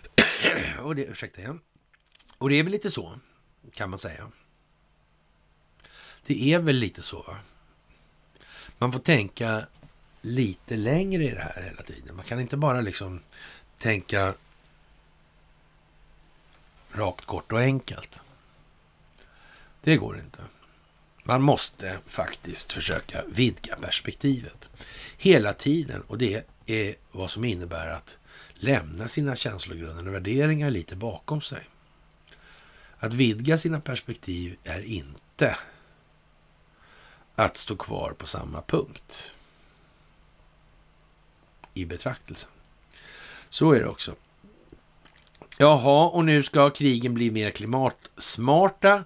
och det, ursäkta igen. Och det är väl lite så, kan man säga. Det är väl lite så. Man får tänka lite längre i det här hela tiden. Man kan inte bara liksom tänka rakt, kort och enkelt. Det går inte. Man måste faktiskt försöka vidga perspektivet hela tiden. Och det är vad som innebär att lämna sina känslogrunder och värderingar lite bakom sig. Att vidga sina perspektiv är inte att stå kvar på samma punkt i betraktelsen. Så är det också. Jaha, och nu ska krigen bli mer klimatsmarta.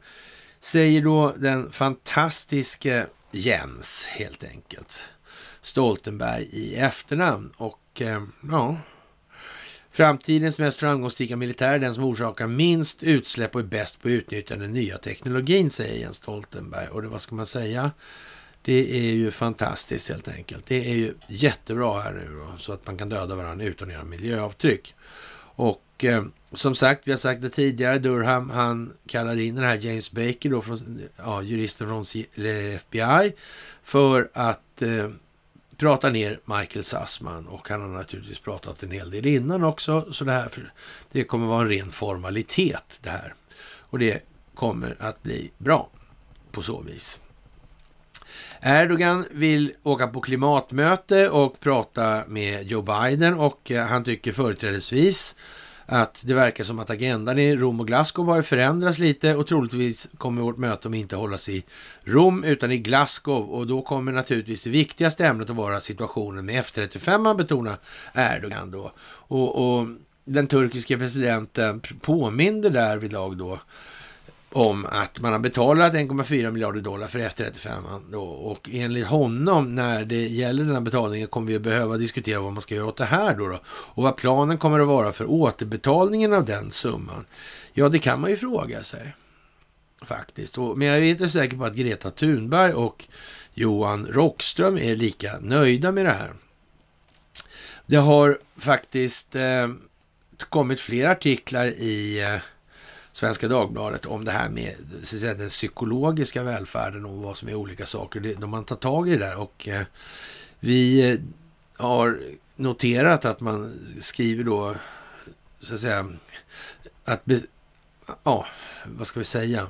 Säger då den fantastiske Jens, helt enkelt. Stoltenberg i efternamn. Och eh, ja, Framtidens mest framgångsrika militär är den som orsakar minst utsläpp och är bäst på att utnyttja den nya teknologin, säger Jens Stoltenberg. Och det, vad ska man säga? Det är ju fantastiskt helt enkelt. Det är ju jättebra här nu då, så att man kan döda varandra utan att göra miljöavtryck. Och Eh, som sagt, vi har sagt det tidigare, Durham han kallar in den här James Baker, då från, ja, juristen från FBI, för att eh, prata ner Michael Sassman. Och han har naturligtvis pratat en hel del innan också, så det här det kommer vara en ren formalitet det här. Och det kommer att bli bra på så vis. Erdogan vill åka på klimatmöte och prata med Joe Biden och eh, han tycker företrädesvis att det verkar som att agendan i Rom och Glasgow har förändrats lite och troligtvis kommer vårt möte om inte hållas i Rom utan i Glasgow och då kommer naturligtvis det viktigaste ämnet att vara situationen med F35, man betonar Erdogan då. Och, och den turkiska presidenten påminde därvidlag vid lag då om att man har betalat 1,4 miljarder dollar för F35. Och enligt honom, när det gäller den här betalningen, kommer vi att behöva diskutera vad man ska göra åt det här då, då, Och vad planen kommer att vara för återbetalningen av den summan. Ja, det kan man ju fråga sig. Faktiskt. men jag är inte säker på att Greta Thunberg och Johan Rockström är lika nöjda med det här. Det har faktiskt eh, kommit fler artiklar i eh, Svenska Dagbladet om det här med så att säga, den psykologiska välfärden och vad som är olika saker. Det, de man tar tag i det där och eh, vi eh, har noterat att man skriver då, så att säga, att, ja, vad ska vi säga?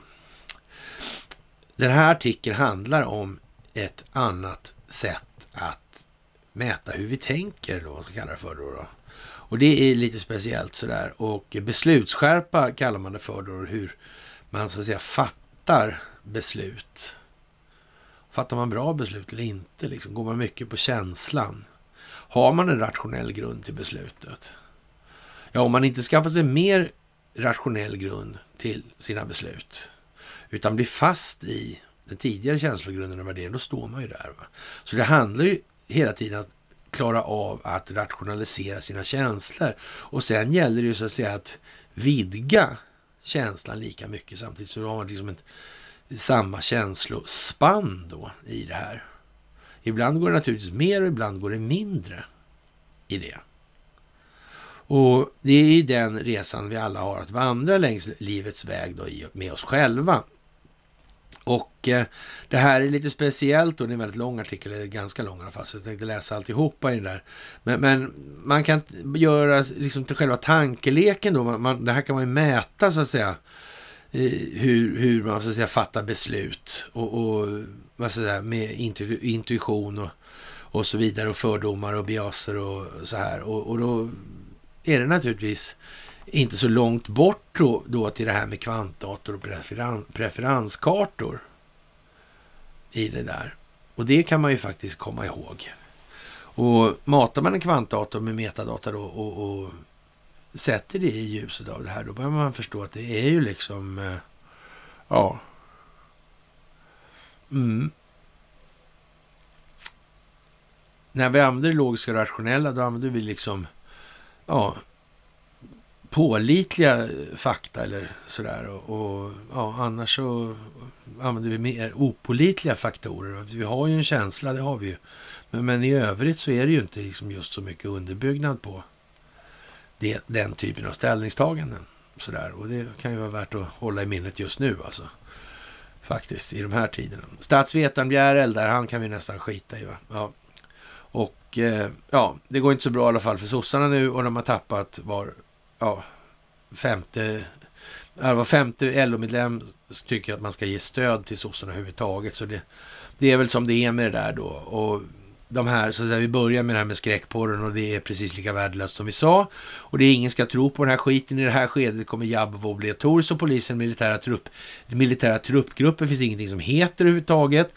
Den här artikeln handlar om ett annat sätt att mäta hur vi tänker, då, vad ska vi kalla det för då. då. Och det är lite speciellt sådär. Och beslutsskärpa kallar man det för då, hur man så att säga fattar beslut. Fattar man bra beslut eller inte? Liksom? Går man mycket på känslan? Har man en rationell grund till beslutet? Ja, om man inte skaffar sig mer rationell grund till sina beslut, utan blir fast i den tidigare känslogrunden och värderingen, då står man ju där. Va? Så det handlar ju hela tiden att klara av att rationalisera sina känslor. Och sen gäller det ju så att säga att vidga känslan lika mycket samtidigt. Så du har liksom ett, samma känslospann då i det här. Ibland går det naturligtvis mer och ibland går det mindre i det. Och det är ju den resan vi alla har att vandra längs livets väg då med oss själva. Och eh, det här är lite speciellt och det är en väldigt lång artikel, eller ganska lång i alla fall, så jag tänkte läsa alltihopa i den där. Men, men man kan göra liksom till själva tankeleken då, man, man, det här kan man ju mäta så att säga, hur, hur man så att säga fattar beslut och, och vad ska jag säga, med intuition och, och så vidare och fördomar och biaser och så här. Och, och då är det naturligtvis inte så långt bort då, då till det här med kvantdator och preferen, preferenskartor i det där. Och det kan man ju faktiskt komma ihåg. Och matar man en kvantdator med metadata då och, och, och sätter det i ljuset av det här, då börjar man förstå att det är ju liksom, eh, ja. Mm. När vi använder det logiska och rationella, då använder vi liksom, ja, pålitliga fakta eller sådär. Och, och, ja, annars så använder vi mer opålitliga faktorer. Vi har ju en känsla, det har vi ju. Men, men i övrigt så är det ju inte liksom just så mycket underbyggnad på det, den typen av ställningstaganden. Sådär. Och det kan ju vara värt att hålla i minnet just nu alltså. Faktiskt, i de här tiderna. Statsvetaren Bjärel där, han kan vi nästan skita i va. Ja. Och eh, ja, det går inte så bra i alla fall för sossarna nu och de har tappat var ja, femte, var femte LO-medlem tycker att man ska ge stöd till sossarna överhuvudtaget. Så det, det är väl som det är med det där då. Och de här, så att säga, vi börjar med det här med skräckporren och det är precis lika värdelöst som vi sa. Och det är ingen ska tro på den här skiten. I det här skedet kommer jabb vara obligatoriskt och polisen militära, trupp, militära truppgrupper finns ingenting som heter överhuvudtaget.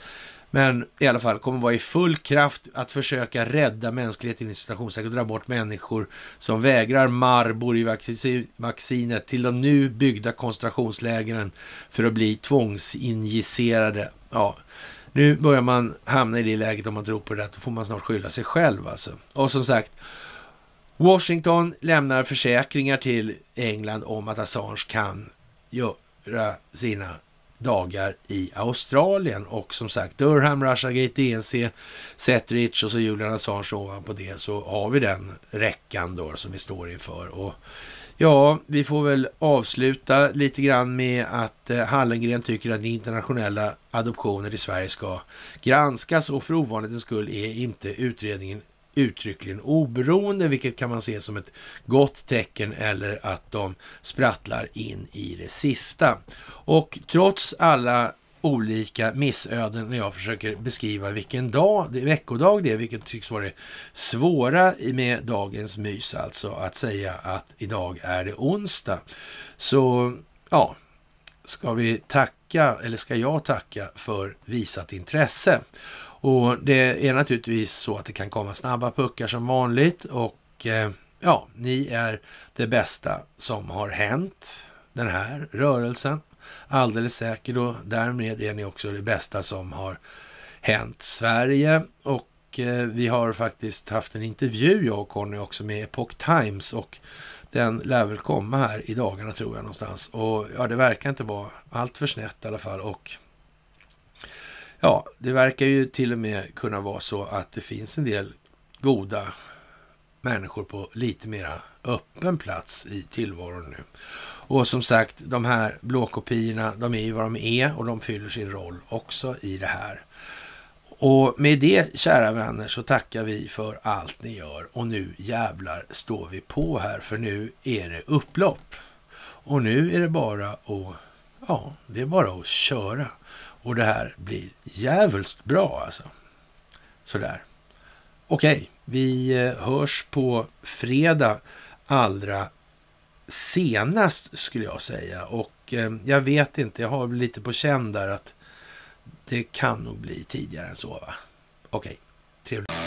Men i alla fall kommer vara i full kraft att försöka rädda mänskligheten i citationstecken och dra bort människor som vägrar marbor i vaccinet till de nu byggda koncentrationslägren för att bli tvångsinjicerade. Ja, nu börjar man hamna i det läget om man tror på det, att då får man snart skylla sig själv alltså. Och som sagt, Washington lämnar försäkringar till England om att Assange kan göra sina dagar i Australien. Och som sagt, Durham, Russiagate, DNC, Setrich och så Julian Assange ovanpå det så har vi den räckan då som vi står inför. Och ja, vi får väl avsluta lite grann med att eh, Hallengren tycker att internationella adoptioner i Sverige ska granskas och för ovanlighetens skull är inte utredningen uttryckligen oberoende, vilket kan man se som ett gott tecken eller att de sprattlar in i det sista. Och trots alla olika missöden när jag försöker beskriva vilken dag, veckodag det är, vilket tycks vara det svåra med dagens mys alltså, att säga att idag är det onsdag. Så, ja, ska vi tacka, eller ska jag tacka för visat intresse. Och det är naturligtvis så att det kan komma snabba puckar som vanligt och eh, ja, ni är det bästa som har hänt den här rörelsen. Alldeles säkert och därmed är ni också det bästa som har hänt Sverige. Och eh, vi har faktiskt haft en intervju, jag och Conny också, med Epoch Times och den lär väl komma här i dagarna tror jag någonstans. Och ja, det verkar inte vara allt för snett i alla fall och Ja, det verkar ju till och med kunna vara så att det finns en del goda människor på lite mera öppen plats i tillvaron nu. Och som sagt, de här blåkopiorna, de är ju vad de är och de fyller sin roll också i det här. Och med det, kära vänner, så tackar vi för allt ni gör. Och nu jävlar står vi på här, för nu är det upplopp. Och nu är det bara att, ja, det är bara att köra. Och det här blir jävulst bra alltså. Sådär. Okej, vi eh, hörs på fredag allra senast skulle jag säga. Och eh, jag vet inte, jag har lite på känn där att det kan nog bli tidigare än så va? Okej, trevligt.